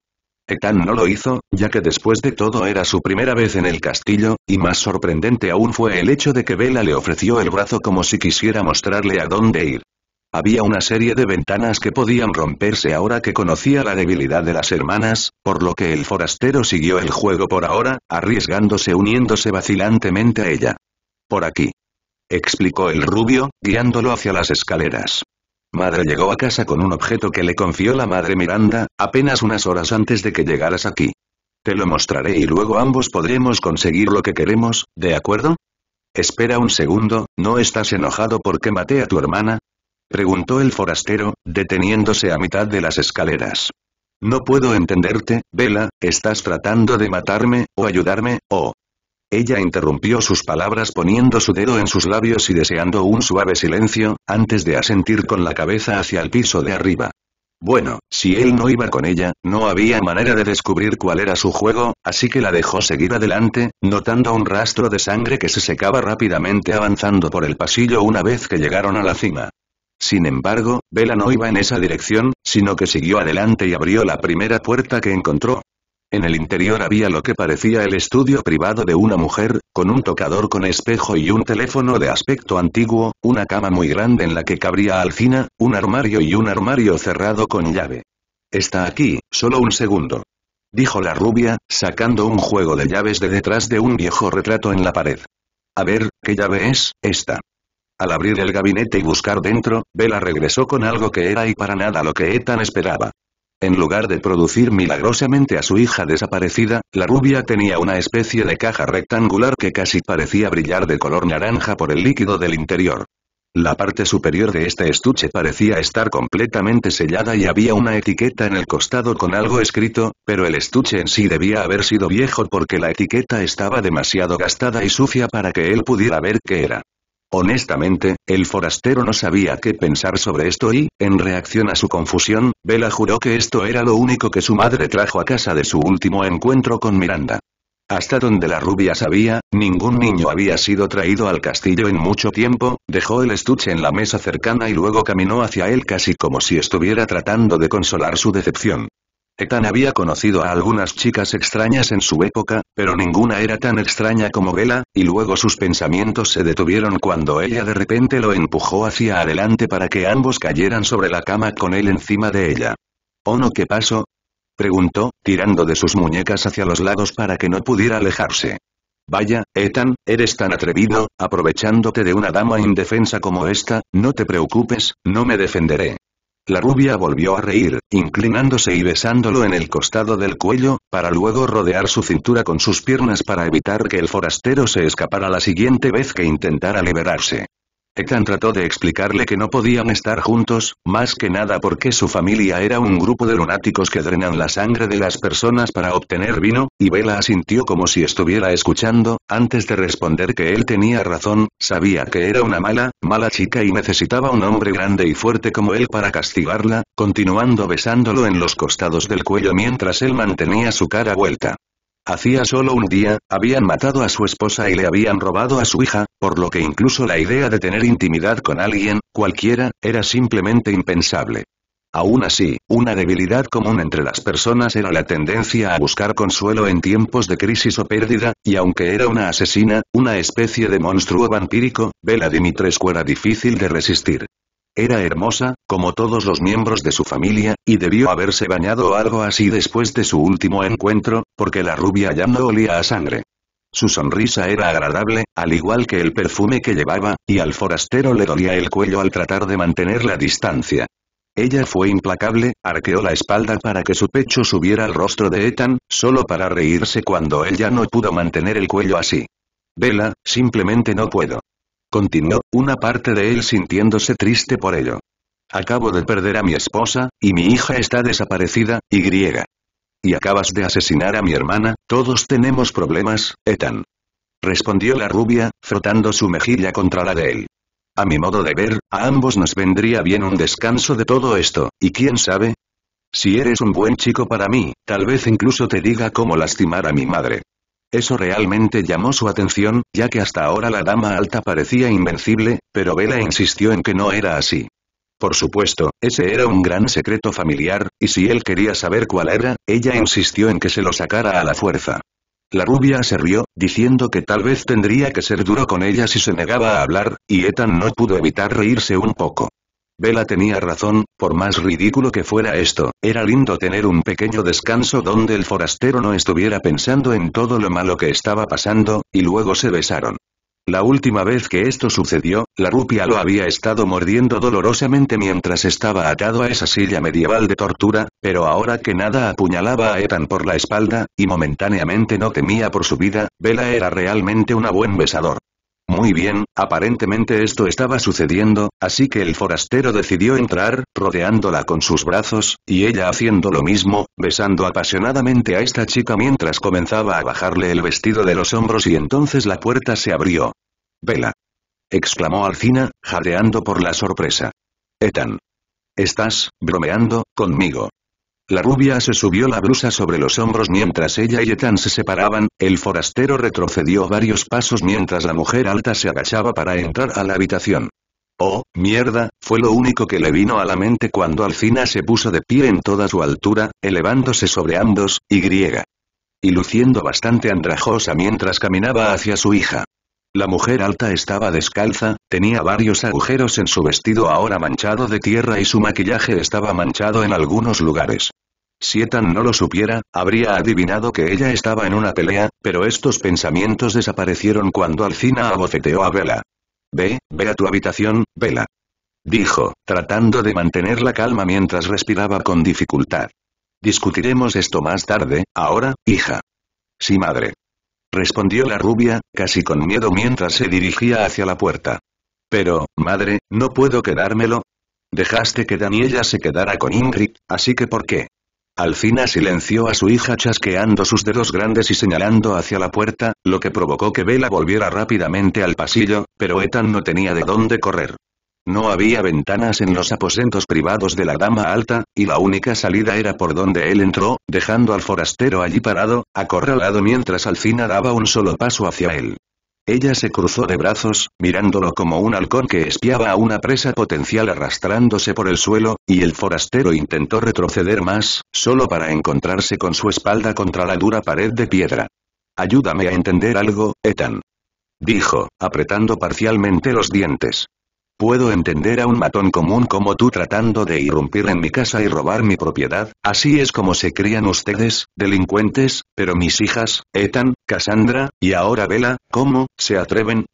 Etan no lo hizo, ya que después de todo era su primera vez en el castillo, y más sorprendente aún fue el hecho de que Vela le ofreció el brazo como si quisiera mostrarle a dónde ir. Había una serie de ventanas que podían romperse ahora que conocía la debilidad de las hermanas, por lo que el forastero siguió el juego por ahora, arriesgándose uniéndose vacilantemente a ella. Por aquí. Explicó el rubio, guiándolo hacia las escaleras. Madre llegó a casa con un objeto que le confió la madre Miranda, apenas unas horas antes de que llegaras aquí. Te lo mostraré y luego ambos podremos conseguir lo que queremos, ¿de acuerdo? Espera un segundo, ¿no estás enojado porque maté a tu hermana? preguntó el forastero, deteniéndose a mitad de las escaleras. No puedo entenderte, Vela, ¿estás tratando de matarme, o ayudarme, o...? Ella interrumpió sus palabras poniendo su dedo en sus labios y deseando un suave silencio, antes de asentir con la cabeza hacia el piso de arriba. Bueno, si él no iba con ella, no había manera de descubrir cuál era su juego, así que la dejó seguir adelante, notando un rastro de sangre que se secaba rápidamente avanzando por el pasillo una vez que llegaron a la cima. Sin embargo, Vela no iba en esa dirección, sino que siguió adelante y abrió la primera puerta que encontró. En el interior había lo que parecía el estudio privado de una mujer, con un tocador con espejo y un teléfono de aspecto antiguo, una cama muy grande en la que cabría Alcina, un armario y un armario cerrado con llave. Está aquí, solo un segundo. Dijo la rubia, sacando un juego de llaves de detrás de un viejo retrato en la pared. A ver, ¿qué llave es, esta? Al abrir el gabinete y buscar dentro, Bella regresó con algo que era y para nada lo que Ethan esperaba. En lugar de producir milagrosamente a su hija desaparecida, la rubia tenía una especie de caja rectangular que casi parecía brillar de color naranja por el líquido del interior. La parte superior de este estuche parecía estar completamente sellada y había una etiqueta en el costado con algo escrito, pero el estuche en sí debía haber sido viejo porque la etiqueta estaba demasiado gastada y sucia para que él pudiera ver qué era. Honestamente, el forastero no sabía qué pensar sobre esto y, en reacción a su confusión, Bella juró que esto era lo único que su madre trajo a casa de su último encuentro con Miranda. Hasta donde la rubia sabía, ningún niño había sido traído al castillo en mucho tiempo, dejó el estuche en la mesa cercana y luego caminó hacia él casi como si estuviera tratando de consolar su decepción. Ethan había conocido a algunas chicas extrañas en su época, pero ninguna era tan extraña como Bella, y luego sus pensamientos se detuvieron cuando ella de repente lo empujó hacia adelante para que ambos cayeran sobre la cama con él encima de ella. ¿O no qué pasó? preguntó, tirando de sus muñecas hacia los lados para que no pudiera alejarse. Vaya, Ethan, eres tan atrevido, aprovechándote de una dama indefensa como esta, no te preocupes, no me defenderé. La rubia volvió a reír, inclinándose y besándolo en el costado del cuello, para luego rodear su cintura con sus piernas para evitar que el forastero se escapara la siguiente vez que intentara liberarse. Ethan trató de explicarle que no podían estar juntos, más que nada porque su familia era un grupo de lunáticos que drenan la sangre de las personas para obtener vino, y Bella asintió como si estuviera escuchando, antes de responder que él tenía razón, sabía que era una mala, mala chica y necesitaba un hombre grande y fuerte como él para castigarla, continuando besándolo en los costados del cuello mientras él mantenía su cara vuelta. Hacía solo un día, habían matado a su esposa y le habían robado a su hija, por lo que incluso la idea de tener intimidad con alguien, cualquiera, era simplemente impensable. Aún así, una debilidad común entre las personas era la tendencia a buscar consuelo en tiempos de crisis o pérdida, y aunque era una asesina, una especie de monstruo vampírico, Vela Dimitrescu era difícil de resistir. Era hermosa, como todos los miembros de su familia, y debió haberse bañado algo así después de su último encuentro, porque la rubia ya no olía a sangre. Su sonrisa era agradable, al igual que el perfume que llevaba, y al forastero le dolía el cuello al tratar de mantener la distancia. Ella fue implacable, arqueó la espalda para que su pecho subiera al rostro de Ethan, solo para reírse cuando ella no pudo mantener el cuello así. Vela, simplemente no puedo continuó, una parte de él sintiéndose triste por ello. Acabo de perder a mi esposa, y mi hija está desaparecida, y griega. Y acabas de asesinar a mi hermana, todos tenemos problemas, Ethan. Respondió la rubia, frotando su mejilla contra la de él. A mi modo de ver, a ambos nos vendría bien un descanso de todo esto, y quién sabe. Si eres un buen chico para mí, tal vez incluso te diga cómo lastimar a mi madre. Eso realmente llamó su atención, ya que hasta ahora la dama alta parecía invencible, pero Vela insistió en que no era así. Por supuesto, ese era un gran secreto familiar, y si él quería saber cuál era, ella insistió en que se lo sacara a la fuerza. La rubia se rió, diciendo que tal vez tendría que ser duro con ella si se negaba a hablar, y Ethan no pudo evitar reírse un poco. Vela tenía razón, por más ridículo que fuera esto, era lindo tener un pequeño descanso donde el forastero no estuviera pensando en todo lo malo que estaba pasando, y luego se besaron. La última vez que esto sucedió, la rupia lo había estado mordiendo dolorosamente mientras estaba atado a esa silla medieval de tortura, pero ahora que nada apuñalaba a Ethan por la espalda, y momentáneamente no temía por su vida, Vela era realmente una buen besador. Muy bien, aparentemente esto estaba sucediendo, así que el forastero decidió entrar, rodeándola con sus brazos, y ella haciendo lo mismo, besando apasionadamente a esta chica mientras comenzaba a bajarle el vestido de los hombros y entonces la puerta se abrió. «Vela», exclamó Alcina, jadeando por la sorpresa. «Ethan. Estás, bromeando, conmigo. La rubia se subió la blusa sobre los hombros mientras ella y Etan se separaban, el forastero retrocedió varios pasos mientras la mujer alta se agachaba para entrar a la habitación. Oh, mierda, fue lo único que le vino a la mente cuando Alcina se puso de pie en toda su altura, elevándose sobre ambos, y griega. Y luciendo bastante andrajosa mientras caminaba hacia su hija. La mujer alta estaba descalza, tenía varios agujeros en su vestido ahora manchado de tierra y su maquillaje estaba manchado en algunos lugares. Si Ethan no lo supiera, habría adivinado que ella estaba en una pelea, pero estos pensamientos desaparecieron cuando Alcina abofeteó a Vela. Ve, ve a tu habitación, Vela. Dijo, tratando de mantener la calma mientras respiraba con dificultad. Discutiremos esto más tarde, ahora, hija. Sí madre respondió la rubia, casi con miedo mientras se dirigía hacia la puerta. Pero, madre, no puedo quedármelo. Dejaste que Daniela se quedara con Ingrid, así que ¿por qué? Alcina silenció a su hija chasqueando sus dedos grandes y señalando hacia la puerta, lo que provocó que Vela volviera rápidamente al pasillo, pero Ethan no tenía de dónde correr. No había ventanas en los aposentos privados de la dama alta, y la única salida era por donde él entró, dejando al forastero allí parado, acorralado mientras Alcina daba un solo paso hacia él. Ella se cruzó de brazos, mirándolo como un halcón que espiaba a una presa potencial arrastrándose por el suelo, y el forastero intentó retroceder más, solo para encontrarse con su espalda contra la dura pared de piedra. Ayúdame a entender algo, Ethan. Dijo, apretando parcialmente los dientes. Puedo entender a un matón común como tú tratando de irrumpir en mi casa y robar mi propiedad, así es como se crían ustedes, delincuentes, pero mis hijas, Ethan, Cassandra, y ahora Vela, ¿cómo, se atreven?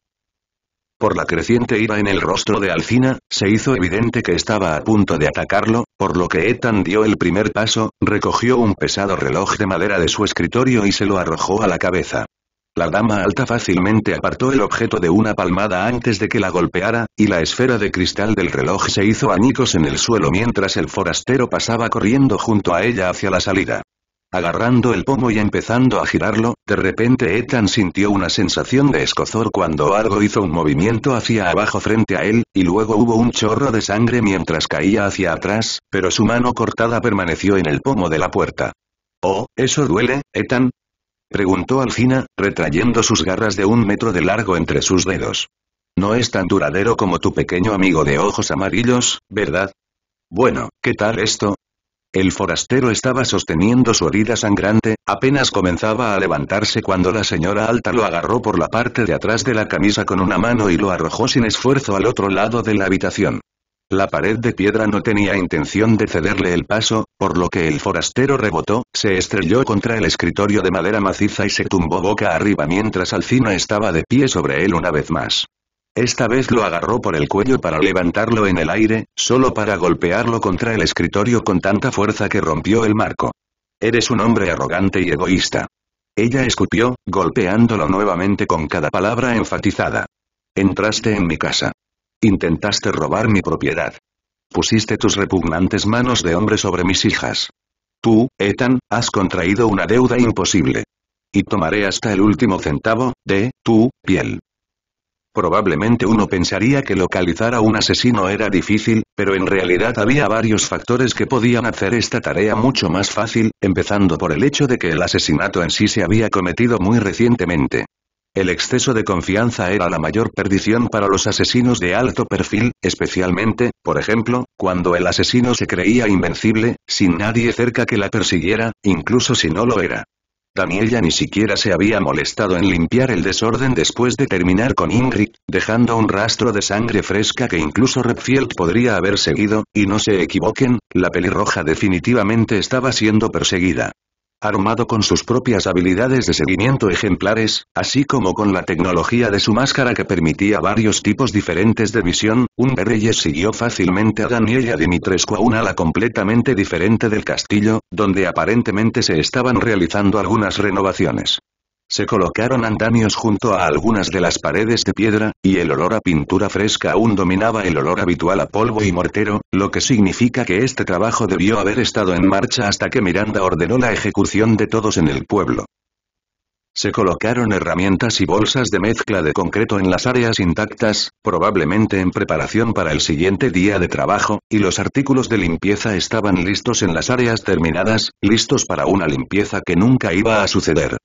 Por la creciente ira en el rostro de Alcina, se hizo evidente que estaba a punto de atacarlo, por lo que Ethan dio el primer paso, recogió un pesado reloj de madera de su escritorio y se lo arrojó a la cabeza. La dama alta fácilmente apartó el objeto de una palmada antes de que la golpeara, y la esfera de cristal del reloj se hizo añicos en el suelo mientras el forastero pasaba corriendo junto a ella hacia la salida. Agarrando el pomo y empezando a girarlo, de repente Ethan sintió una sensación de escozor cuando algo hizo un movimiento hacia abajo frente a él, y luego hubo un chorro de sangre mientras caía hacia atrás, pero su mano cortada permaneció en el pomo de la puerta. Oh, eso duele, Ethan, Preguntó Alcina, retrayendo sus garras de un metro de largo entre sus dedos. No es tan duradero como tu pequeño amigo de ojos amarillos, ¿verdad? Bueno, ¿qué tal esto? El forastero estaba sosteniendo su herida sangrante, apenas comenzaba a levantarse cuando la señora alta lo agarró por la parte de atrás de la camisa con una mano y lo arrojó sin esfuerzo al otro lado de la habitación. La pared de piedra no tenía intención de cederle el paso, por lo que el forastero rebotó, se estrelló contra el escritorio de madera maciza y se tumbó boca arriba mientras Alcina estaba de pie sobre él una vez más. Esta vez lo agarró por el cuello para levantarlo en el aire, solo para golpearlo contra el escritorio con tanta fuerza que rompió el marco. Eres un hombre arrogante y egoísta. Ella escupió, golpeándolo nuevamente con cada palabra enfatizada. Entraste en mi casa. Intentaste robar mi propiedad. Pusiste tus repugnantes manos de hombre sobre mis hijas. Tú, Ethan, has contraído una deuda imposible. Y tomaré hasta el último centavo, de, tu, piel. Probablemente uno pensaría que localizar a un asesino era difícil, pero en realidad había varios factores que podían hacer esta tarea mucho más fácil, empezando por el hecho de que el asesinato en sí se había cometido muy recientemente. El exceso de confianza era la mayor perdición para los asesinos de alto perfil, especialmente, por ejemplo, cuando el asesino se creía invencible, sin nadie cerca que la persiguiera, incluso si no lo era. Daniella ni siquiera se había molestado en limpiar el desorden después de terminar con Ingrid, dejando un rastro de sangre fresca que incluso Redfield podría haber seguido, y no se equivoquen, la pelirroja definitivamente estaba siendo perseguida. Armado con sus propias habilidades de seguimiento ejemplares, así como con la tecnología de su máscara que permitía varios tipos diferentes de visión, un Reyes siguió fácilmente a Daniel y a Dimitrescu a un ala completamente diferente del castillo, donde aparentemente se estaban realizando algunas renovaciones. Se colocaron andamios junto a algunas de las paredes de piedra, y el olor a pintura fresca aún dominaba el olor habitual a polvo y mortero, lo que significa que este trabajo debió haber estado en marcha hasta que Miranda ordenó la ejecución de todos en el pueblo. Se colocaron herramientas y bolsas de mezcla de concreto en las áreas intactas, probablemente en preparación para el siguiente día de trabajo, y los artículos de limpieza estaban listos en las áreas terminadas, listos para una limpieza que nunca iba a suceder.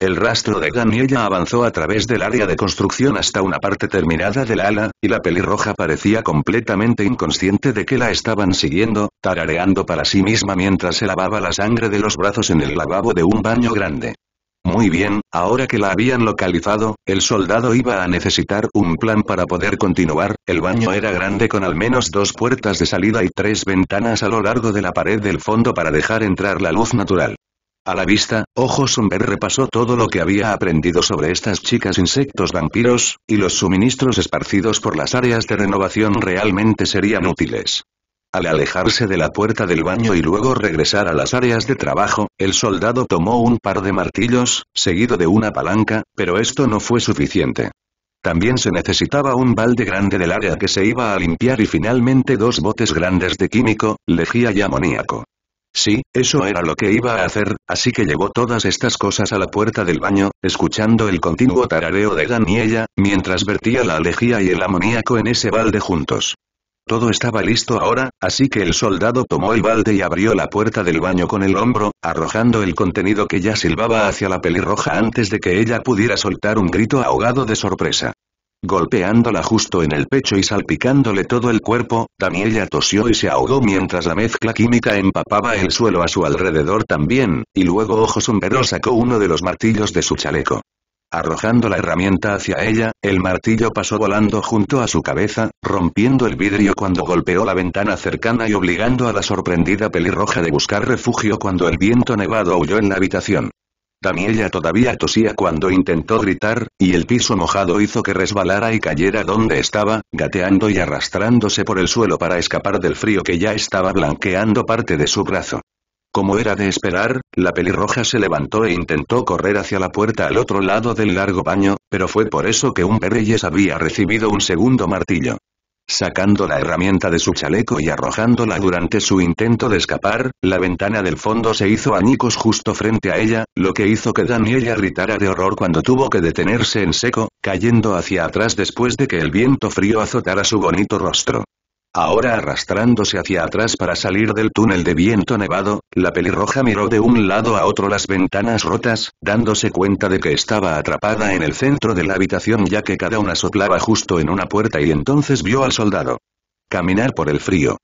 El rastro de Ganiella avanzó a través del área de construcción hasta una parte terminada del ala, y la pelirroja parecía completamente inconsciente de que la estaban siguiendo, tarareando para sí misma mientras se lavaba la sangre de los brazos en el lavabo de un baño grande. Muy bien, ahora que la habían localizado, el soldado iba a necesitar un plan para poder continuar, el baño era grande con al menos dos puertas de salida y tres ventanas a lo largo de la pared del fondo para dejar entrar la luz natural. A la vista, Ojo Somber repasó todo lo que había aprendido sobre estas chicas insectos vampiros, y los suministros esparcidos por las áreas de renovación realmente serían útiles. Al alejarse de la puerta del baño y luego regresar a las áreas de trabajo, el soldado tomó un par de martillos, seguido de una palanca, pero esto no fue suficiente. También se necesitaba un balde grande del área que se iba a limpiar y finalmente dos botes grandes de químico, lejía y amoníaco. Sí, eso era lo que iba a hacer, así que llevó todas estas cosas a la puerta del baño, escuchando el continuo tarareo de ella, mientras vertía la alejía y el amoníaco en ese balde juntos. Todo estaba listo ahora, así que el soldado tomó el balde y abrió la puerta del baño con el hombro, arrojando el contenido que ya silbaba hacia la pelirroja antes de que ella pudiera soltar un grito ahogado de sorpresa. Golpeándola justo en el pecho y salpicándole todo el cuerpo, Daniella tosió y se ahogó mientras la mezcla química empapaba el suelo a su alrededor también, y luego Ojo Sombrero sacó uno de los martillos de su chaleco. Arrojando la herramienta hacia ella, el martillo pasó volando junto a su cabeza, rompiendo el vidrio cuando golpeó la ventana cercana y obligando a la sorprendida pelirroja de buscar refugio cuando el viento nevado huyó en la habitación. Daniella todavía tosía cuando intentó gritar, y el piso mojado hizo que resbalara y cayera donde estaba, gateando y arrastrándose por el suelo para escapar del frío que ya estaba blanqueando parte de su brazo. Como era de esperar, la pelirroja se levantó e intentó correr hacia la puerta al otro lado del largo baño, pero fue por eso que un perreyes había recibido un segundo martillo sacando la herramienta de su chaleco y arrojándola durante su intento de escapar, la ventana del fondo se hizo añicos justo frente a ella, lo que hizo que Daniela gritara de horror cuando tuvo que detenerse en seco, cayendo hacia atrás después de que el viento frío azotara su bonito rostro. Ahora arrastrándose hacia atrás para salir del túnel de viento nevado, la pelirroja miró de un lado a otro las ventanas rotas, dándose cuenta de que estaba atrapada en el centro de la habitación ya que cada una soplaba justo en una puerta y entonces vio al soldado. Caminar por el frío.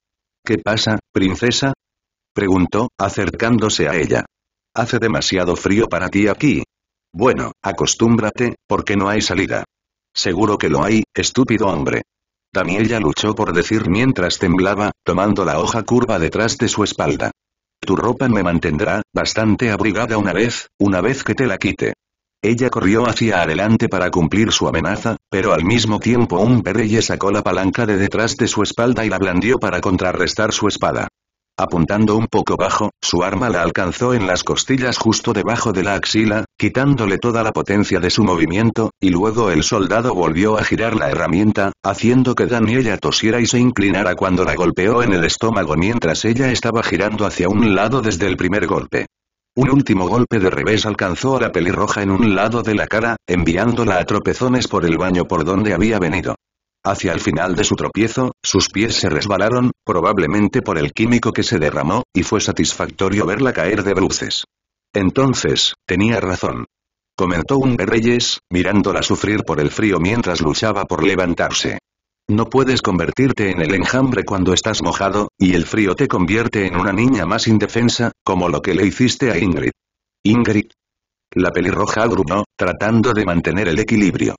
¿Qué pasa, princesa? Preguntó, acercándose a ella. Hace demasiado frío para ti aquí. Bueno, acostúmbrate, porque no hay salida. Seguro que lo hay, estúpido hombre ella luchó por decir mientras temblaba, tomando la hoja curva detrás de su espalda. Tu ropa me mantendrá, bastante abrigada una vez, una vez que te la quite. Ella corrió hacia adelante para cumplir su amenaza, pero al mismo tiempo un perreye sacó la palanca de detrás de su espalda y la blandió para contrarrestar su espada. Apuntando un poco bajo, su arma la alcanzó en las costillas justo debajo de la axila, quitándole toda la potencia de su movimiento, y luego el soldado volvió a girar la herramienta, haciendo que Daniela tosiera y se inclinara cuando la golpeó en el estómago mientras ella estaba girando hacia un lado desde el primer golpe. Un último golpe de revés alcanzó a la pelirroja en un lado de la cara, enviándola a tropezones por el baño por donde había venido. Hacia el final de su tropiezo, sus pies se resbalaron, probablemente por el químico que se derramó, y fue satisfactorio verla caer de bruces. Entonces, tenía razón. Comentó un Reyes, mirándola sufrir por el frío mientras luchaba por levantarse. No puedes convertirte en el enjambre cuando estás mojado, y el frío te convierte en una niña más indefensa, como lo que le hiciste a Ingrid. Ingrid. La pelirroja gruñó, tratando de mantener el equilibrio.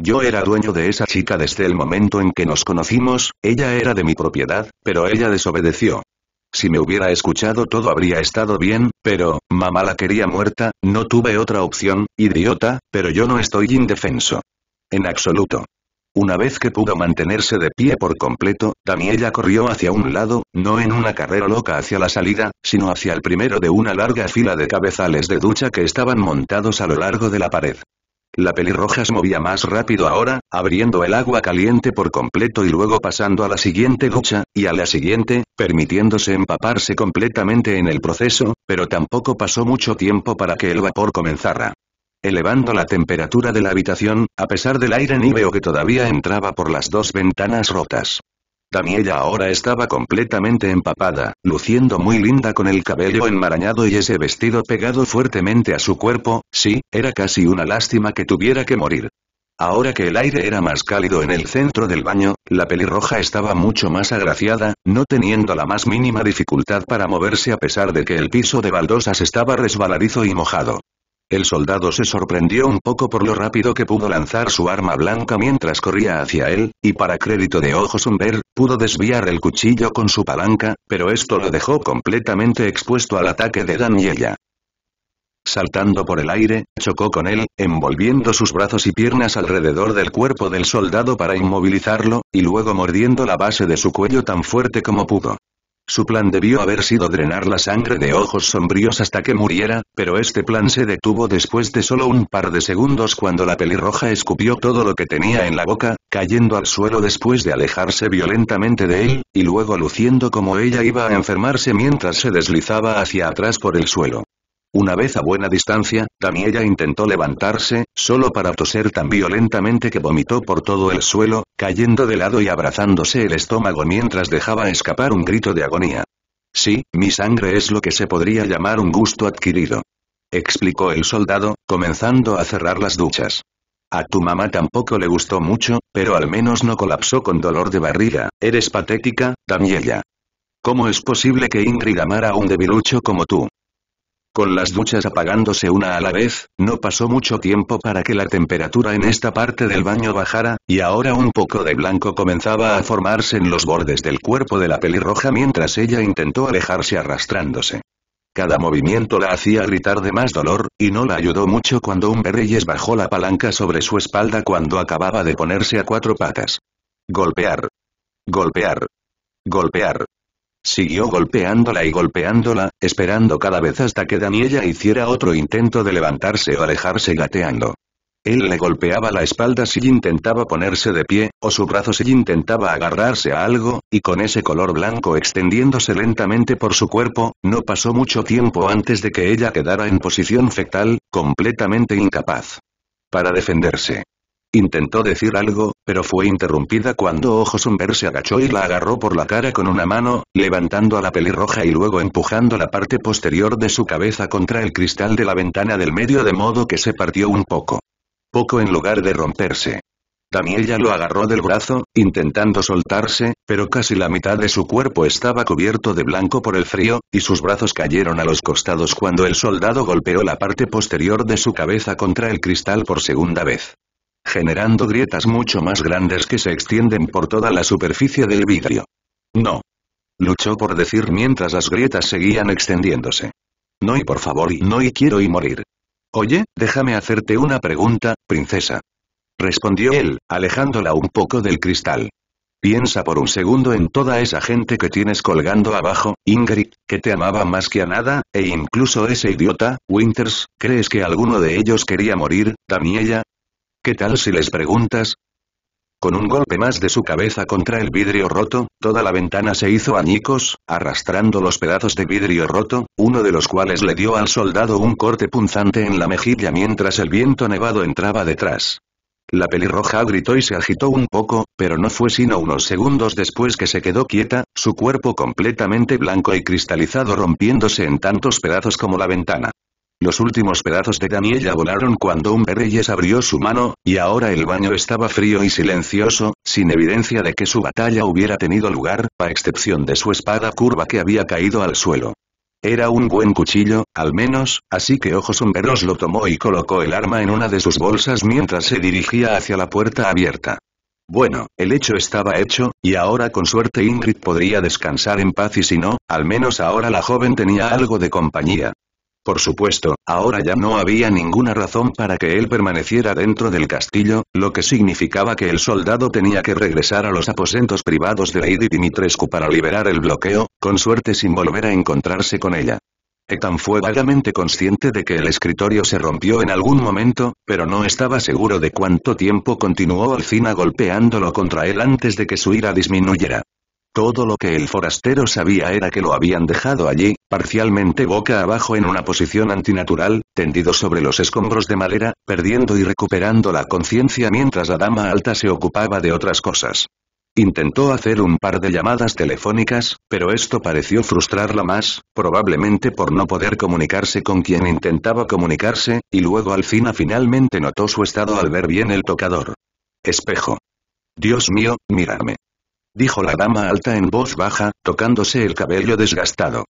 Yo era dueño de esa chica desde el momento en que nos conocimos, ella era de mi propiedad, pero ella desobedeció. Si me hubiera escuchado todo habría estado bien, pero, mamá la quería muerta, no tuve otra opción, idiota, pero yo no estoy indefenso. En absoluto. Una vez que pudo mantenerse de pie por completo, Daniela corrió hacia un lado, no en una carrera loca hacia la salida, sino hacia el primero de una larga fila de cabezales de ducha que estaban montados a lo largo de la pared. La pelirroja se movía más rápido ahora, abriendo el agua caliente por completo y luego pasando a la siguiente gocha, y a la siguiente, permitiéndose empaparse completamente en el proceso, pero tampoco pasó mucho tiempo para que el vapor comenzara elevando la temperatura de la habitación, a pesar del aire níveo que todavía entraba por las dos ventanas rotas. Daniela ahora estaba completamente empapada, luciendo muy linda con el cabello enmarañado y ese vestido pegado fuertemente a su cuerpo, sí, era casi una lástima que tuviera que morir. Ahora que el aire era más cálido en el centro del baño, la pelirroja estaba mucho más agraciada, no teniendo la más mínima dificultad para moverse a pesar de que el piso de baldosas estaba resbaladizo y mojado. El soldado se sorprendió un poco por lo rápido que pudo lanzar su arma blanca mientras corría hacia él, y para crédito de Ojos ver, pudo desviar el cuchillo con su palanca, pero esto lo dejó completamente expuesto al ataque de ella. Saltando por el aire, chocó con él, envolviendo sus brazos y piernas alrededor del cuerpo del soldado para inmovilizarlo, y luego mordiendo la base de su cuello tan fuerte como pudo. Su plan debió haber sido drenar la sangre de ojos sombríos hasta que muriera, pero este plan se detuvo después de solo un par de segundos cuando la pelirroja escupió todo lo que tenía en la boca, cayendo al suelo después de alejarse violentamente de él, y luego luciendo como ella iba a enfermarse mientras se deslizaba hacia atrás por el suelo. Una vez a buena distancia, Daniella intentó levantarse, solo para toser tan violentamente que vomitó por todo el suelo, cayendo de lado y abrazándose el estómago mientras dejaba escapar un grito de agonía. Sí, mi sangre es lo que se podría llamar un gusto adquirido. Explicó el soldado, comenzando a cerrar las duchas. A tu mamá tampoco le gustó mucho, pero al menos no colapsó con dolor de barriga. Eres patética, Daniella». ¿Cómo es posible que Ingrid amara a un debilucho como tú? Con las duchas apagándose una a la vez, no pasó mucho tiempo para que la temperatura en esta parte del baño bajara, y ahora un poco de blanco comenzaba a formarse en los bordes del cuerpo de la pelirroja mientras ella intentó alejarse arrastrándose. Cada movimiento la hacía gritar de más dolor, y no la ayudó mucho cuando un berreyes bajó la palanca sobre su espalda cuando acababa de ponerse a cuatro patas. Golpear. Golpear. Golpear. Siguió golpeándola y golpeándola, esperando cada vez hasta que Daniella hiciera otro intento de levantarse o alejarse gateando. Él le golpeaba la espalda si intentaba ponerse de pie, o su brazo si intentaba agarrarse a algo, y con ese color blanco extendiéndose lentamente por su cuerpo, no pasó mucho tiempo antes de que ella quedara en posición fetal, completamente incapaz. Para defenderse. Intentó decir algo, pero fue interrumpida cuando ojo Ojosumber se agachó y la agarró por la cara con una mano, levantando a la pelirroja y luego empujando la parte posterior de su cabeza contra el cristal de la ventana del medio de modo que se partió un poco. Poco en lugar de romperse. ella lo agarró del brazo, intentando soltarse, pero casi la mitad de su cuerpo estaba cubierto de blanco por el frío, y sus brazos cayeron a los costados cuando el soldado golpeó la parte posterior de su cabeza contra el cristal por segunda vez generando grietas mucho más grandes que se extienden por toda la superficie del vidrio. No. Luchó por decir mientras las grietas seguían extendiéndose. No y por favor y no y quiero y morir. Oye, déjame hacerte una pregunta, princesa. Respondió él, alejándola un poco del cristal. Piensa por un segundo en toda esa gente que tienes colgando abajo, Ingrid, que te amaba más que a nada, e incluso ese idiota, Winters, ¿crees que alguno de ellos quería morir, Daniela? ¿Qué tal si les preguntas? Con un golpe más de su cabeza contra el vidrio roto, toda la ventana se hizo añicos, arrastrando los pedazos de vidrio roto, uno de los cuales le dio al soldado un corte punzante en la mejilla mientras el viento nevado entraba detrás. La pelirroja gritó y se agitó un poco, pero no fue sino unos segundos después que se quedó quieta, su cuerpo completamente blanco y cristalizado rompiéndose en tantos pedazos como la ventana. Los últimos pedazos de Daniella volaron cuando un perreyes abrió su mano, y ahora el baño estaba frío y silencioso, sin evidencia de que su batalla hubiera tenido lugar, a excepción de su espada curva que había caído al suelo. Era un buen cuchillo, al menos, así que Ojos Sombreros lo tomó y colocó el arma en una de sus bolsas mientras se dirigía hacia la puerta abierta. Bueno, el hecho estaba hecho, y ahora con suerte Ingrid podría descansar en paz y si no, al menos ahora la joven tenía algo de compañía. Por supuesto, ahora ya no había ninguna razón para que él permaneciera dentro del castillo, lo que significaba que el soldado tenía que regresar a los aposentos privados de Lady Dimitrescu para liberar el bloqueo, con suerte sin volver a encontrarse con ella. Etan fue vagamente consciente de que el escritorio se rompió en algún momento, pero no estaba seguro de cuánto tiempo continuó Alcina golpeándolo contra él antes de que su ira disminuyera. Todo lo que el forastero sabía era que lo habían dejado allí, parcialmente boca abajo en una posición antinatural, tendido sobre los escombros de madera, perdiendo y recuperando la conciencia mientras la dama alta se ocupaba de otras cosas. Intentó hacer un par de llamadas telefónicas, pero esto pareció frustrarla más, probablemente por no poder comunicarse con quien intentaba comunicarse, y luego Alcina finalmente notó su estado al ver bien el tocador. Espejo. Dios mío, mírame dijo la dama alta en voz baja, tocándose el cabello desgastado.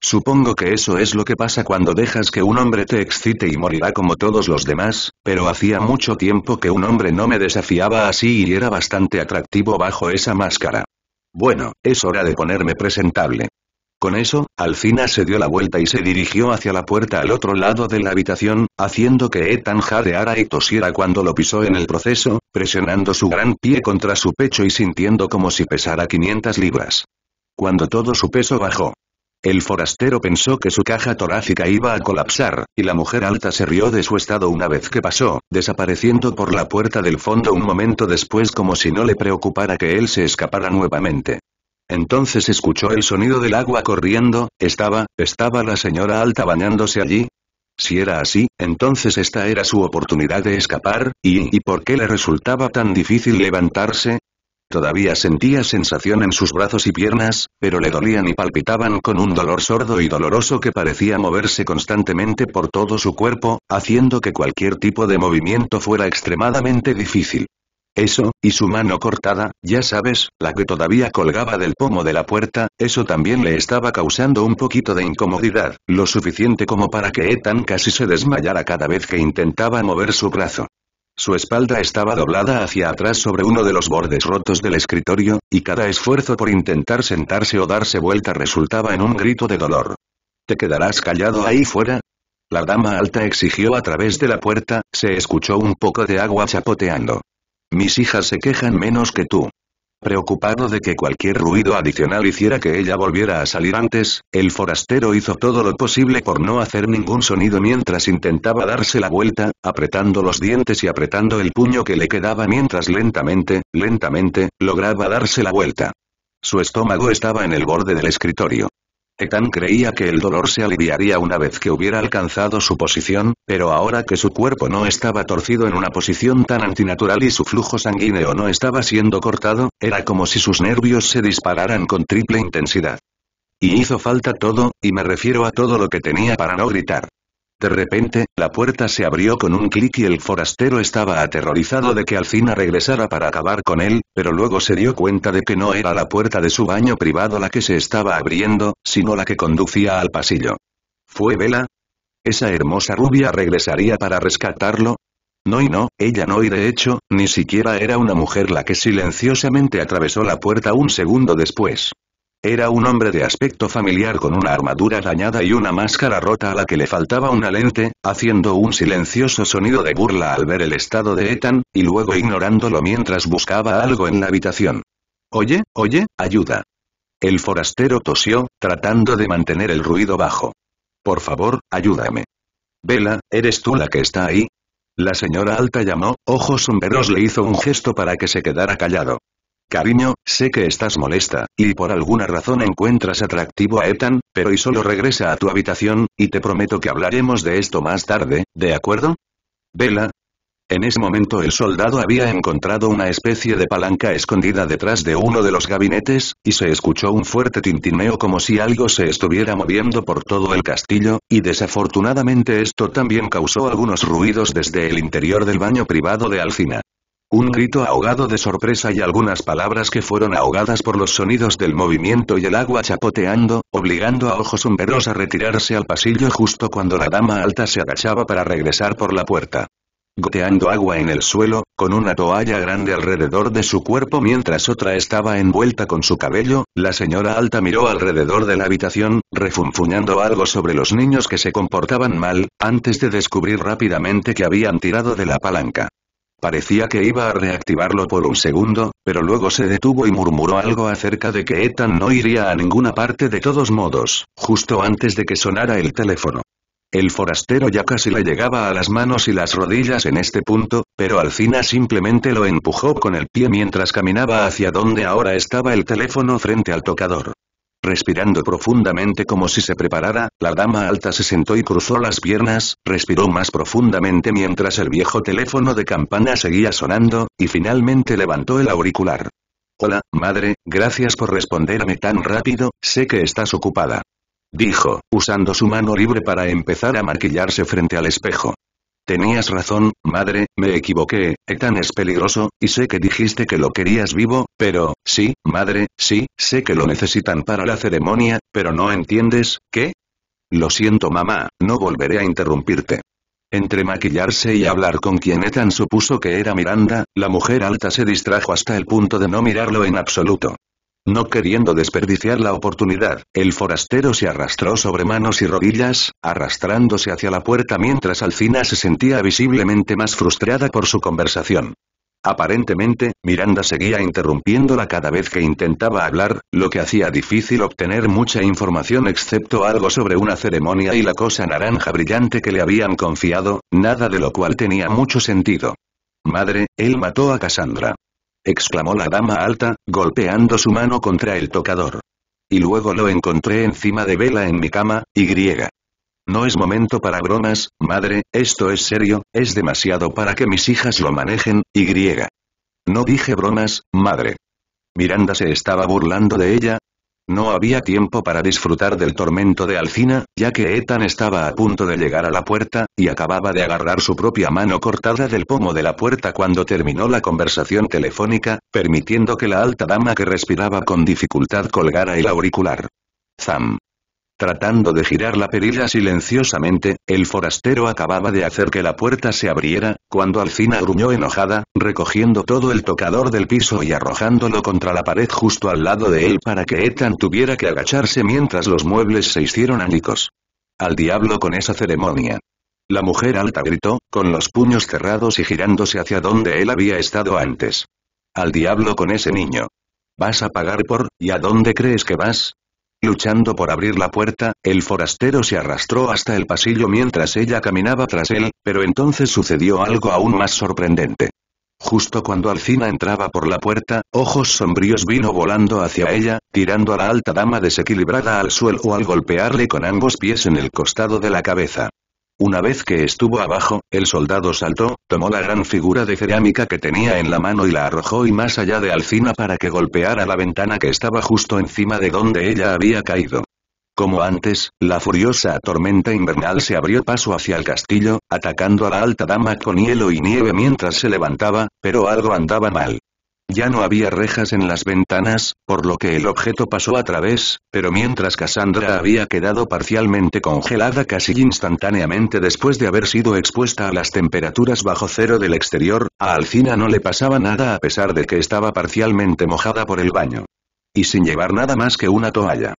Supongo que eso es lo que pasa cuando dejas que un hombre te excite y morirá como todos los demás, pero hacía mucho tiempo que un hombre no me desafiaba así y era bastante atractivo bajo esa máscara. Bueno, es hora de ponerme presentable. Con eso, Alcina se dio la vuelta y se dirigió hacia la puerta al otro lado de la habitación, haciendo que Ethan jadeara y tosiera cuando lo pisó en el proceso, presionando su gran pie contra su pecho y sintiendo como si pesara 500 libras. Cuando todo su peso bajó. El forastero pensó que su caja torácica iba a colapsar, y la mujer alta se rió de su estado una vez que pasó, desapareciendo por la puerta del fondo un momento después como si no le preocupara que él se escapara nuevamente. Entonces escuchó el sonido del agua corriendo, estaba, estaba la señora alta bañándose allí. Si era así, entonces esta era su oportunidad de escapar, y, ¿y por qué le resultaba tan difícil levantarse? Todavía sentía sensación en sus brazos y piernas, pero le dolían y palpitaban con un dolor sordo y doloroso que parecía moverse constantemente por todo su cuerpo, haciendo que cualquier tipo de movimiento fuera extremadamente difícil. Eso, y su mano cortada, ya sabes, la que todavía colgaba del pomo de la puerta, eso también le estaba causando un poquito de incomodidad, lo suficiente como para que Ethan casi se desmayara cada vez que intentaba mover su brazo. Su espalda estaba doblada hacia atrás sobre uno de los bordes rotos del escritorio, y cada esfuerzo por intentar sentarse o darse vuelta resultaba en un grito de dolor. ¿Te quedarás callado ahí fuera? La dama alta exigió a través de la puerta, se escuchó un poco de agua chapoteando. Mis hijas se quejan menos que tú. Preocupado de que cualquier ruido adicional hiciera que ella volviera a salir antes, el forastero hizo todo lo posible por no hacer ningún sonido mientras intentaba darse la vuelta, apretando los dientes y apretando el puño que le quedaba mientras lentamente, lentamente, lograba darse la vuelta. Su estómago estaba en el borde del escritorio. Etan creía que el dolor se aliviaría una vez que hubiera alcanzado su posición, pero ahora que su cuerpo no estaba torcido en una posición tan antinatural y su flujo sanguíneo no estaba siendo cortado, era como si sus nervios se dispararan con triple intensidad. Y hizo falta todo, y me refiero a todo lo que tenía para no gritar. De repente, la puerta se abrió con un clic y el forastero estaba aterrorizado de que Alcina regresara para acabar con él, pero luego se dio cuenta de que no era la puerta de su baño privado la que se estaba abriendo, sino la que conducía al pasillo. ¿Fue Vela? ¿Esa hermosa rubia regresaría para rescatarlo? No y no, ella no y de hecho, ni siquiera era una mujer la que silenciosamente atravesó la puerta un segundo después. Era un hombre de aspecto familiar con una armadura dañada y una máscara rota a la que le faltaba una lente, haciendo un silencioso sonido de burla al ver el estado de Ethan, y luego ignorándolo mientras buscaba algo en la habitación. Oye, oye, ayuda. El forastero tosió, tratando de mantener el ruido bajo. Por favor, ayúdame. Vela, ¿eres tú la que está ahí? La señora alta llamó, ojos sombreros le hizo un gesto para que se quedara callado. Cariño, sé que estás molesta, y por alguna razón encuentras atractivo a Ethan, pero y solo regresa a tu habitación, y te prometo que hablaremos de esto más tarde, ¿de acuerdo? Vela. En ese momento el soldado había encontrado una especie de palanca escondida detrás de uno de los gabinetes, y se escuchó un fuerte tintineo como si algo se estuviera moviendo por todo el castillo, y desafortunadamente esto también causó algunos ruidos desde el interior del baño privado de Alcina. Un grito ahogado de sorpresa y algunas palabras que fueron ahogadas por los sonidos del movimiento y el agua chapoteando, obligando a ojos sombreros a retirarse al pasillo justo cuando la dama alta se agachaba para regresar por la puerta. Goteando agua en el suelo, con una toalla grande alrededor de su cuerpo mientras otra estaba envuelta con su cabello, la señora alta miró alrededor de la habitación, refunfuñando algo sobre los niños que se comportaban mal, antes de descubrir rápidamente que habían tirado de la palanca. Parecía que iba a reactivarlo por un segundo, pero luego se detuvo y murmuró algo acerca de que Ethan no iría a ninguna parte de todos modos, justo antes de que sonara el teléfono. El forastero ya casi le llegaba a las manos y las rodillas en este punto, pero Alcina simplemente lo empujó con el pie mientras caminaba hacia donde ahora estaba el teléfono frente al tocador. Respirando profundamente como si se preparara, la dama alta se sentó y cruzó las piernas, respiró más profundamente mientras el viejo teléfono de campana seguía sonando, y finalmente levantó el auricular. Hola, madre, gracias por responderme tan rápido, sé que estás ocupada. Dijo, usando su mano libre para empezar a maquillarse frente al espejo. Tenías razón, madre, me equivoqué, Ethan es peligroso, y sé que dijiste que lo querías vivo, pero, sí, madre, sí, sé que lo necesitan para la ceremonia, pero no entiendes, ¿qué? Lo siento mamá, no volveré a interrumpirte. Entre maquillarse y hablar con quien Ethan supuso que era Miranda, la mujer alta se distrajo hasta el punto de no mirarlo en absoluto. No queriendo desperdiciar la oportunidad, el forastero se arrastró sobre manos y rodillas, arrastrándose hacia la puerta mientras Alcina se sentía visiblemente más frustrada por su conversación. Aparentemente, Miranda seguía interrumpiéndola cada vez que intentaba hablar, lo que hacía difícil obtener mucha información excepto algo sobre una ceremonia y la cosa naranja brillante que le habían confiado, nada de lo cual tenía mucho sentido. Madre, él mató a Cassandra exclamó la dama alta, golpeando su mano contra el tocador. Y luego lo encontré encima de vela en mi cama, y griega. No es momento para bromas, madre, esto es serio, es demasiado para que mis hijas lo manejen, y griega. No dije bromas, madre. Miranda se estaba burlando de ella, no había tiempo para disfrutar del tormento de Alcina, ya que Ethan estaba a punto de llegar a la puerta, y acababa de agarrar su propia mano cortada del pomo de la puerta cuando terminó la conversación telefónica, permitiendo que la alta dama que respiraba con dificultad colgara el auricular. Zam. Tratando de girar la perilla silenciosamente, el forastero acababa de hacer que la puerta se abriera, cuando Alcina gruñó enojada, recogiendo todo el tocador del piso y arrojándolo contra la pared justo al lado de él para que Ethan tuviera que agacharse mientras los muebles se hicieron ánicos. Al diablo con esa ceremonia. La mujer alta gritó, con los puños cerrados y girándose hacia donde él había estado antes. Al diablo con ese niño. Vas a pagar por, ¿y a dónde crees que vas? Luchando por abrir la puerta, el forastero se arrastró hasta el pasillo mientras ella caminaba tras él, pero entonces sucedió algo aún más sorprendente. Justo cuando Alcina entraba por la puerta, ojos sombríos vino volando hacia ella, tirando a la alta dama desequilibrada al suelo al golpearle con ambos pies en el costado de la cabeza. Una vez que estuvo abajo, el soldado saltó, tomó la gran figura de cerámica que tenía en la mano y la arrojó y más allá de Alcina para que golpeara la ventana que estaba justo encima de donde ella había caído. Como antes, la furiosa tormenta invernal se abrió paso hacia el castillo, atacando a la alta dama con hielo y nieve mientras se levantaba, pero algo andaba mal. Ya no había rejas en las ventanas, por lo que el objeto pasó a través, pero mientras Cassandra había quedado parcialmente congelada casi instantáneamente después de haber sido expuesta a las temperaturas bajo cero del exterior, a Alcina no le pasaba nada a pesar de que estaba parcialmente mojada por el baño. Y sin llevar nada más que una toalla.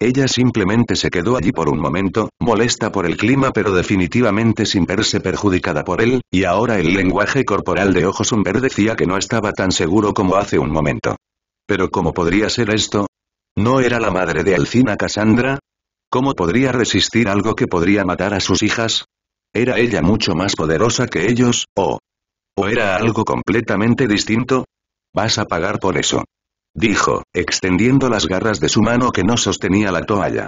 Ella simplemente se quedó allí por un momento, molesta por el clima pero definitivamente sin verse perjudicada por él, y ahora el lenguaje corporal de Ojos Umber decía que no estaba tan seguro como hace un momento. ¿Pero cómo podría ser esto? ¿No era la madre de Alcina Cassandra? ¿Cómo podría resistir algo que podría matar a sus hijas? ¿Era ella mucho más poderosa que ellos, o...? ¿O era algo completamente distinto? Vas a pagar por eso dijo, extendiendo las garras de su mano que no sostenía la toalla.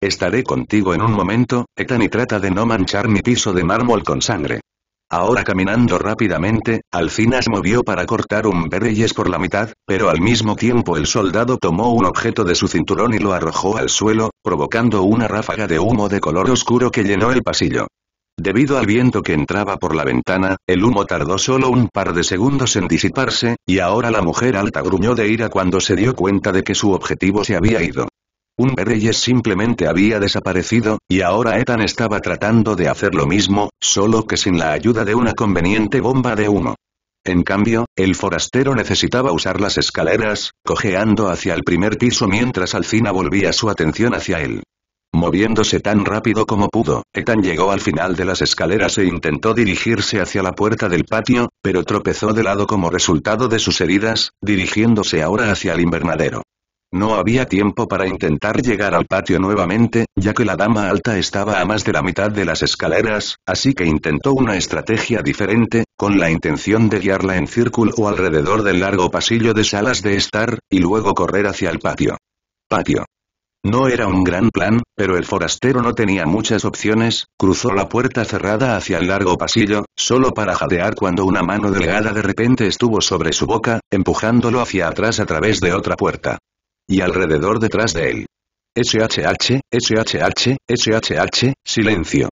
Estaré contigo en un momento, Ethan y trata de no manchar mi piso de mármol con sangre. Ahora caminando rápidamente, Alcinas movió para cortar un berreyes por la mitad, pero al mismo tiempo el soldado tomó un objeto de su cinturón y lo arrojó al suelo, provocando una ráfaga de humo de color oscuro que llenó el pasillo. Debido al viento que entraba por la ventana, el humo tardó solo un par de segundos en disiparse, y ahora la mujer alta gruñó de ira cuando se dio cuenta de que su objetivo se había ido. Un Berreyes simplemente había desaparecido, y ahora Ethan estaba tratando de hacer lo mismo, solo que sin la ayuda de una conveniente bomba de humo. En cambio, el forastero necesitaba usar las escaleras, cojeando hacia el primer piso mientras Alcina volvía su atención hacia él. Moviéndose tan rápido como pudo, Ethan llegó al final de las escaleras e intentó dirigirse hacia la puerta del patio, pero tropezó de lado como resultado de sus heridas, dirigiéndose ahora hacia el invernadero. No había tiempo para intentar llegar al patio nuevamente, ya que la dama alta estaba a más de la mitad de las escaleras, así que intentó una estrategia diferente, con la intención de guiarla en círculo o alrededor del largo pasillo de salas de estar, y luego correr hacia el patio. Patio. No era un gran plan, pero el forastero no tenía muchas opciones, cruzó la puerta cerrada hacia el largo pasillo, solo para jadear cuando una mano delgada de repente estuvo sobre su boca, empujándolo hacia atrás a través de otra puerta. Y alrededor detrás de él. SHH, SHH, SHH, silencio.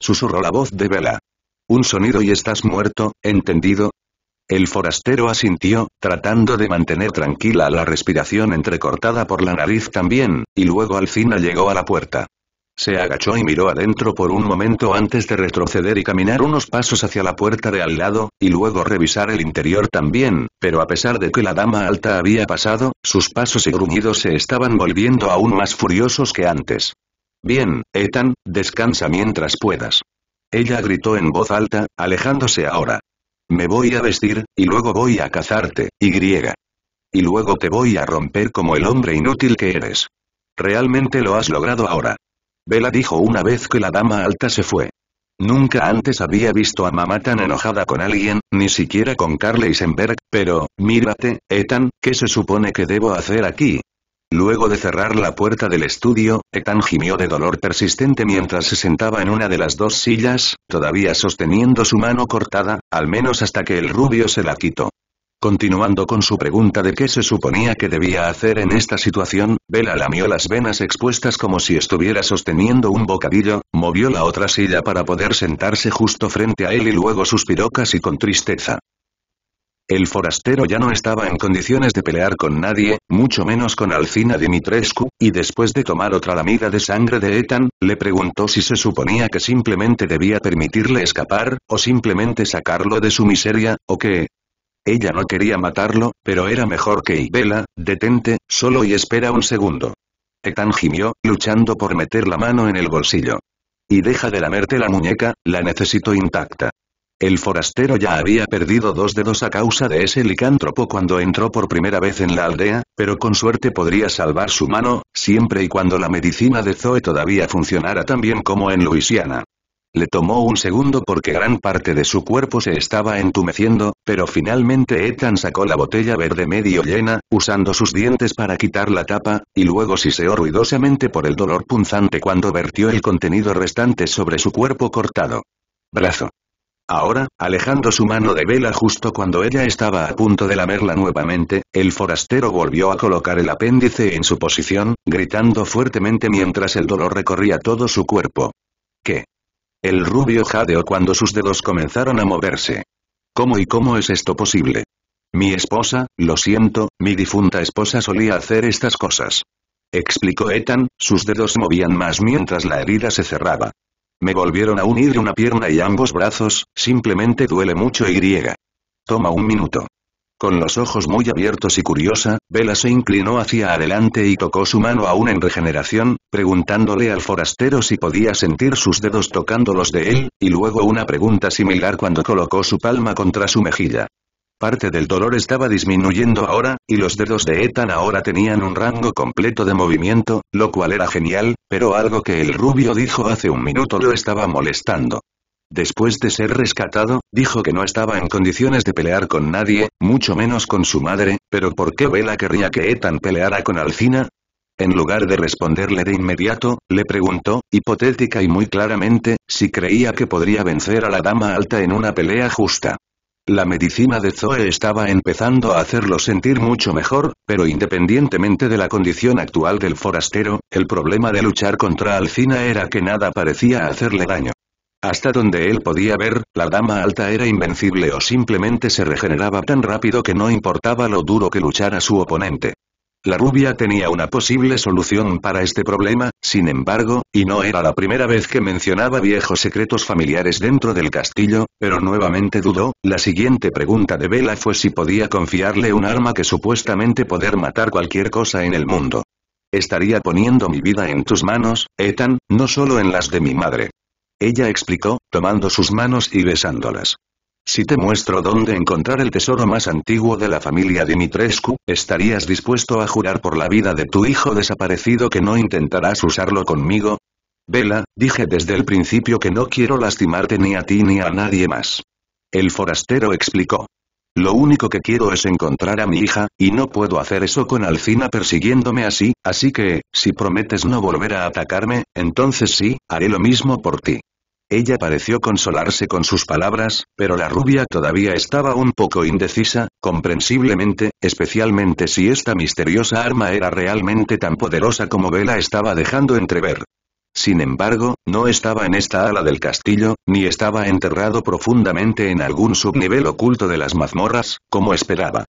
Susurró la voz de Vela. Un sonido y estás muerto, ¿entendido? El forastero asintió, tratando de mantener tranquila la respiración entrecortada por la nariz también, y luego al fin llegó a la puerta. Se agachó y miró adentro por un momento antes de retroceder y caminar unos pasos hacia la puerta de al lado, y luego revisar el interior también, pero a pesar de que la dama alta había pasado, sus pasos y gruñidos se estaban volviendo aún más furiosos que antes. Bien, Ethan, descansa mientras puedas. Ella gritó en voz alta, alejándose ahora. Me voy a vestir, y luego voy a cazarte, y griega. Y luego te voy a romper como el hombre inútil que eres. Realmente lo has logrado ahora. Vela dijo una vez que la dama alta se fue. Nunca antes había visto a mamá tan enojada con alguien, ni siquiera con Carl Eisenberg, pero, mírate, Ethan, ¿qué se supone que debo hacer aquí? Luego de cerrar la puerta del estudio, Ethan gimió de dolor persistente mientras se sentaba en una de las dos sillas, todavía sosteniendo su mano cortada, al menos hasta que el rubio se la quitó. Continuando con su pregunta de qué se suponía que debía hacer en esta situación, Bella lamió las venas expuestas como si estuviera sosteniendo un bocadillo, movió la otra silla para poder sentarse justo frente a él y luego suspiró casi con tristeza. El forastero ya no estaba en condiciones de pelear con nadie, mucho menos con Alcina Dimitrescu, y después de tomar otra lamida de sangre de Ethan, le preguntó si se suponía que simplemente debía permitirle escapar, o simplemente sacarlo de su miseria, o que... Ella no quería matarlo, pero era mejor que Vela, detente, solo y espera un segundo. Ethan gimió, luchando por meter la mano en el bolsillo. Y deja de lamerte la muñeca, la necesito intacta. El forastero ya había perdido dos dedos a causa de ese licántropo cuando entró por primera vez en la aldea, pero con suerte podría salvar su mano, siempre y cuando la medicina de Zoe todavía funcionara tan bien como en Luisiana. Le tomó un segundo porque gran parte de su cuerpo se estaba entumeciendo, pero finalmente Ethan sacó la botella verde medio llena, usando sus dientes para quitar la tapa, y luego siseó ruidosamente por el dolor punzante cuando vertió el contenido restante sobre su cuerpo cortado. Brazo. Ahora, alejando su mano de Vela justo cuando ella estaba a punto de lamerla nuevamente, el forastero volvió a colocar el apéndice en su posición, gritando fuertemente mientras el dolor recorría todo su cuerpo. ¿Qué? El rubio jadeó cuando sus dedos comenzaron a moverse. ¿Cómo y cómo es esto posible? Mi esposa, lo siento, mi difunta esposa solía hacer estas cosas. Explicó Ethan, sus dedos movían más mientras la herida se cerraba. Me volvieron a unir una pierna y ambos brazos, simplemente duele mucho y griega. Toma un minuto. Con los ojos muy abiertos y curiosa, Vela se inclinó hacia adelante y tocó su mano aún en regeneración, preguntándole al forastero si podía sentir sus dedos tocando los de él, y luego una pregunta similar cuando colocó su palma contra su mejilla. Parte del dolor estaba disminuyendo ahora, y los dedos de Ethan ahora tenían un rango completo de movimiento, lo cual era genial, pero algo que el rubio dijo hace un minuto lo estaba molestando. Después de ser rescatado, dijo que no estaba en condiciones de pelear con nadie, mucho menos con su madre, pero ¿por qué Bella querría que Ethan peleara con Alcina? En lugar de responderle de inmediato, le preguntó, hipotética y muy claramente, si creía que podría vencer a la dama alta en una pelea justa. La medicina de Zoe estaba empezando a hacerlo sentir mucho mejor, pero independientemente de la condición actual del forastero, el problema de luchar contra Alcina era que nada parecía hacerle daño. Hasta donde él podía ver, la dama alta era invencible o simplemente se regeneraba tan rápido que no importaba lo duro que luchara su oponente. La rubia tenía una posible solución para este problema, sin embargo, y no era la primera vez que mencionaba viejos secretos familiares dentro del castillo, pero nuevamente dudó, la siguiente pregunta de Vela fue si podía confiarle un arma que supuestamente poder matar cualquier cosa en el mundo. Estaría poniendo mi vida en tus manos, Ethan, no solo en las de mi madre. Ella explicó, tomando sus manos y besándolas. Si te muestro dónde encontrar el tesoro más antiguo de la familia Dimitrescu, ¿estarías dispuesto a jurar por la vida de tu hijo desaparecido que no intentarás usarlo conmigo? Vela, dije desde el principio que no quiero lastimarte ni a ti ni a nadie más. El forastero explicó. Lo único que quiero es encontrar a mi hija, y no puedo hacer eso con Alcina persiguiéndome así, así que, si prometes no volver a atacarme, entonces sí, haré lo mismo por ti. Ella pareció consolarse con sus palabras, pero la rubia todavía estaba un poco indecisa, comprensiblemente, especialmente si esta misteriosa arma era realmente tan poderosa como Vela estaba dejando entrever. Sin embargo, no estaba en esta ala del castillo, ni estaba enterrado profundamente en algún subnivel oculto de las mazmorras, como esperaba.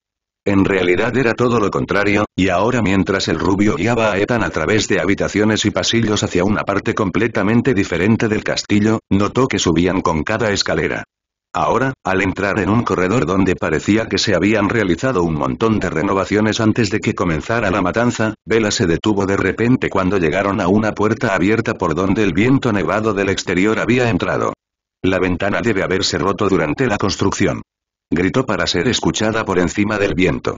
En realidad era todo lo contrario, y ahora mientras el rubio guiaba a Ethan a través de habitaciones y pasillos hacia una parte completamente diferente del castillo, notó que subían con cada escalera. Ahora, al entrar en un corredor donde parecía que se habían realizado un montón de renovaciones antes de que comenzara la matanza, Vela se detuvo de repente cuando llegaron a una puerta abierta por donde el viento nevado del exterior había entrado. La ventana debe haberse roto durante la construcción gritó para ser escuchada por encima del viento.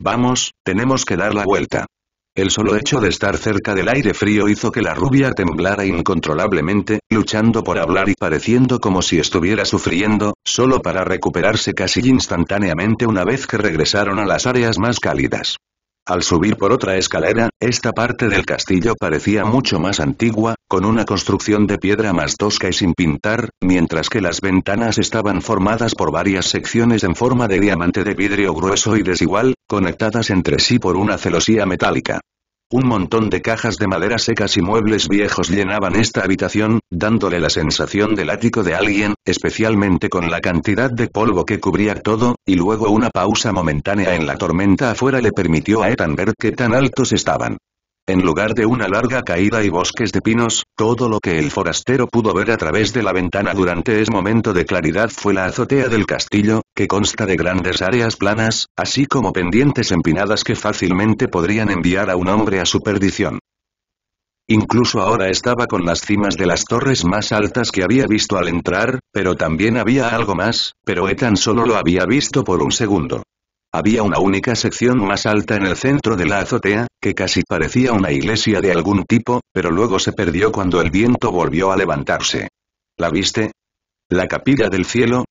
Vamos, tenemos que dar la vuelta. El solo hecho de estar cerca del aire frío hizo que la rubia temblara incontrolablemente, luchando por hablar y pareciendo como si estuviera sufriendo, solo para recuperarse casi instantáneamente una vez que regresaron a las áreas más cálidas. Al subir por otra escalera, esta parte del castillo parecía mucho más antigua, con una construcción de piedra más tosca y sin pintar, mientras que las ventanas estaban formadas por varias secciones en forma de diamante de vidrio grueso y desigual, conectadas entre sí por una celosía metálica. Un montón de cajas de madera secas y muebles viejos llenaban esta habitación, dándole la sensación del ático de alguien, especialmente con la cantidad de polvo que cubría todo, y luego una pausa momentánea en la tormenta afuera le permitió a Ethan ver qué tan altos estaban. En lugar de una larga caída y bosques de pinos, todo lo que el forastero pudo ver a través de la ventana durante ese momento de claridad fue la azotea del castillo, que consta de grandes áreas planas, así como pendientes empinadas que fácilmente podrían enviar a un hombre a su perdición. Incluso ahora estaba con las cimas de las torres más altas que había visto al entrar, pero también había algo más, pero Ethan solo lo había visto por un segundo. Había una única sección más alta en el centro de la azotea, que casi parecía una iglesia de algún tipo, pero luego se perdió cuando el viento volvió a levantarse. ¿La viste? ¿La capilla del cielo?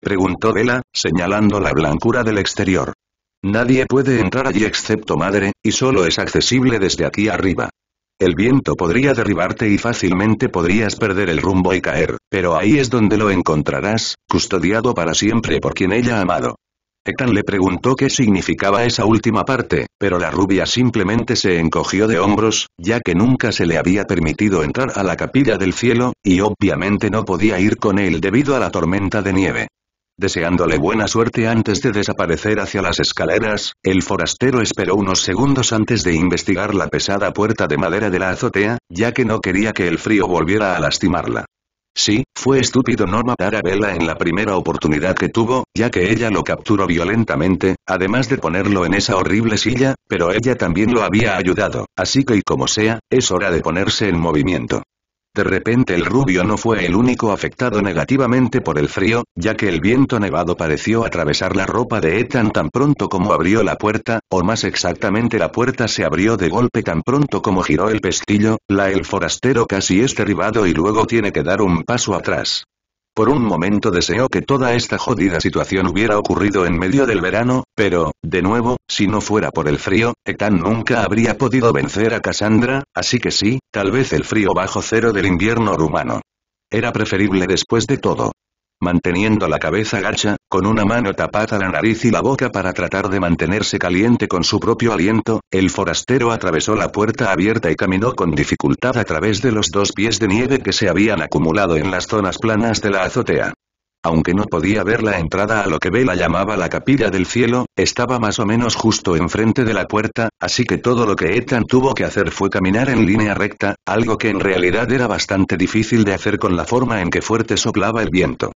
Preguntó Vela, señalando la blancura del exterior. Nadie puede entrar allí excepto madre, y solo es accesible desde aquí arriba. El viento podría derribarte y fácilmente podrías perder el rumbo y caer, pero ahí es donde lo encontrarás, custodiado para siempre por quien ella ha amado. Ethan le preguntó qué significaba esa última parte, pero la rubia simplemente se encogió de hombros, ya que nunca se le había permitido entrar a la capilla del cielo, y obviamente no podía ir con él debido a la tormenta de nieve. Deseándole buena suerte antes de desaparecer hacia las escaleras, el forastero esperó unos segundos antes de investigar la pesada puerta de madera de la azotea, ya que no quería que el frío volviera a lastimarla. Sí, fue estúpido no matar a Bella en la primera oportunidad que tuvo, ya que ella lo capturó violentamente, además de ponerlo en esa horrible silla, pero ella también lo había ayudado, así que y como sea, es hora de ponerse en movimiento. De repente el rubio no fue el único afectado negativamente por el frío, ya que el viento nevado pareció atravesar la ropa de Ethan tan pronto como abrió la puerta, o más exactamente la puerta se abrió de golpe tan pronto como giró el pestillo, la el forastero casi es derribado y luego tiene que dar un paso atrás. Por un momento deseó que toda esta jodida situación hubiera ocurrido en medio del verano, pero, de nuevo, si no fuera por el frío, Etan nunca habría podido vencer a Cassandra, así que sí, tal vez el frío bajo cero del invierno rumano. Era preferible después de todo manteniendo la cabeza gacha, con una mano tapada la nariz y la boca para tratar de mantenerse caliente con su propio aliento, el forastero atravesó la puerta abierta y caminó con dificultad a través de los dos pies de nieve que se habían acumulado en las zonas planas de la azotea. Aunque no podía ver la entrada a lo que Vela llamaba la capilla del cielo, estaba más o menos justo enfrente de la puerta, así que todo lo que Ethan tuvo que hacer fue caminar en línea recta, algo que en realidad era bastante difícil de hacer con la forma en que fuerte soplaba el viento.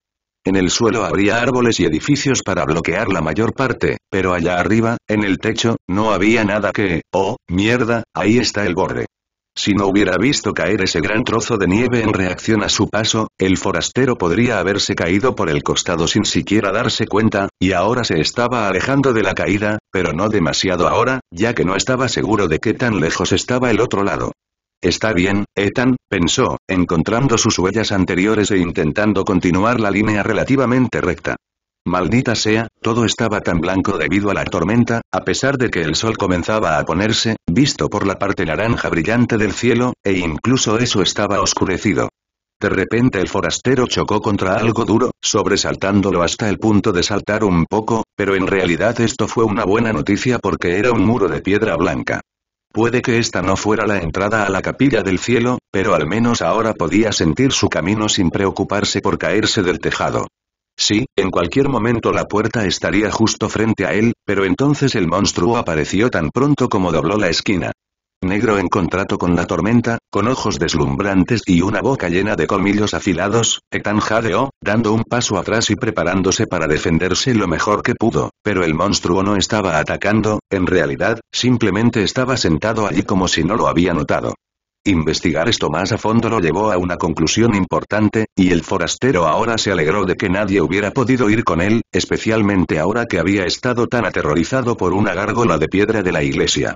En el suelo habría árboles y edificios para bloquear la mayor parte, pero allá arriba, en el techo, no había nada que, oh, mierda, ahí está el borde. Si no hubiera visto caer ese gran trozo de nieve en reacción a su paso, el forastero podría haberse caído por el costado sin siquiera darse cuenta, y ahora se estaba alejando de la caída, pero no demasiado ahora, ya que no estaba seguro de qué tan lejos estaba el otro lado. Está bien, Ethan, pensó, encontrando sus huellas anteriores e intentando continuar la línea relativamente recta. Maldita sea, todo estaba tan blanco debido a la tormenta, a pesar de que el sol comenzaba a ponerse, visto por la parte naranja brillante del cielo, e incluso eso estaba oscurecido. De repente el forastero chocó contra algo duro, sobresaltándolo hasta el punto de saltar un poco, pero en realidad esto fue una buena noticia porque era un muro de piedra blanca. Puede que esta no fuera la entrada a la capilla del cielo, pero al menos ahora podía sentir su camino sin preocuparse por caerse del tejado. Sí, en cualquier momento la puerta estaría justo frente a él, pero entonces el monstruo apareció tan pronto como dobló la esquina negro en contrato con la tormenta, con ojos deslumbrantes y una boca llena de colmillos afilados, Etan jadeó, dando un paso atrás y preparándose para defenderse lo mejor que pudo, pero el monstruo no estaba atacando, en realidad, simplemente estaba sentado allí como si no lo había notado. Investigar esto más a fondo lo llevó a una conclusión importante, y el forastero ahora se alegró de que nadie hubiera podido ir con él, especialmente ahora que había estado tan aterrorizado por una gárgola de piedra de la iglesia.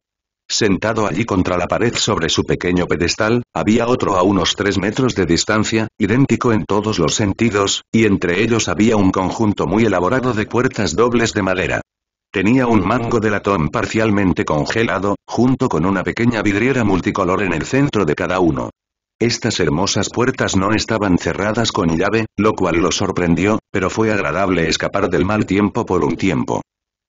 Sentado allí contra la pared sobre su pequeño pedestal, había otro a unos tres metros de distancia, idéntico en todos los sentidos, y entre ellos había un conjunto muy elaborado de puertas dobles de madera. Tenía un mango de latón parcialmente congelado, junto con una pequeña vidriera multicolor en el centro de cada uno. Estas hermosas puertas no estaban cerradas con llave, lo cual lo sorprendió, pero fue agradable escapar del mal tiempo por un tiempo.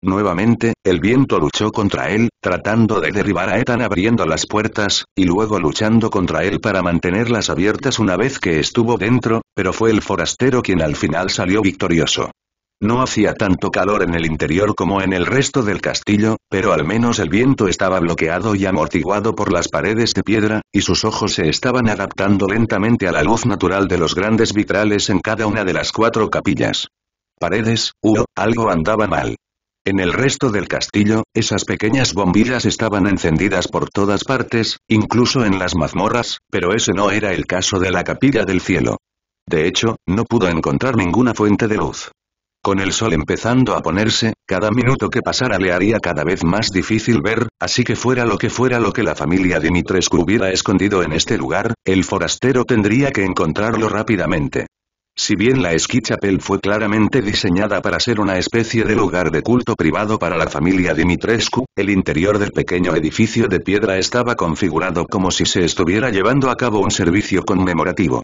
Nuevamente, el viento luchó contra él, tratando de derribar a Ethan abriendo las puertas, y luego luchando contra él para mantenerlas abiertas una vez que estuvo dentro, pero fue el forastero quien al final salió victorioso. No hacía tanto calor en el interior como en el resto del castillo, pero al menos el viento estaba bloqueado y amortiguado por las paredes de piedra, y sus ojos se estaban adaptando lentamente a la luz natural de los grandes vitrales en cada una de las cuatro capillas. Paredes, uh, algo andaba mal. En el resto del castillo, esas pequeñas bombillas estaban encendidas por todas partes, incluso en las mazmorras, pero ese no era el caso de la capilla del cielo. De hecho, no pudo encontrar ninguna fuente de luz. Con el sol empezando a ponerse, cada minuto que pasara le haría cada vez más difícil ver, así que fuera lo que fuera lo que la familia Dimitrescu hubiera escondido en este lugar, el forastero tendría que encontrarlo rápidamente. Si bien la Esquichapel fue claramente diseñada para ser una especie de lugar de culto privado para la familia Dimitrescu, el interior del pequeño edificio de piedra estaba configurado como si se estuviera llevando a cabo un servicio conmemorativo.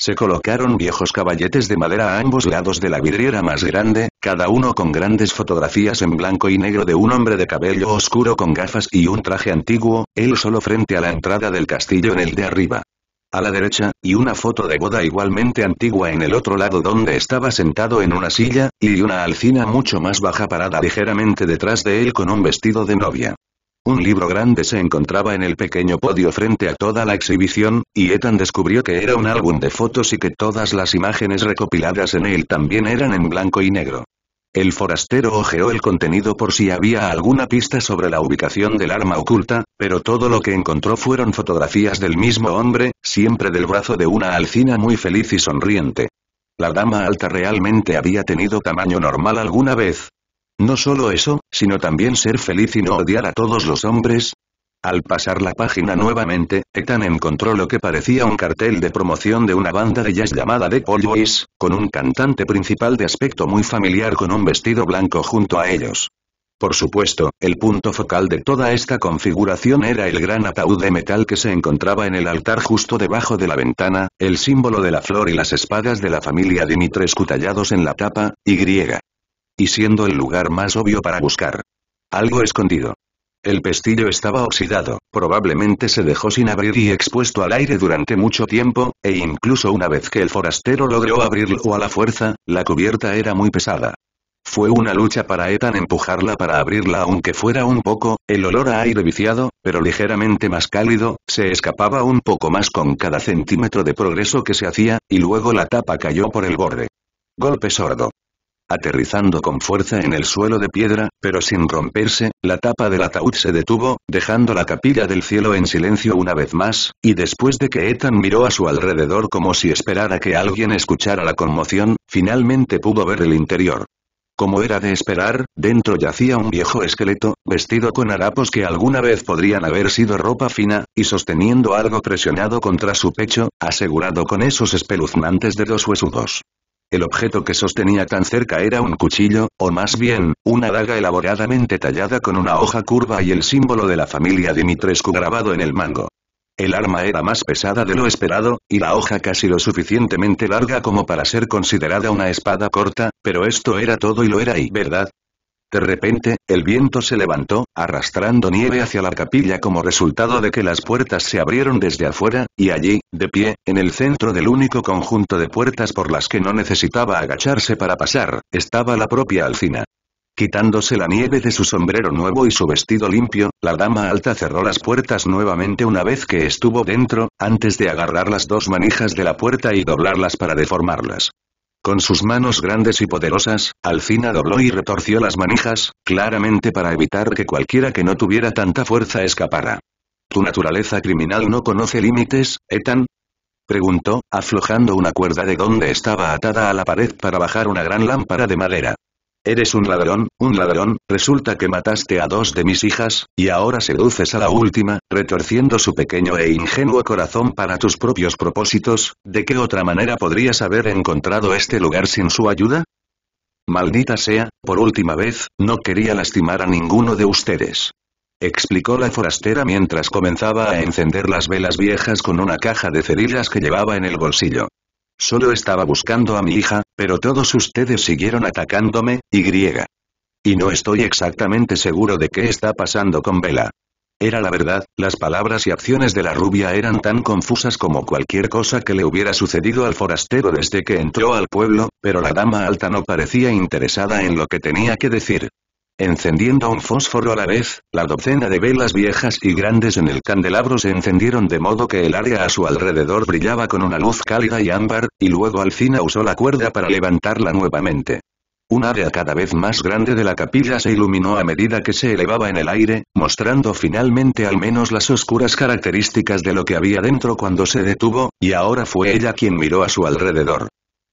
Se colocaron viejos caballetes de madera a ambos lados de la vidriera más grande, cada uno con grandes fotografías en blanco y negro de un hombre de cabello oscuro con gafas y un traje antiguo, él solo frente a la entrada del castillo en el de arriba a la derecha, y una foto de boda igualmente antigua en el otro lado donde estaba sentado en una silla, y una alcina mucho más baja parada ligeramente detrás de él con un vestido de novia. Un libro grande se encontraba en el pequeño podio frente a toda la exhibición, y Ethan descubrió que era un álbum de fotos y que todas las imágenes recopiladas en él también eran en blanco y negro. El forastero ojeó el contenido por si había alguna pista sobre la ubicación del arma oculta, pero todo lo que encontró fueron fotografías del mismo hombre, siempre del brazo de una alcina muy feliz y sonriente. La dama alta realmente había tenido tamaño normal alguna vez. No solo eso, sino también ser feliz y no odiar a todos los hombres, al pasar la página nuevamente, Ethan encontró lo que parecía un cartel de promoción de una banda de jazz llamada The Boys, con un cantante principal de aspecto muy familiar con un vestido blanco junto a ellos. Por supuesto, el punto focal de toda esta configuración era el gran ataúd de metal que se encontraba en el altar justo debajo de la ventana, el símbolo de la flor y las espadas de la familia Dimitrescu tallados en la tapa, Y. Y siendo el lugar más obvio para buscar. Algo escondido. El pestillo estaba oxidado, probablemente se dejó sin abrir y expuesto al aire durante mucho tiempo, e incluso una vez que el forastero logró abrirlo a la fuerza, la cubierta era muy pesada. Fue una lucha para Ethan empujarla para abrirla aunque fuera un poco, el olor a aire viciado, pero ligeramente más cálido, se escapaba un poco más con cada centímetro de progreso que se hacía, y luego la tapa cayó por el borde. Golpe sordo aterrizando con fuerza en el suelo de piedra, pero sin romperse, la tapa del ataúd se detuvo, dejando la capilla del cielo en silencio una vez más, y después de que Ethan miró a su alrededor como si esperara que alguien escuchara la conmoción, finalmente pudo ver el interior. Como era de esperar, dentro yacía un viejo esqueleto, vestido con harapos que alguna vez podrían haber sido ropa fina, y sosteniendo algo presionado contra su pecho, asegurado con esos espeluznantes dedos huesudos. El objeto que sostenía tan cerca era un cuchillo, o más bien, una daga elaboradamente tallada con una hoja curva y el símbolo de la familia Dimitrescu grabado en el mango. El arma era más pesada de lo esperado, y la hoja casi lo suficientemente larga como para ser considerada una espada corta, pero esto era todo y lo era y, ¿verdad? De repente, el viento se levantó, arrastrando nieve hacia la capilla como resultado de que las puertas se abrieron desde afuera, y allí, de pie, en el centro del único conjunto de puertas por las que no necesitaba agacharse para pasar, estaba la propia Alcina. Quitándose la nieve de su sombrero nuevo y su vestido limpio, la dama alta cerró las puertas nuevamente una vez que estuvo dentro, antes de agarrar las dos manijas de la puerta y doblarlas para deformarlas. Con sus manos grandes y poderosas, Alcina dobló y retorció las manijas, claramente para evitar que cualquiera que no tuviera tanta fuerza escapara. «Tu naturaleza criminal no conoce límites, Ethan?», preguntó, aflojando una cuerda de donde estaba atada a la pared para bajar una gran lámpara de madera. Eres un ladrón, un ladrón, resulta que mataste a dos de mis hijas, y ahora seduces a la última, retorciendo su pequeño e ingenuo corazón para tus propios propósitos, ¿de qué otra manera podrías haber encontrado este lugar sin su ayuda? Maldita sea, por última vez, no quería lastimar a ninguno de ustedes. Explicó la forastera mientras comenzaba a encender las velas viejas con una caja de cerillas que llevaba en el bolsillo. Solo estaba buscando a mi hija, pero todos ustedes siguieron atacándome, y griega. Y no estoy exactamente seguro de qué está pasando con Vela. Era la verdad, las palabras y acciones de la rubia eran tan confusas como cualquier cosa que le hubiera sucedido al forastero desde que entró al pueblo, pero la dama alta no parecía interesada en lo que tenía que decir. Encendiendo un fósforo a la vez, la docena de velas viejas y grandes en el candelabro se encendieron de modo que el área a su alrededor brillaba con una luz cálida y ámbar, y luego Alcina usó la cuerda para levantarla nuevamente. Un área cada vez más grande de la capilla se iluminó a medida que se elevaba en el aire, mostrando finalmente al menos las oscuras características de lo que había dentro cuando se detuvo, y ahora fue ella quien miró a su alrededor.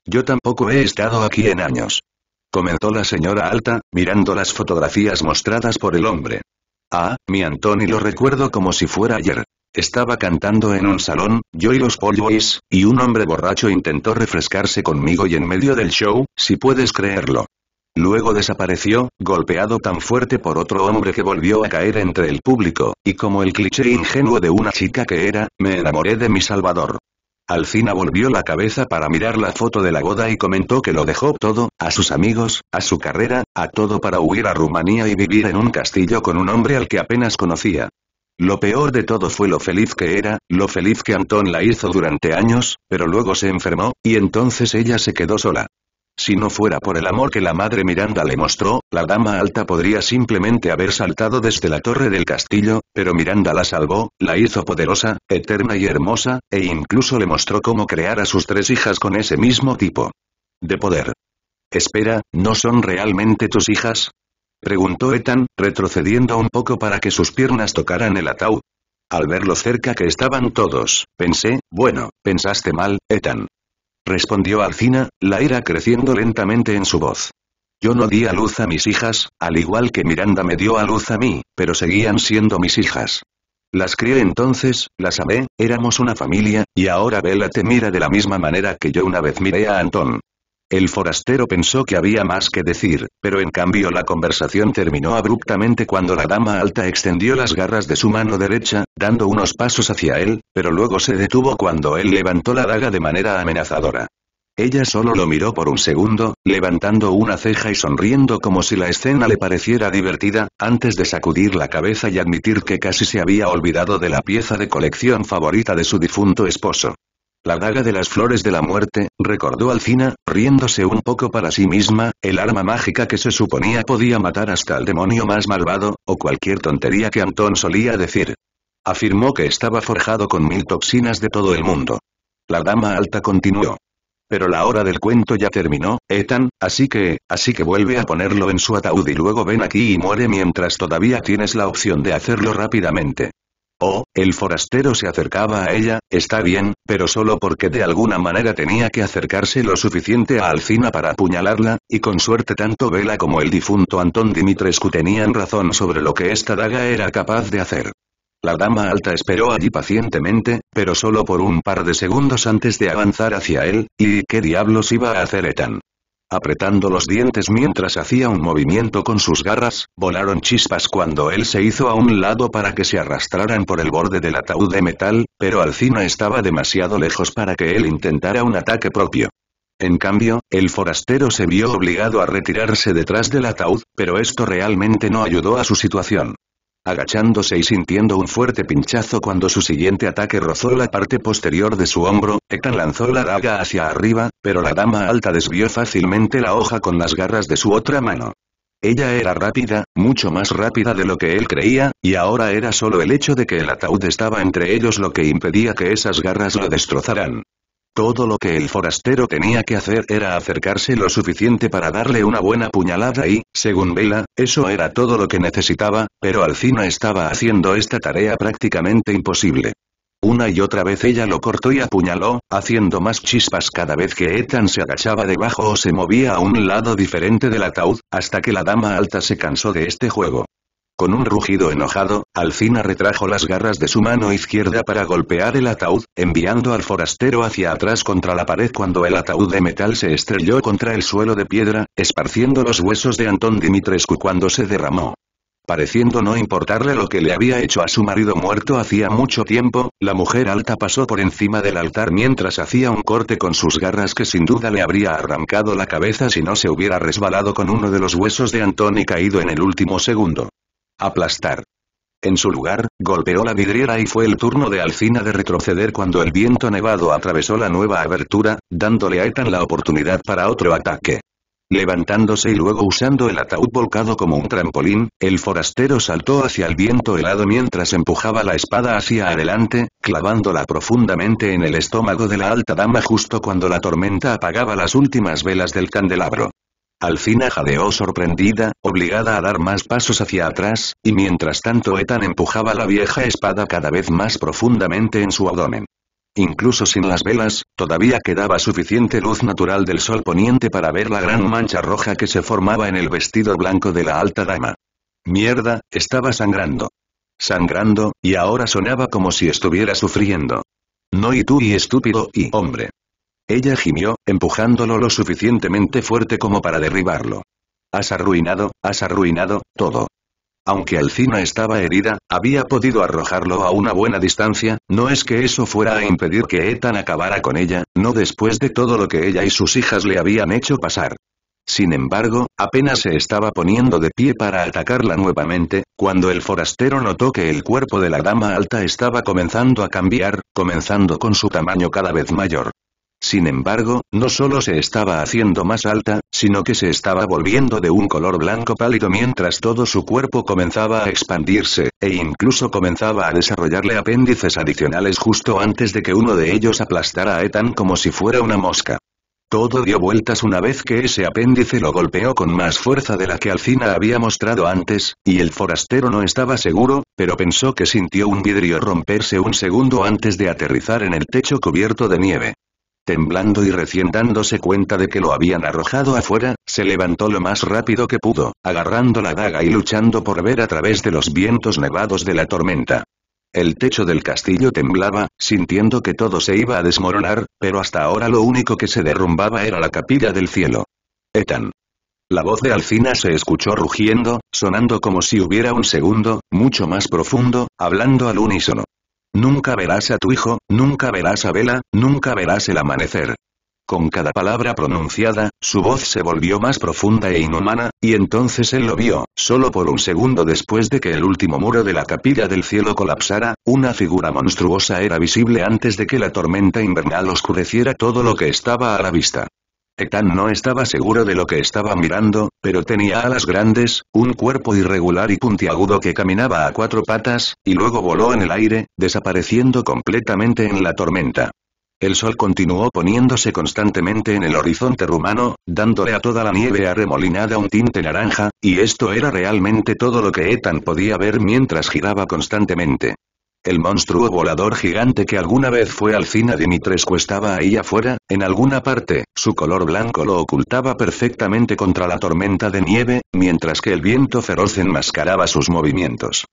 Yo tampoco he estado aquí en años comentó la señora Alta, mirando las fotografías mostradas por el hombre. Ah, mi Antoni lo recuerdo como si fuera ayer. Estaba cantando en un salón, yo y los polvois, y un hombre borracho intentó refrescarse conmigo y en medio del show, si puedes creerlo. Luego desapareció, golpeado tan fuerte por otro hombre que volvió a caer entre el público, y como el cliché ingenuo de una chica que era, me enamoré de mi Salvador. Alcina volvió la cabeza para mirar la foto de la boda y comentó que lo dejó todo, a sus amigos, a su carrera, a todo para huir a Rumanía y vivir en un castillo con un hombre al que apenas conocía. Lo peor de todo fue lo feliz que era, lo feliz que Antón la hizo durante años, pero luego se enfermó, y entonces ella se quedó sola. Si no fuera por el amor que la madre Miranda le mostró, la dama alta podría simplemente haber saltado desde la torre del castillo, pero Miranda la salvó, la hizo poderosa, eterna y hermosa, e incluso le mostró cómo crear a sus tres hijas con ese mismo tipo de poder. Espera, ¿no son realmente tus hijas? Preguntó Ethan, retrocediendo un poco para que sus piernas tocaran el ataúd. Al ver lo cerca que estaban todos, pensé, bueno, pensaste mal, Ethan respondió Alcina, la ira creciendo lentamente en su voz. Yo no di a luz a mis hijas, al igual que Miranda me dio a luz a mí, pero seguían siendo mis hijas. Las crié entonces, las amé, éramos una familia, y ahora Bella te mira de la misma manera que yo una vez miré a Antón. El forastero pensó que había más que decir, pero en cambio la conversación terminó abruptamente cuando la dama alta extendió las garras de su mano derecha, dando unos pasos hacia él, pero luego se detuvo cuando él levantó la daga de manera amenazadora. Ella solo lo miró por un segundo, levantando una ceja y sonriendo como si la escena le pareciera divertida, antes de sacudir la cabeza y admitir que casi se había olvidado de la pieza de colección favorita de su difunto esposo. La daga de las flores de la muerte, recordó Alcina, riéndose un poco para sí misma, el arma mágica que se suponía podía matar hasta al demonio más malvado, o cualquier tontería que Antón solía decir. Afirmó que estaba forjado con mil toxinas de todo el mundo. La dama alta continuó. Pero la hora del cuento ya terminó, Ethan, así que, así que vuelve a ponerlo en su ataúd y luego ven aquí y muere mientras todavía tienes la opción de hacerlo rápidamente. Oh, el forastero se acercaba a ella, está bien, pero solo porque de alguna manera tenía que acercarse lo suficiente a Alcina para apuñalarla, y con suerte tanto Vela como el difunto Antón Dimitrescu tenían razón sobre lo que esta daga era capaz de hacer. La dama alta esperó allí pacientemente, pero solo por un par de segundos antes de avanzar hacia él, y ¿qué diablos iba a hacer Etan? apretando los dientes mientras hacía un movimiento con sus garras, volaron chispas cuando él se hizo a un lado para que se arrastraran por el borde del ataúd de metal, pero Alcina estaba demasiado lejos para que él intentara un ataque propio. En cambio, el forastero se vio obligado a retirarse detrás del ataúd, pero esto realmente no ayudó a su situación agachándose y sintiendo un fuerte pinchazo cuando su siguiente ataque rozó la parte posterior de su hombro, Etan lanzó la daga hacia arriba, pero la dama alta desvió fácilmente la hoja con las garras de su otra mano. Ella era rápida, mucho más rápida de lo que él creía, y ahora era solo el hecho de que el ataúd estaba entre ellos lo que impedía que esas garras lo destrozaran. Todo lo que el forastero tenía que hacer era acercarse lo suficiente para darle una buena puñalada y, según Vela, eso era todo lo que necesitaba, pero Alcina estaba haciendo esta tarea prácticamente imposible. Una y otra vez ella lo cortó y apuñaló, haciendo más chispas cada vez que Ethan se agachaba debajo o se movía a un lado diferente del ataúd, hasta que la dama alta se cansó de este juego. Con un rugido enojado, Alcina retrajo las garras de su mano izquierda para golpear el ataúd, enviando al forastero hacia atrás contra la pared cuando el ataúd de metal se estrelló contra el suelo de piedra, esparciendo los huesos de Antón Dimitrescu cuando se derramó. Pareciendo no importarle lo que le había hecho a su marido muerto hacía mucho tiempo, la mujer alta pasó por encima del altar mientras hacía un corte con sus garras que sin duda le habría arrancado la cabeza si no se hubiera resbalado con uno de los huesos de Antón y caído en el último segundo. Aplastar. En su lugar, golpeó la vidriera y fue el turno de Alcina de retroceder cuando el viento nevado atravesó la nueva abertura, dándole a etan la oportunidad para otro ataque. Levantándose y luego usando el ataúd volcado como un trampolín, el forastero saltó hacia el viento helado mientras empujaba la espada hacia adelante, clavándola profundamente en el estómago de la alta dama justo cuando la tormenta apagaba las últimas velas del candelabro. Alcina jadeó oh, sorprendida, obligada a dar más pasos hacia atrás, y mientras tanto Etan empujaba la vieja espada cada vez más profundamente en su abdomen. Incluso sin las velas, todavía quedaba suficiente luz natural del sol poniente para ver la gran mancha roja que se formaba en el vestido blanco de la alta dama. Mierda, estaba sangrando. Sangrando, y ahora sonaba como si estuviera sufriendo. No y tú y estúpido y hombre. Ella gimió, empujándolo lo suficientemente fuerte como para derribarlo. Has arruinado, has arruinado, todo. Aunque Alcina estaba herida, había podido arrojarlo a una buena distancia, no es que eso fuera a impedir que Ethan acabara con ella, no después de todo lo que ella y sus hijas le habían hecho pasar. Sin embargo, apenas se estaba poniendo de pie para atacarla nuevamente, cuando el forastero notó que el cuerpo de la dama alta estaba comenzando a cambiar, comenzando con su tamaño cada vez mayor. Sin embargo, no solo se estaba haciendo más alta, sino que se estaba volviendo de un color blanco pálido mientras todo su cuerpo comenzaba a expandirse, e incluso comenzaba a desarrollarle apéndices adicionales justo antes de que uno de ellos aplastara a Ethan como si fuera una mosca. Todo dio vueltas una vez que ese apéndice lo golpeó con más fuerza de la que Alcina había mostrado antes, y el forastero no estaba seguro, pero pensó que sintió un vidrio romperse un segundo antes de aterrizar en el techo cubierto de nieve. Temblando y recién dándose cuenta de que lo habían arrojado afuera, se levantó lo más rápido que pudo, agarrando la daga y luchando por ver a través de los vientos nevados de la tormenta. El techo del castillo temblaba, sintiendo que todo se iba a desmoronar, pero hasta ahora lo único que se derrumbaba era la capilla del cielo. Etan. La voz de Alcina se escuchó rugiendo, sonando como si hubiera un segundo, mucho más profundo, hablando al unísono. Nunca verás a tu hijo, nunca verás a Vela, nunca verás el amanecer. Con cada palabra pronunciada, su voz se volvió más profunda e inhumana, y entonces él lo vio, solo por un segundo después de que el último muro de la capilla del cielo colapsara, una figura monstruosa era visible antes de que la tormenta invernal oscureciera todo lo que estaba a la vista. Etan no estaba seguro de lo que estaba mirando, pero tenía alas grandes, un cuerpo irregular y puntiagudo que caminaba a cuatro patas, y luego voló en el aire, desapareciendo completamente en la tormenta. El sol continuó poniéndose constantemente en el horizonte rumano, dándole a toda la nieve arremolinada un tinte naranja, y esto era realmente todo lo que Etan podía ver mientras giraba constantemente. El monstruo volador gigante que alguna vez fue Alcina Dimitrescu estaba ahí afuera, en alguna parte, su color blanco lo ocultaba perfectamente contra la tormenta de nieve, mientras que el viento feroz enmascaraba sus movimientos.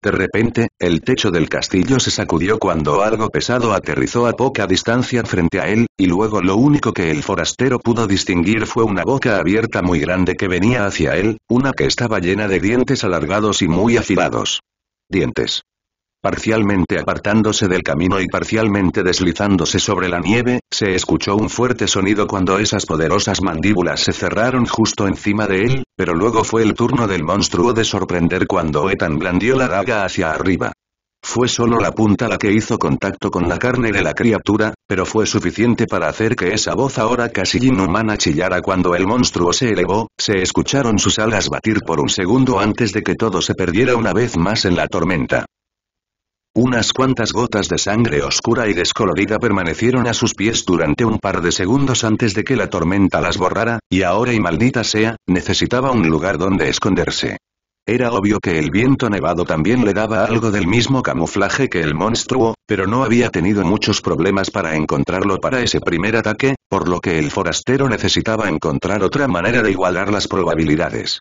De repente, el techo del castillo se sacudió cuando algo pesado aterrizó a poca distancia frente a él, y luego lo único que el forastero pudo distinguir fue una boca abierta muy grande que venía hacia él, una que estaba llena de dientes alargados y muy afilados. Dientes. Parcialmente apartándose del camino y parcialmente deslizándose sobre la nieve, se escuchó un fuerte sonido cuando esas poderosas mandíbulas se cerraron justo encima de él, pero luego fue el turno del monstruo de sorprender cuando Ethan blandió la daga hacia arriba. Fue solo la punta la que hizo contacto con la carne de la criatura, pero fue suficiente para hacer que esa voz ahora casi inhumana chillara cuando el monstruo se elevó, se escucharon sus alas batir por un segundo antes de que todo se perdiera una vez más en la tormenta. Unas cuantas gotas de sangre oscura y descolorida permanecieron a sus pies durante un par de segundos antes de que la tormenta las borrara, y ahora y maldita sea, necesitaba un lugar donde esconderse. Era obvio que el viento nevado también le daba algo del mismo camuflaje que el monstruo, pero no había tenido muchos problemas para encontrarlo para ese primer ataque, por lo que el forastero necesitaba encontrar otra manera de igualar las probabilidades.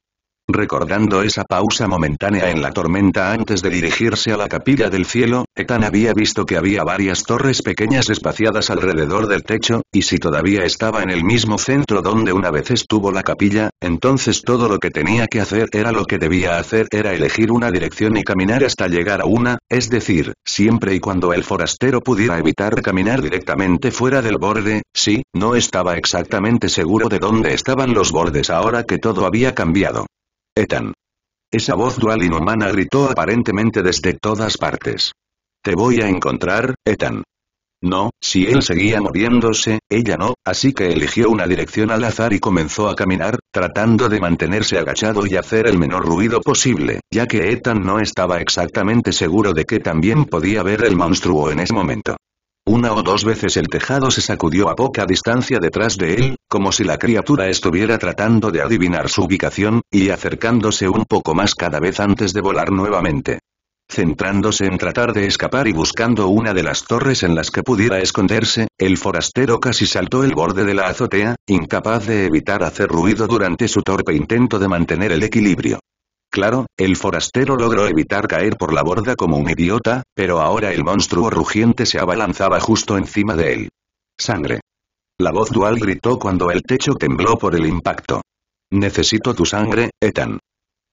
Recordando esa pausa momentánea en la tormenta antes de dirigirse a la capilla del cielo, Ethan había visto que había varias torres pequeñas espaciadas alrededor del techo, y si todavía estaba en el mismo centro donde una vez estuvo la capilla, entonces todo lo que tenía que hacer era lo que debía hacer era elegir una dirección y caminar hasta llegar a una, es decir, siempre y cuando el forastero pudiera evitar caminar directamente fuera del borde, sí, no estaba exactamente seguro de dónde estaban los bordes ahora que todo había cambiado. Ethan. Esa voz dual inhumana gritó aparentemente desde todas partes. Te voy a encontrar, Ethan. No, si él seguía moviéndose, ella no, así que eligió una dirección al azar y comenzó a caminar, tratando de mantenerse agachado y hacer el menor ruido posible, ya que Ethan no estaba exactamente seguro de que también podía ver el monstruo en ese momento. Una o dos veces el tejado se sacudió a poca distancia detrás de él, como si la criatura estuviera tratando de adivinar su ubicación, y acercándose un poco más cada vez antes de volar nuevamente. Centrándose en tratar de escapar y buscando una de las torres en las que pudiera esconderse, el forastero casi saltó el borde de la azotea, incapaz de evitar hacer ruido durante su torpe intento de mantener el equilibrio. Claro, el forastero logró evitar caer por la borda como un idiota, pero ahora el monstruo rugiente se abalanzaba justo encima de él. Sangre. La voz dual gritó cuando el techo tembló por el impacto. Necesito tu sangre, Ethan.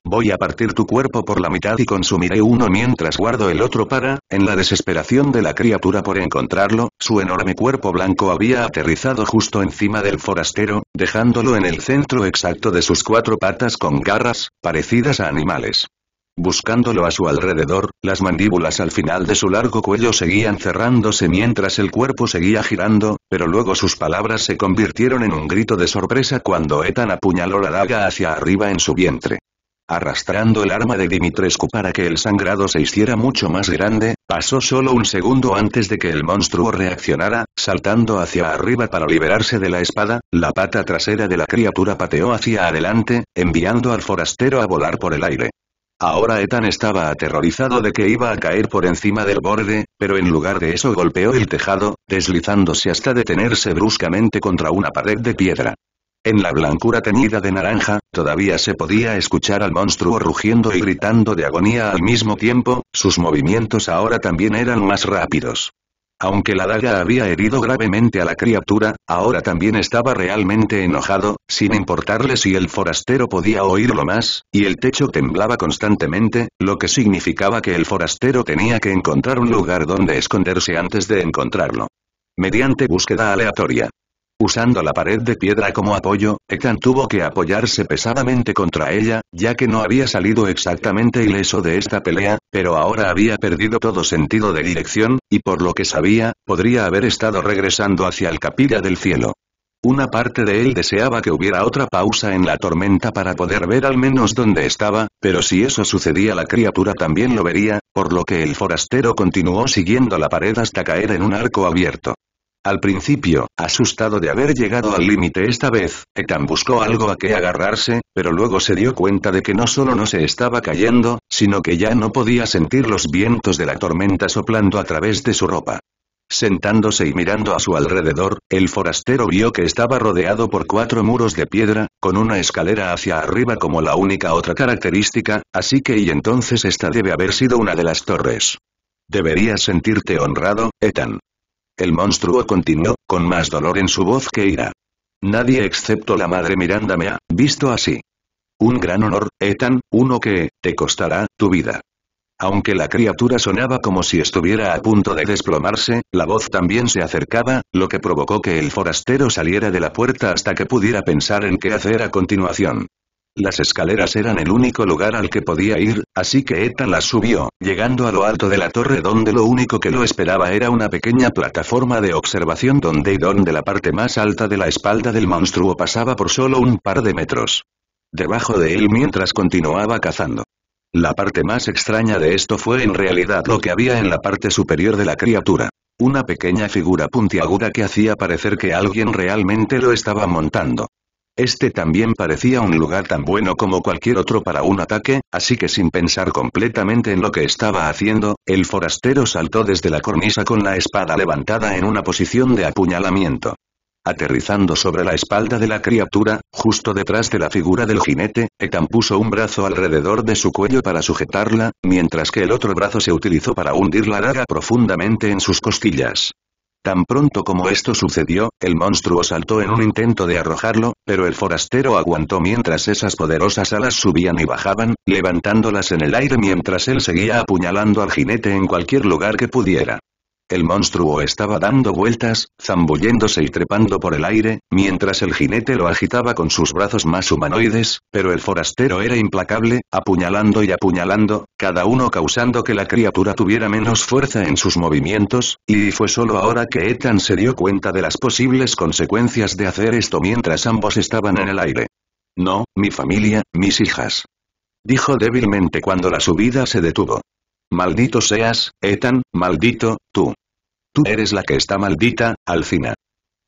Voy a partir tu cuerpo por la mitad y consumiré uno mientras guardo el otro para, en la desesperación de la criatura por encontrarlo, su enorme cuerpo blanco había aterrizado justo encima del forastero, dejándolo en el centro exacto de sus cuatro patas con garras, parecidas a animales. Buscándolo a su alrededor, las mandíbulas al final de su largo cuello seguían cerrándose mientras el cuerpo seguía girando, pero luego sus palabras se convirtieron en un grito de sorpresa cuando Ethan apuñaló la daga hacia arriba en su vientre. Arrastrando el arma de Dimitrescu para que el sangrado se hiciera mucho más grande, pasó solo un segundo antes de que el monstruo reaccionara, saltando hacia arriba para liberarse de la espada, la pata trasera de la criatura pateó hacia adelante, enviando al forastero a volar por el aire. Ahora Ethan estaba aterrorizado de que iba a caer por encima del borde, pero en lugar de eso golpeó el tejado, deslizándose hasta detenerse bruscamente contra una pared de piedra. En la blancura teñida de naranja, todavía se podía escuchar al monstruo rugiendo y gritando de agonía al mismo tiempo, sus movimientos ahora también eran más rápidos. Aunque la daga había herido gravemente a la criatura, ahora también estaba realmente enojado, sin importarle si el forastero podía oírlo más, y el techo temblaba constantemente, lo que significaba que el forastero tenía que encontrar un lugar donde esconderse antes de encontrarlo. Mediante búsqueda aleatoria. Usando la pared de piedra como apoyo, Ekan tuvo que apoyarse pesadamente contra ella, ya que no había salido exactamente ileso de esta pelea, pero ahora había perdido todo sentido de dirección, y por lo que sabía, podría haber estado regresando hacia el capilla del cielo. Una parte de él deseaba que hubiera otra pausa en la tormenta para poder ver al menos dónde estaba, pero si eso sucedía la criatura también lo vería, por lo que el forastero continuó siguiendo la pared hasta caer en un arco abierto. Al principio, asustado de haber llegado al límite esta vez, Ethan buscó algo a que agarrarse, pero luego se dio cuenta de que no solo no se estaba cayendo, sino que ya no podía sentir los vientos de la tormenta soplando a través de su ropa. Sentándose y mirando a su alrededor, el forastero vio que estaba rodeado por cuatro muros de piedra, con una escalera hacia arriba como la única otra característica, así que y entonces esta debe haber sido una de las torres. Deberías sentirte honrado, Ethan. El monstruo continuó, con más dolor en su voz que ira. Nadie excepto la madre Miranda me ha visto así. Un gran honor, Ethan, uno que, te costará, tu vida. Aunque la criatura sonaba como si estuviera a punto de desplomarse, la voz también se acercaba, lo que provocó que el forastero saliera de la puerta hasta que pudiera pensar en qué hacer a continuación. Las escaleras eran el único lugar al que podía ir, así que Eta las subió, llegando a lo alto de la torre donde lo único que lo esperaba era una pequeña plataforma de observación donde y donde la parte más alta de la espalda del monstruo pasaba por solo un par de metros. Debajo de él mientras continuaba cazando. La parte más extraña de esto fue en realidad lo que había en la parte superior de la criatura. Una pequeña figura puntiaguda que hacía parecer que alguien realmente lo estaba montando. Este también parecía un lugar tan bueno como cualquier otro para un ataque, así que sin pensar completamente en lo que estaba haciendo, el forastero saltó desde la cornisa con la espada levantada en una posición de apuñalamiento aterrizando sobre la espalda de la criatura, justo detrás de la figura del jinete, Etan puso un brazo alrededor de su cuello para sujetarla, mientras que el otro brazo se utilizó para hundir la daga profundamente en sus costillas. Tan pronto como esto sucedió, el monstruo saltó en un intento de arrojarlo, pero el forastero aguantó mientras esas poderosas alas subían y bajaban, levantándolas en el aire mientras él seguía apuñalando al jinete en cualquier lugar que pudiera. El monstruo estaba dando vueltas, zambulléndose y trepando por el aire, mientras el jinete lo agitaba con sus brazos más humanoides, pero el forastero era implacable, apuñalando y apuñalando, cada uno causando que la criatura tuviera menos fuerza en sus movimientos, y fue solo ahora que Ethan se dio cuenta de las posibles consecuencias de hacer esto mientras ambos estaban en el aire. No, mi familia, mis hijas. Dijo débilmente cuando la subida se detuvo. Maldito seas, Ethan, maldito, tú. Tú eres la que está maldita, Alcina.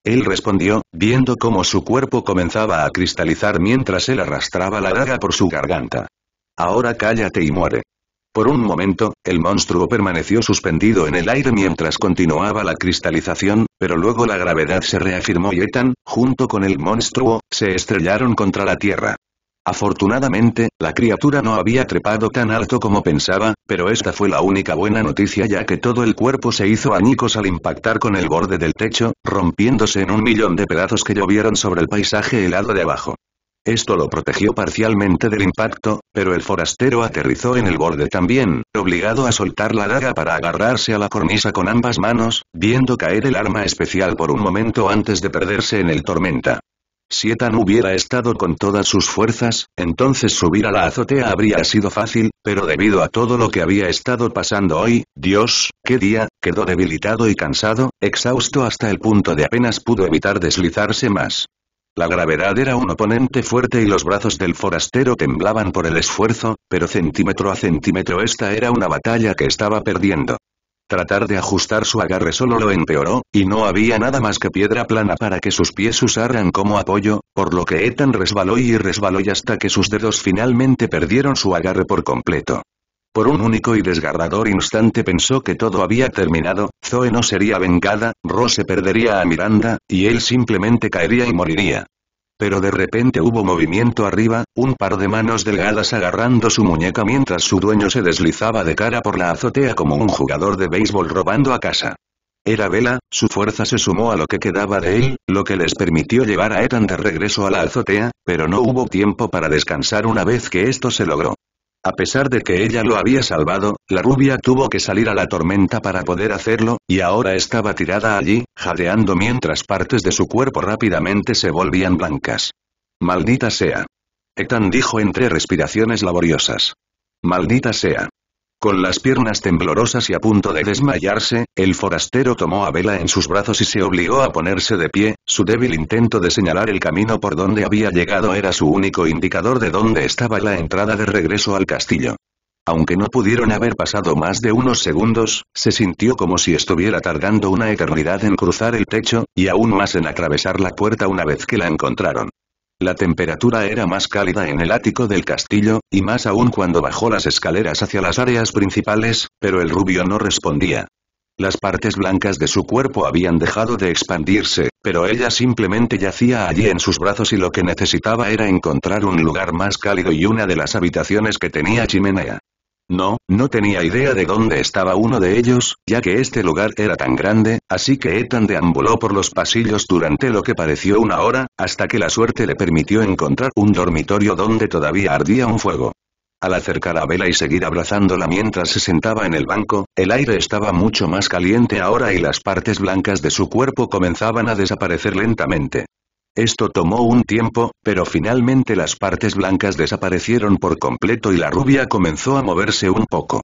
Él respondió, viendo cómo su cuerpo comenzaba a cristalizar mientras él arrastraba la daga por su garganta. Ahora cállate y muere. Por un momento, el monstruo permaneció suspendido en el aire mientras continuaba la cristalización, pero luego la gravedad se reafirmó y Ethan, junto con el monstruo, se estrellaron contra la tierra. Afortunadamente, la criatura no había trepado tan alto como pensaba, pero esta fue la única buena noticia ya que todo el cuerpo se hizo añicos al impactar con el borde del techo, rompiéndose en un millón de pedazos que llovieron sobre el paisaje helado de abajo. Esto lo protegió parcialmente del impacto, pero el forastero aterrizó en el borde también, obligado a soltar la daga para agarrarse a la cornisa con ambas manos, viendo caer el arma especial por un momento antes de perderse en el tormenta. Si Ethan hubiera estado con todas sus fuerzas, entonces subir a la azotea habría sido fácil, pero debido a todo lo que había estado pasando hoy, Dios, qué día, quedó debilitado y cansado, exhausto hasta el punto de apenas pudo evitar deslizarse más. La gravedad era un oponente fuerte y los brazos del forastero temblaban por el esfuerzo, pero centímetro a centímetro esta era una batalla que estaba perdiendo. Tratar de ajustar su agarre solo lo empeoró, y no había nada más que piedra plana para que sus pies usaran como apoyo, por lo que Ethan resbaló y resbaló y hasta que sus dedos finalmente perdieron su agarre por completo. Por un único y desgarrador instante pensó que todo había terminado, Zoe no sería vengada, Rose perdería a Miranda, y él simplemente caería y moriría. Pero de repente hubo movimiento arriba, un par de manos delgadas agarrando su muñeca mientras su dueño se deslizaba de cara por la azotea como un jugador de béisbol robando a casa. Era Vela, su fuerza se sumó a lo que quedaba de él, lo que les permitió llevar a Ethan de regreso a la azotea, pero no hubo tiempo para descansar una vez que esto se logró. A pesar de que ella lo había salvado, la rubia tuvo que salir a la tormenta para poder hacerlo, y ahora estaba tirada allí, jadeando mientras partes de su cuerpo rápidamente se volvían blancas. Maldita sea. Etan dijo entre respiraciones laboriosas. Maldita sea. Con las piernas temblorosas y a punto de desmayarse, el forastero tomó a Vela en sus brazos y se obligó a ponerse de pie, su débil intento de señalar el camino por donde había llegado era su único indicador de dónde estaba la entrada de regreso al castillo. Aunque no pudieron haber pasado más de unos segundos, se sintió como si estuviera tardando una eternidad en cruzar el techo, y aún más en atravesar la puerta una vez que la encontraron. La temperatura era más cálida en el ático del castillo, y más aún cuando bajó las escaleras hacia las áreas principales, pero el rubio no respondía. Las partes blancas de su cuerpo habían dejado de expandirse, pero ella simplemente yacía allí en sus brazos y lo que necesitaba era encontrar un lugar más cálido y una de las habitaciones que tenía chimenea. No, no tenía idea de dónde estaba uno de ellos, ya que este lugar era tan grande, así que Ethan deambuló por los pasillos durante lo que pareció una hora, hasta que la suerte le permitió encontrar un dormitorio donde todavía ardía un fuego. Al acercar a vela y seguir abrazándola mientras se sentaba en el banco, el aire estaba mucho más caliente ahora y las partes blancas de su cuerpo comenzaban a desaparecer lentamente. Esto tomó un tiempo, pero finalmente las partes blancas desaparecieron por completo y la rubia comenzó a moverse un poco.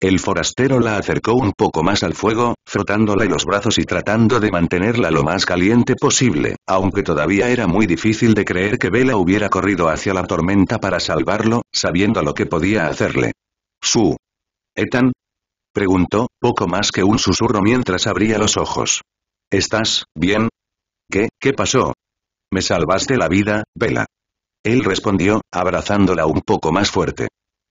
El forastero la acercó un poco más al fuego, frotándole los brazos y tratando de mantenerla lo más caliente posible, aunque todavía era muy difícil de creer que Vela hubiera corrido hacia la tormenta para salvarlo, sabiendo lo que podía hacerle. Su. Etan, Preguntó, poco más que un susurro mientras abría los ojos. ¿Estás bien? ¿Qué, qué pasó? Me salvaste la vida, Vela. Él respondió, abrazándola un poco más fuerte.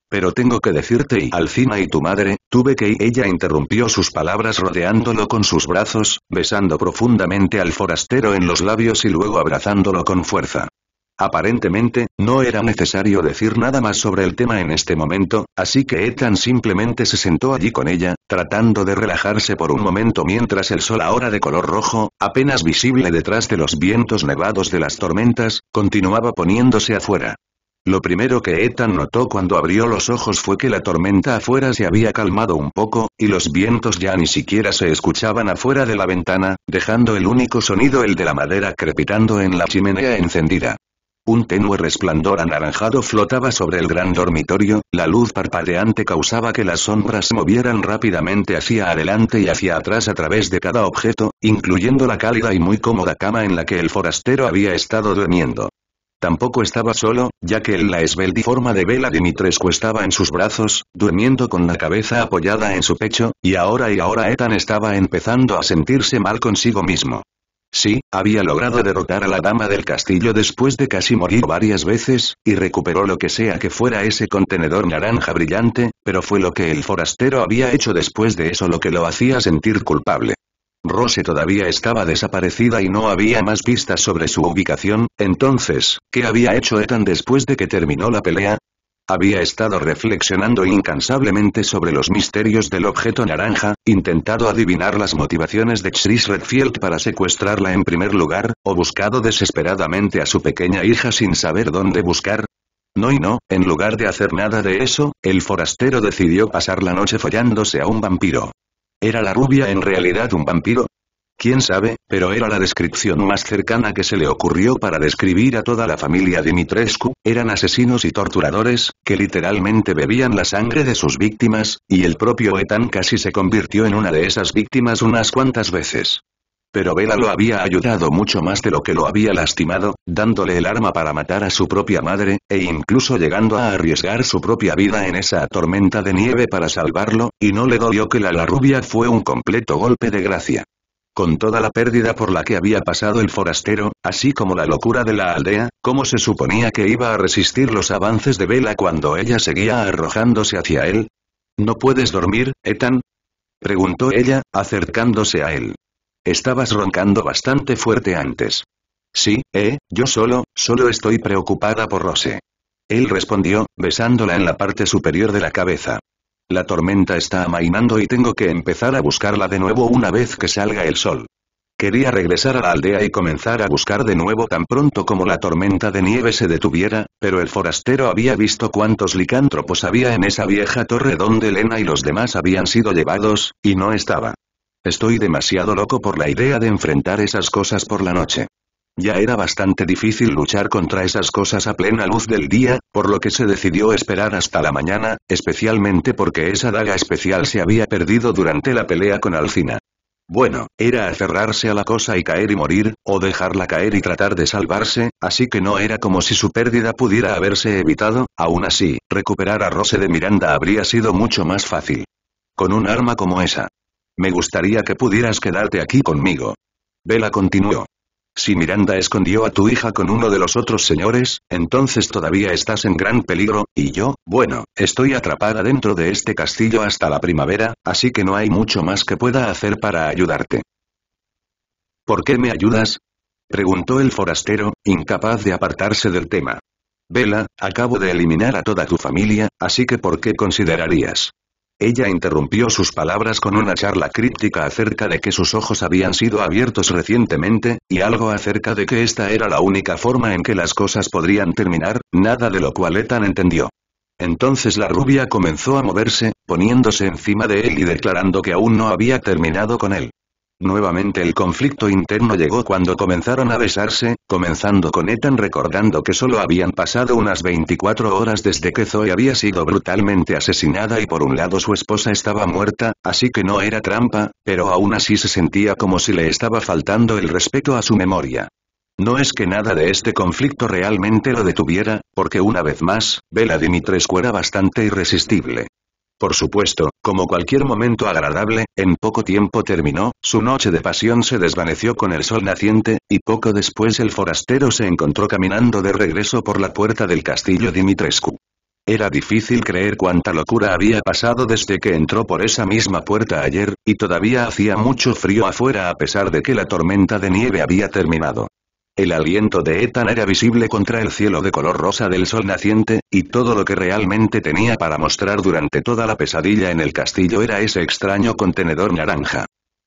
Pero tengo que decirte y Alcina y tu madre, tuve que y ella interrumpió sus palabras rodeándolo con sus brazos, besando profundamente al forastero en los labios y luego abrazándolo con fuerza. Aparentemente, no era necesario decir nada más sobre el tema en este momento, así que Ethan simplemente se sentó allí con ella, tratando de relajarse por un momento mientras el sol ahora de color rojo, apenas visible detrás de los vientos nevados de las tormentas, continuaba poniéndose afuera. Lo primero que Ethan notó cuando abrió los ojos fue que la tormenta afuera se había calmado un poco, y los vientos ya ni siquiera se escuchaban afuera de la ventana, dejando el único sonido el de la madera crepitando en la chimenea encendida. Un tenue resplandor anaranjado flotaba sobre el gran dormitorio, la luz parpadeante causaba que las sombras movieran rápidamente hacia adelante y hacia atrás a través de cada objeto, incluyendo la cálida y muy cómoda cama en la que el forastero había estado durmiendo. Tampoco estaba solo, ya que en la esbeldiforma de Vela Dimitrescu estaba en sus brazos, durmiendo con la cabeza apoyada en su pecho, y ahora y ahora Ethan estaba empezando a sentirse mal consigo mismo. Sí, había logrado derrotar a la dama del castillo después de casi morir varias veces, y recuperó lo que sea que fuera ese contenedor naranja brillante, pero fue lo que el forastero había hecho después de eso lo que lo hacía sentir culpable. Rose todavía estaba desaparecida y no había más pistas sobre su ubicación, entonces, ¿qué había hecho Ethan después de que terminó la pelea? Había estado reflexionando incansablemente sobre los misterios del objeto naranja, intentado adivinar las motivaciones de Chris Redfield para secuestrarla en primer lugar, o buscado desesperadamente a su pequeña hija sin saber dónde buscar. No y no, en lugar de hacer nada de eso, el forastero decidió pasar la noche follándose a un vampiro. ¿Era la rubia en realidad un vampiro? quién sabe, pero era la descripción más cercana que se le ocurrió para describir a toda la familia Dimitrescu, eran asesinos y torturadores, que literalmente bebían la sangre de sus víctimas, y el propio Etan casi se convirtió en una de esas víctimas unas cuantas veces. Pero Vela lo había ayudado mucho más de lo que lo había lastimado, dándole el arma para matar a su propia madre, e incluso llegando a arriesgar su propia vida en esa tormenta de nieve para salvarlo, y no le dolió que la, la rubia fue un completo golpe de gracia. Con toda la pérdida por la que había pasado el forastero, así como la locura de la aldea, ¿cómo se suponía que iba a resistir los avances de Vela cuando ella seguía arrojándose hacia él? ¿No puedes dormir, Ethan? Preguntó ella, acercándose a él. Estabas roncando bastante fuerte antes. Sí, eh, yo solo, solo estoy preocupada por Rose. Él respondió, besándola en la parte superior de la cabeza. La tormenta está amainando y tengo que empezar a buscarla de nuevo una vez que salga el sol. Quería regresar a la aldea y comenzar a buscar de nuevo tan pronto como la tormenta de nieve se detuviera, pero el forastero había visto cuántos licántropos había en esa vieja torre donde Elena y los demás habían sido llevados, y no estaba. Estoy demasiado loco por la idea de enfrentar esas cosas por la noche. Ya era bastante difícil luchar contra esas cosas a plena luz del día, por lo que se decidió esperar hasta la mañana, especialmente porque esa daga especial se había perdido durante la pelea con Alcina. Bueno, era aferrarse a la cosa y caer y morir, o dejarla caer y tratar de salvarse, así que no era como si su pérdida pudiera haberse evitado, aún así, recuperar a Rose de Miranda habría sido mucho más fácil. Con un arma como esa. Me gustaría que pudieras quedarte aquí conmigo. Vela continuó. Si Miranda escondió a tu hija con uno de los otros señores, entonces todavía estás en gran peligro, y yo, bueno, estoy atrapada dentro de este castillo hasta la primavera, así que no hay mucho más que pueda hacer para ayudarte. ¿Por qué me ayudas? Preguntó el forastero, incapaz de apartarse del tema. Vela, acabo de eliminar a toda tu familia, así que ¿por qué considerarías ella interrumpió sus palabras con una charla críptica acerca de que sus ojos habían sido abiertos recientemente, y algo acerca de que esta era la única forma en que las cosas podrían terminar, nada de lo cual Ethan entendió. Entonces la rubia comenzó a moverse, poniéndose encima de él y declarando que aún no había terminado con él. Nuevamente el conflicto interno llegó cuando comenzaron a besarse, comenzando con Ethan recordando que solo habían pasado unas 24 horas desde que Zoe había sido brutalmente asesinada y por un lado su esposa estaba muerta, así que no era trampa, pero aún así se sentía como si le estaba faltando el respeto a su memoria. No es que nada de este conflicto realmente lo detuviera, porque una vez más, vela Dimitrescu era bastante irresistible. Por supuesto, como cualquier momento agradable, en poco tiempo terminó, su noche de pasión se desvaneció con el sol naciente, y poco después el forastero se encontró caminando de regreso por la puerta del castillo Dimitrescu. Era difícil creer cuánta locura había pasado desde que entró por esa misma puerta ayer, y todavía hacía mucho frío afuera a pesar de que la tormenta de nieve había terminado. El aliento de Ethan era visible contra el cielo de color rosa del sol naciente, y todo lo que realmente tenía para mostrar durante toda la pesadilla en el castillo era ese extraño contenedor naranja.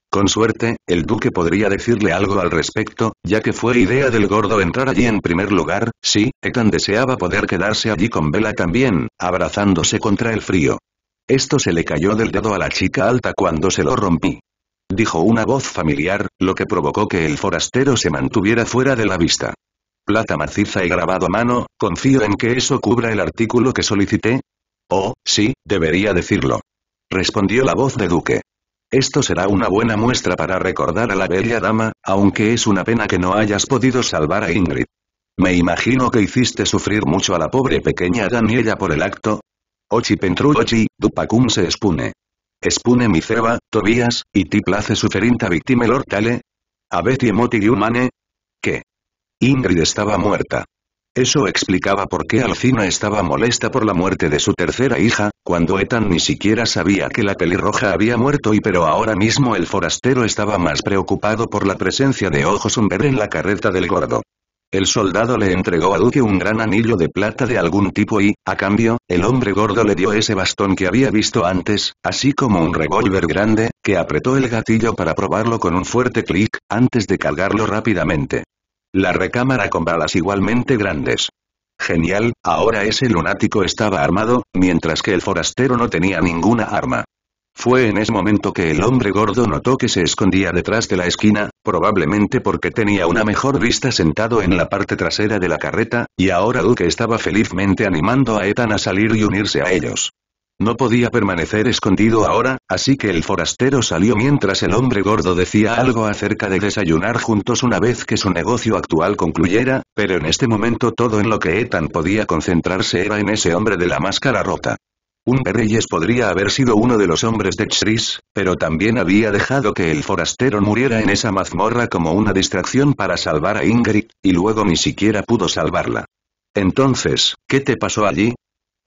Con suerte, el duque podría decirle algo al respecto, ya que fue idea del gordo entrar allí en primer lugar, sí, Ethan deseaba poder quedarse allí con Bella también, abrazándose contra el frío. Esto se le cayó del dedo a la chica alta cuando se lo rompí dijo una voz familiar, lo que provocó que el forastero se mantuviera fuera de la vista. Plata maciza y grabado a mano, confío en que eso cubra el artículo que solicité. Oh, sí, debería decirlo. Respondió la voz de Duque. Esto será una buena muestra para recordar a la bella dama, aunque es una pena que no hayas podido salvar a Ingrid. Me imagino que hiciste sufrir mucho a la pobre pequeña Daniela por el acto. Ochi ochi, Dupacum se expune mi ceba, Tobías, y ti place suferinta victime lortale? moti emoti humane? ¿Qué? Ingrid estaba muerta. Eso explicaba por qué Alcina estaba molesta por la muerte de su tercera hija, cuando Ethan ni siquiera sabía que la pelirroja había muerto y pero ahora mismo el forastero estaba más preocupado por la presencia de ojos umber en la carreta del gordo. El soldado le entregó a Duque un gran anillo de plata de algún tipo y, a cambio, el hombre gordo le dio ese bastón que había visto antes, así como un revólver grande, que apretó el gatillo para probarlo con un fuerte clic, antes de cargarlo rápidamente. La recámara con balas igualmente grandes. Genial, ahora ese lunático estaba armado, mientras que el forastero no tenía ninguna arma. Fue en ese momento que el hombre gordo notó que se escondía detrás de la esquina, probablemente porque tenía una mejor vista sentado en la parte trasera de la carreta, y ahora Duke estaba felizmente animando a Ethan a salir y unirse a ellos. No podía permanecer escondido ahora, así que el forastero salió mientras el hombre gordo decía algo acerca de desayunar juntos una vez que su negocio actual concluyera, pero en este momento todo en lo que Ethan podía concentrarse era en ese hombre de la máscara rota. Un Reyes podría haber sido uno de los hombres de Chris, pero también había dejado que el forastero muriera en esa mazmorra como una distracción para salvar a Ingrid, y luego ni siquiera pudo salvarla. Entonces, ¿qué te pasó allí?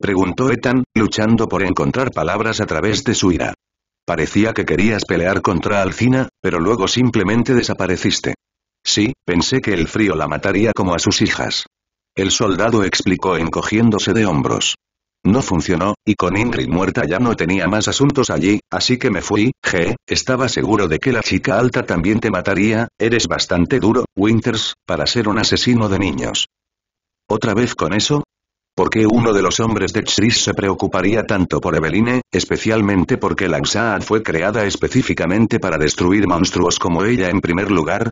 Preguntó Ethan, luchando por encontrar palabras a través de su ira. Parecía que querías pelear contra Alcina, pero luego simplemente desapareciste. Sí, pensé que el frío la mataría como a sus hijas. El soldado explicó encogiéndose de hombros. No funcionó, y con Ingrid muerta ya no tenía más asuntos allí, así que me fui, G, estaba seguro de que la chica alta también te mataría, eres bastante duro, Winters, para ser un asesino de niños. ¿Otra vez con eso? ¿Por qué uno de los hombres de Chris se preocuparía tanto por Eveline, especialmente porque la XAAD fue creada específicamente para destruir monstruos como ella en primer lugar?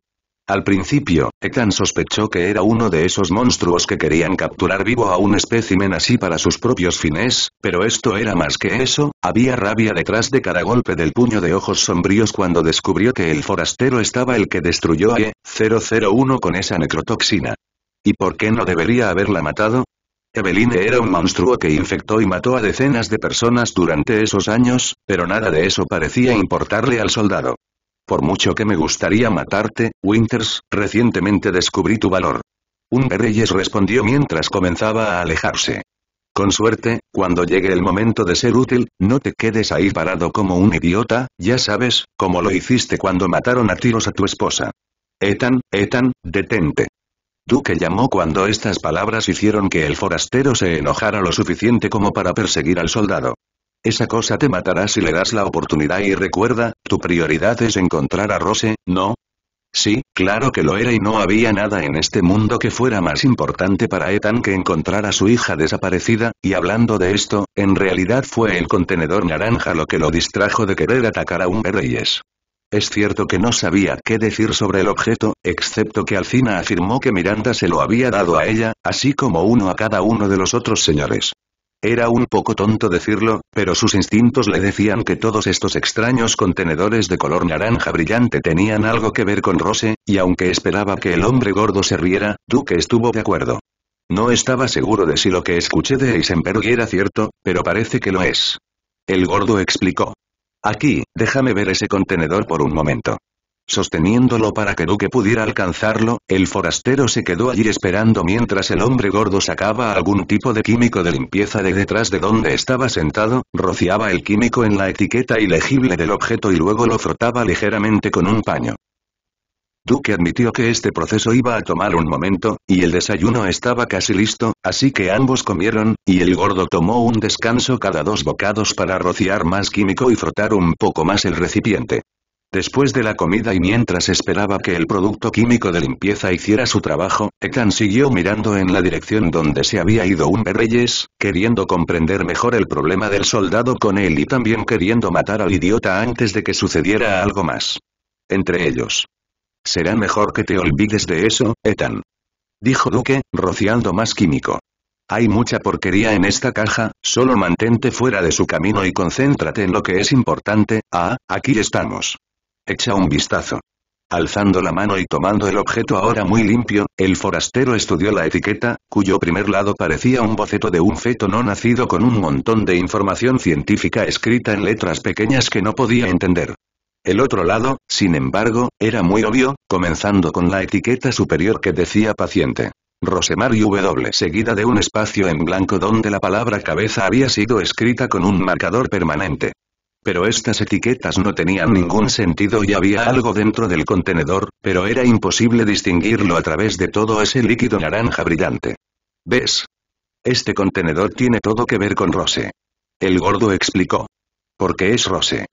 Al principio, Ethan sospechó que era uno de esos monstruos que querían capturar vivo a un espécimen así para sus propios fines, pero esto era más que eso, había rabia detrás de cada golpe del puño de ojos sombríos cuando descubrió que el forastero estaba el que destruyó a E-001 con esa necrotoxina. ¿Y por qué no debería haberla matado? Eveline era un monstruo que infectó y mató a decenas de personas durante esos años, pero nada de eso parecía importarle al soldado. Por mucho que me gustaría matarte, Winters, recientemente descubrí tu valor. Un Reyes respondió mientras comenzaba a alejarse. Con suerte, cuando llegue el momento de ser útil, no te quedes ahí parado como un idiota, ya sabes, como lo hiciste cuando mataron a tiros a tu esposa. Ethan, Ethan, detente. Duque llamó cuando estas palabras hicieron que el forastero se enojara lo suficiente como para perseguir al soldado. Esa cosa te matará si le das la oportunidad y recuerda, tu prioridad es encontrar a Rose, ¿no? Sí, claro que lo era y no había nada en este mundo que fuera más importante para Ethan que encontrar a su hija desaparecida, y hablando de esto, en realidad fue el contenedor naranja lo que lo distrajo de querer atacar a un Reyes. Es cierto que no sabía qué decir sobre el objeto, excepto que Alcina afirmó que Miranda se lo había dado a ella, así como uno a cada uno de los otros señores. Era un poco tonto decirlo, pero sus instintos le decían que todos estos extraños contenedores de color naranja brillante tenían algo que ver con Rose, y aunque esperaba que el hombre gordo se riera, Duke estuvo de acuerdo. No estaba seguro de si lo que escuché de Eisenberg era cierto, pero parece que lo es. El gordo explicó. Aquí, déjame ver ese contenedor por un momento. Sosteniéndolo para que Duque pudiera alcanzarlo, el forastero se quedó allí esperando mientras el hombre gordo sacaba algún tipo de químico de limpieza de detrás de donde estaba sentado, rociaba el químico en la etiqueta ilegible del objeto y luego lo frotaba ligeramente con un paño. Duque admitió que este proceso iba a tomar un momento, y el desayuno estaba casi listo, así que ambos comieron, y el gordo tomó un descanso cada dos bocados para rociar más químico y frotar un poco más el recipiente. Después de la comida y mientras esperaba que el producto químico de limpieza hiciera su trabajo, Ethan siguió mirando en la dirección donde se había ido un Reyes, queriendo comprender mejor el problema del soldado con él y también queriendo matar al idiota antes de que sucediera algo más. Entre ellos. Será mejor que te olvides de eso, Ethan. Dijo Duque, rociando más químico. Hay mucha porquería en esta caja, solo mantente fuera de su camino y concéntrate en lo que es importante, ah, aquí estamos. Echa un vistazo. Alzando la mano y tomando el objeto ahora muy limpio, el forastero estudió la etiqueta, cuyo primer lado parecía un boceto de un feto no nacido con un montón de información científica escrita en letras pequeñas que no podía entender. El otro lado, sin embargo, era muy obvio, comenzando con la etiqueta superior que decía paciente. Rosemary W seguida de un espacio en blanco donde la palabra cabeza había sido escrita con un marcador permanente. Pero estas etiquetas no tenían ningún sentido y había algo dentro del contenedor, pero era imposible distinguirlo a través de todo ese líquido naranja brillante. ¿Ves? Este contenedor tiene todo que ver con Rose. El gordo explicó. Porque es Rose.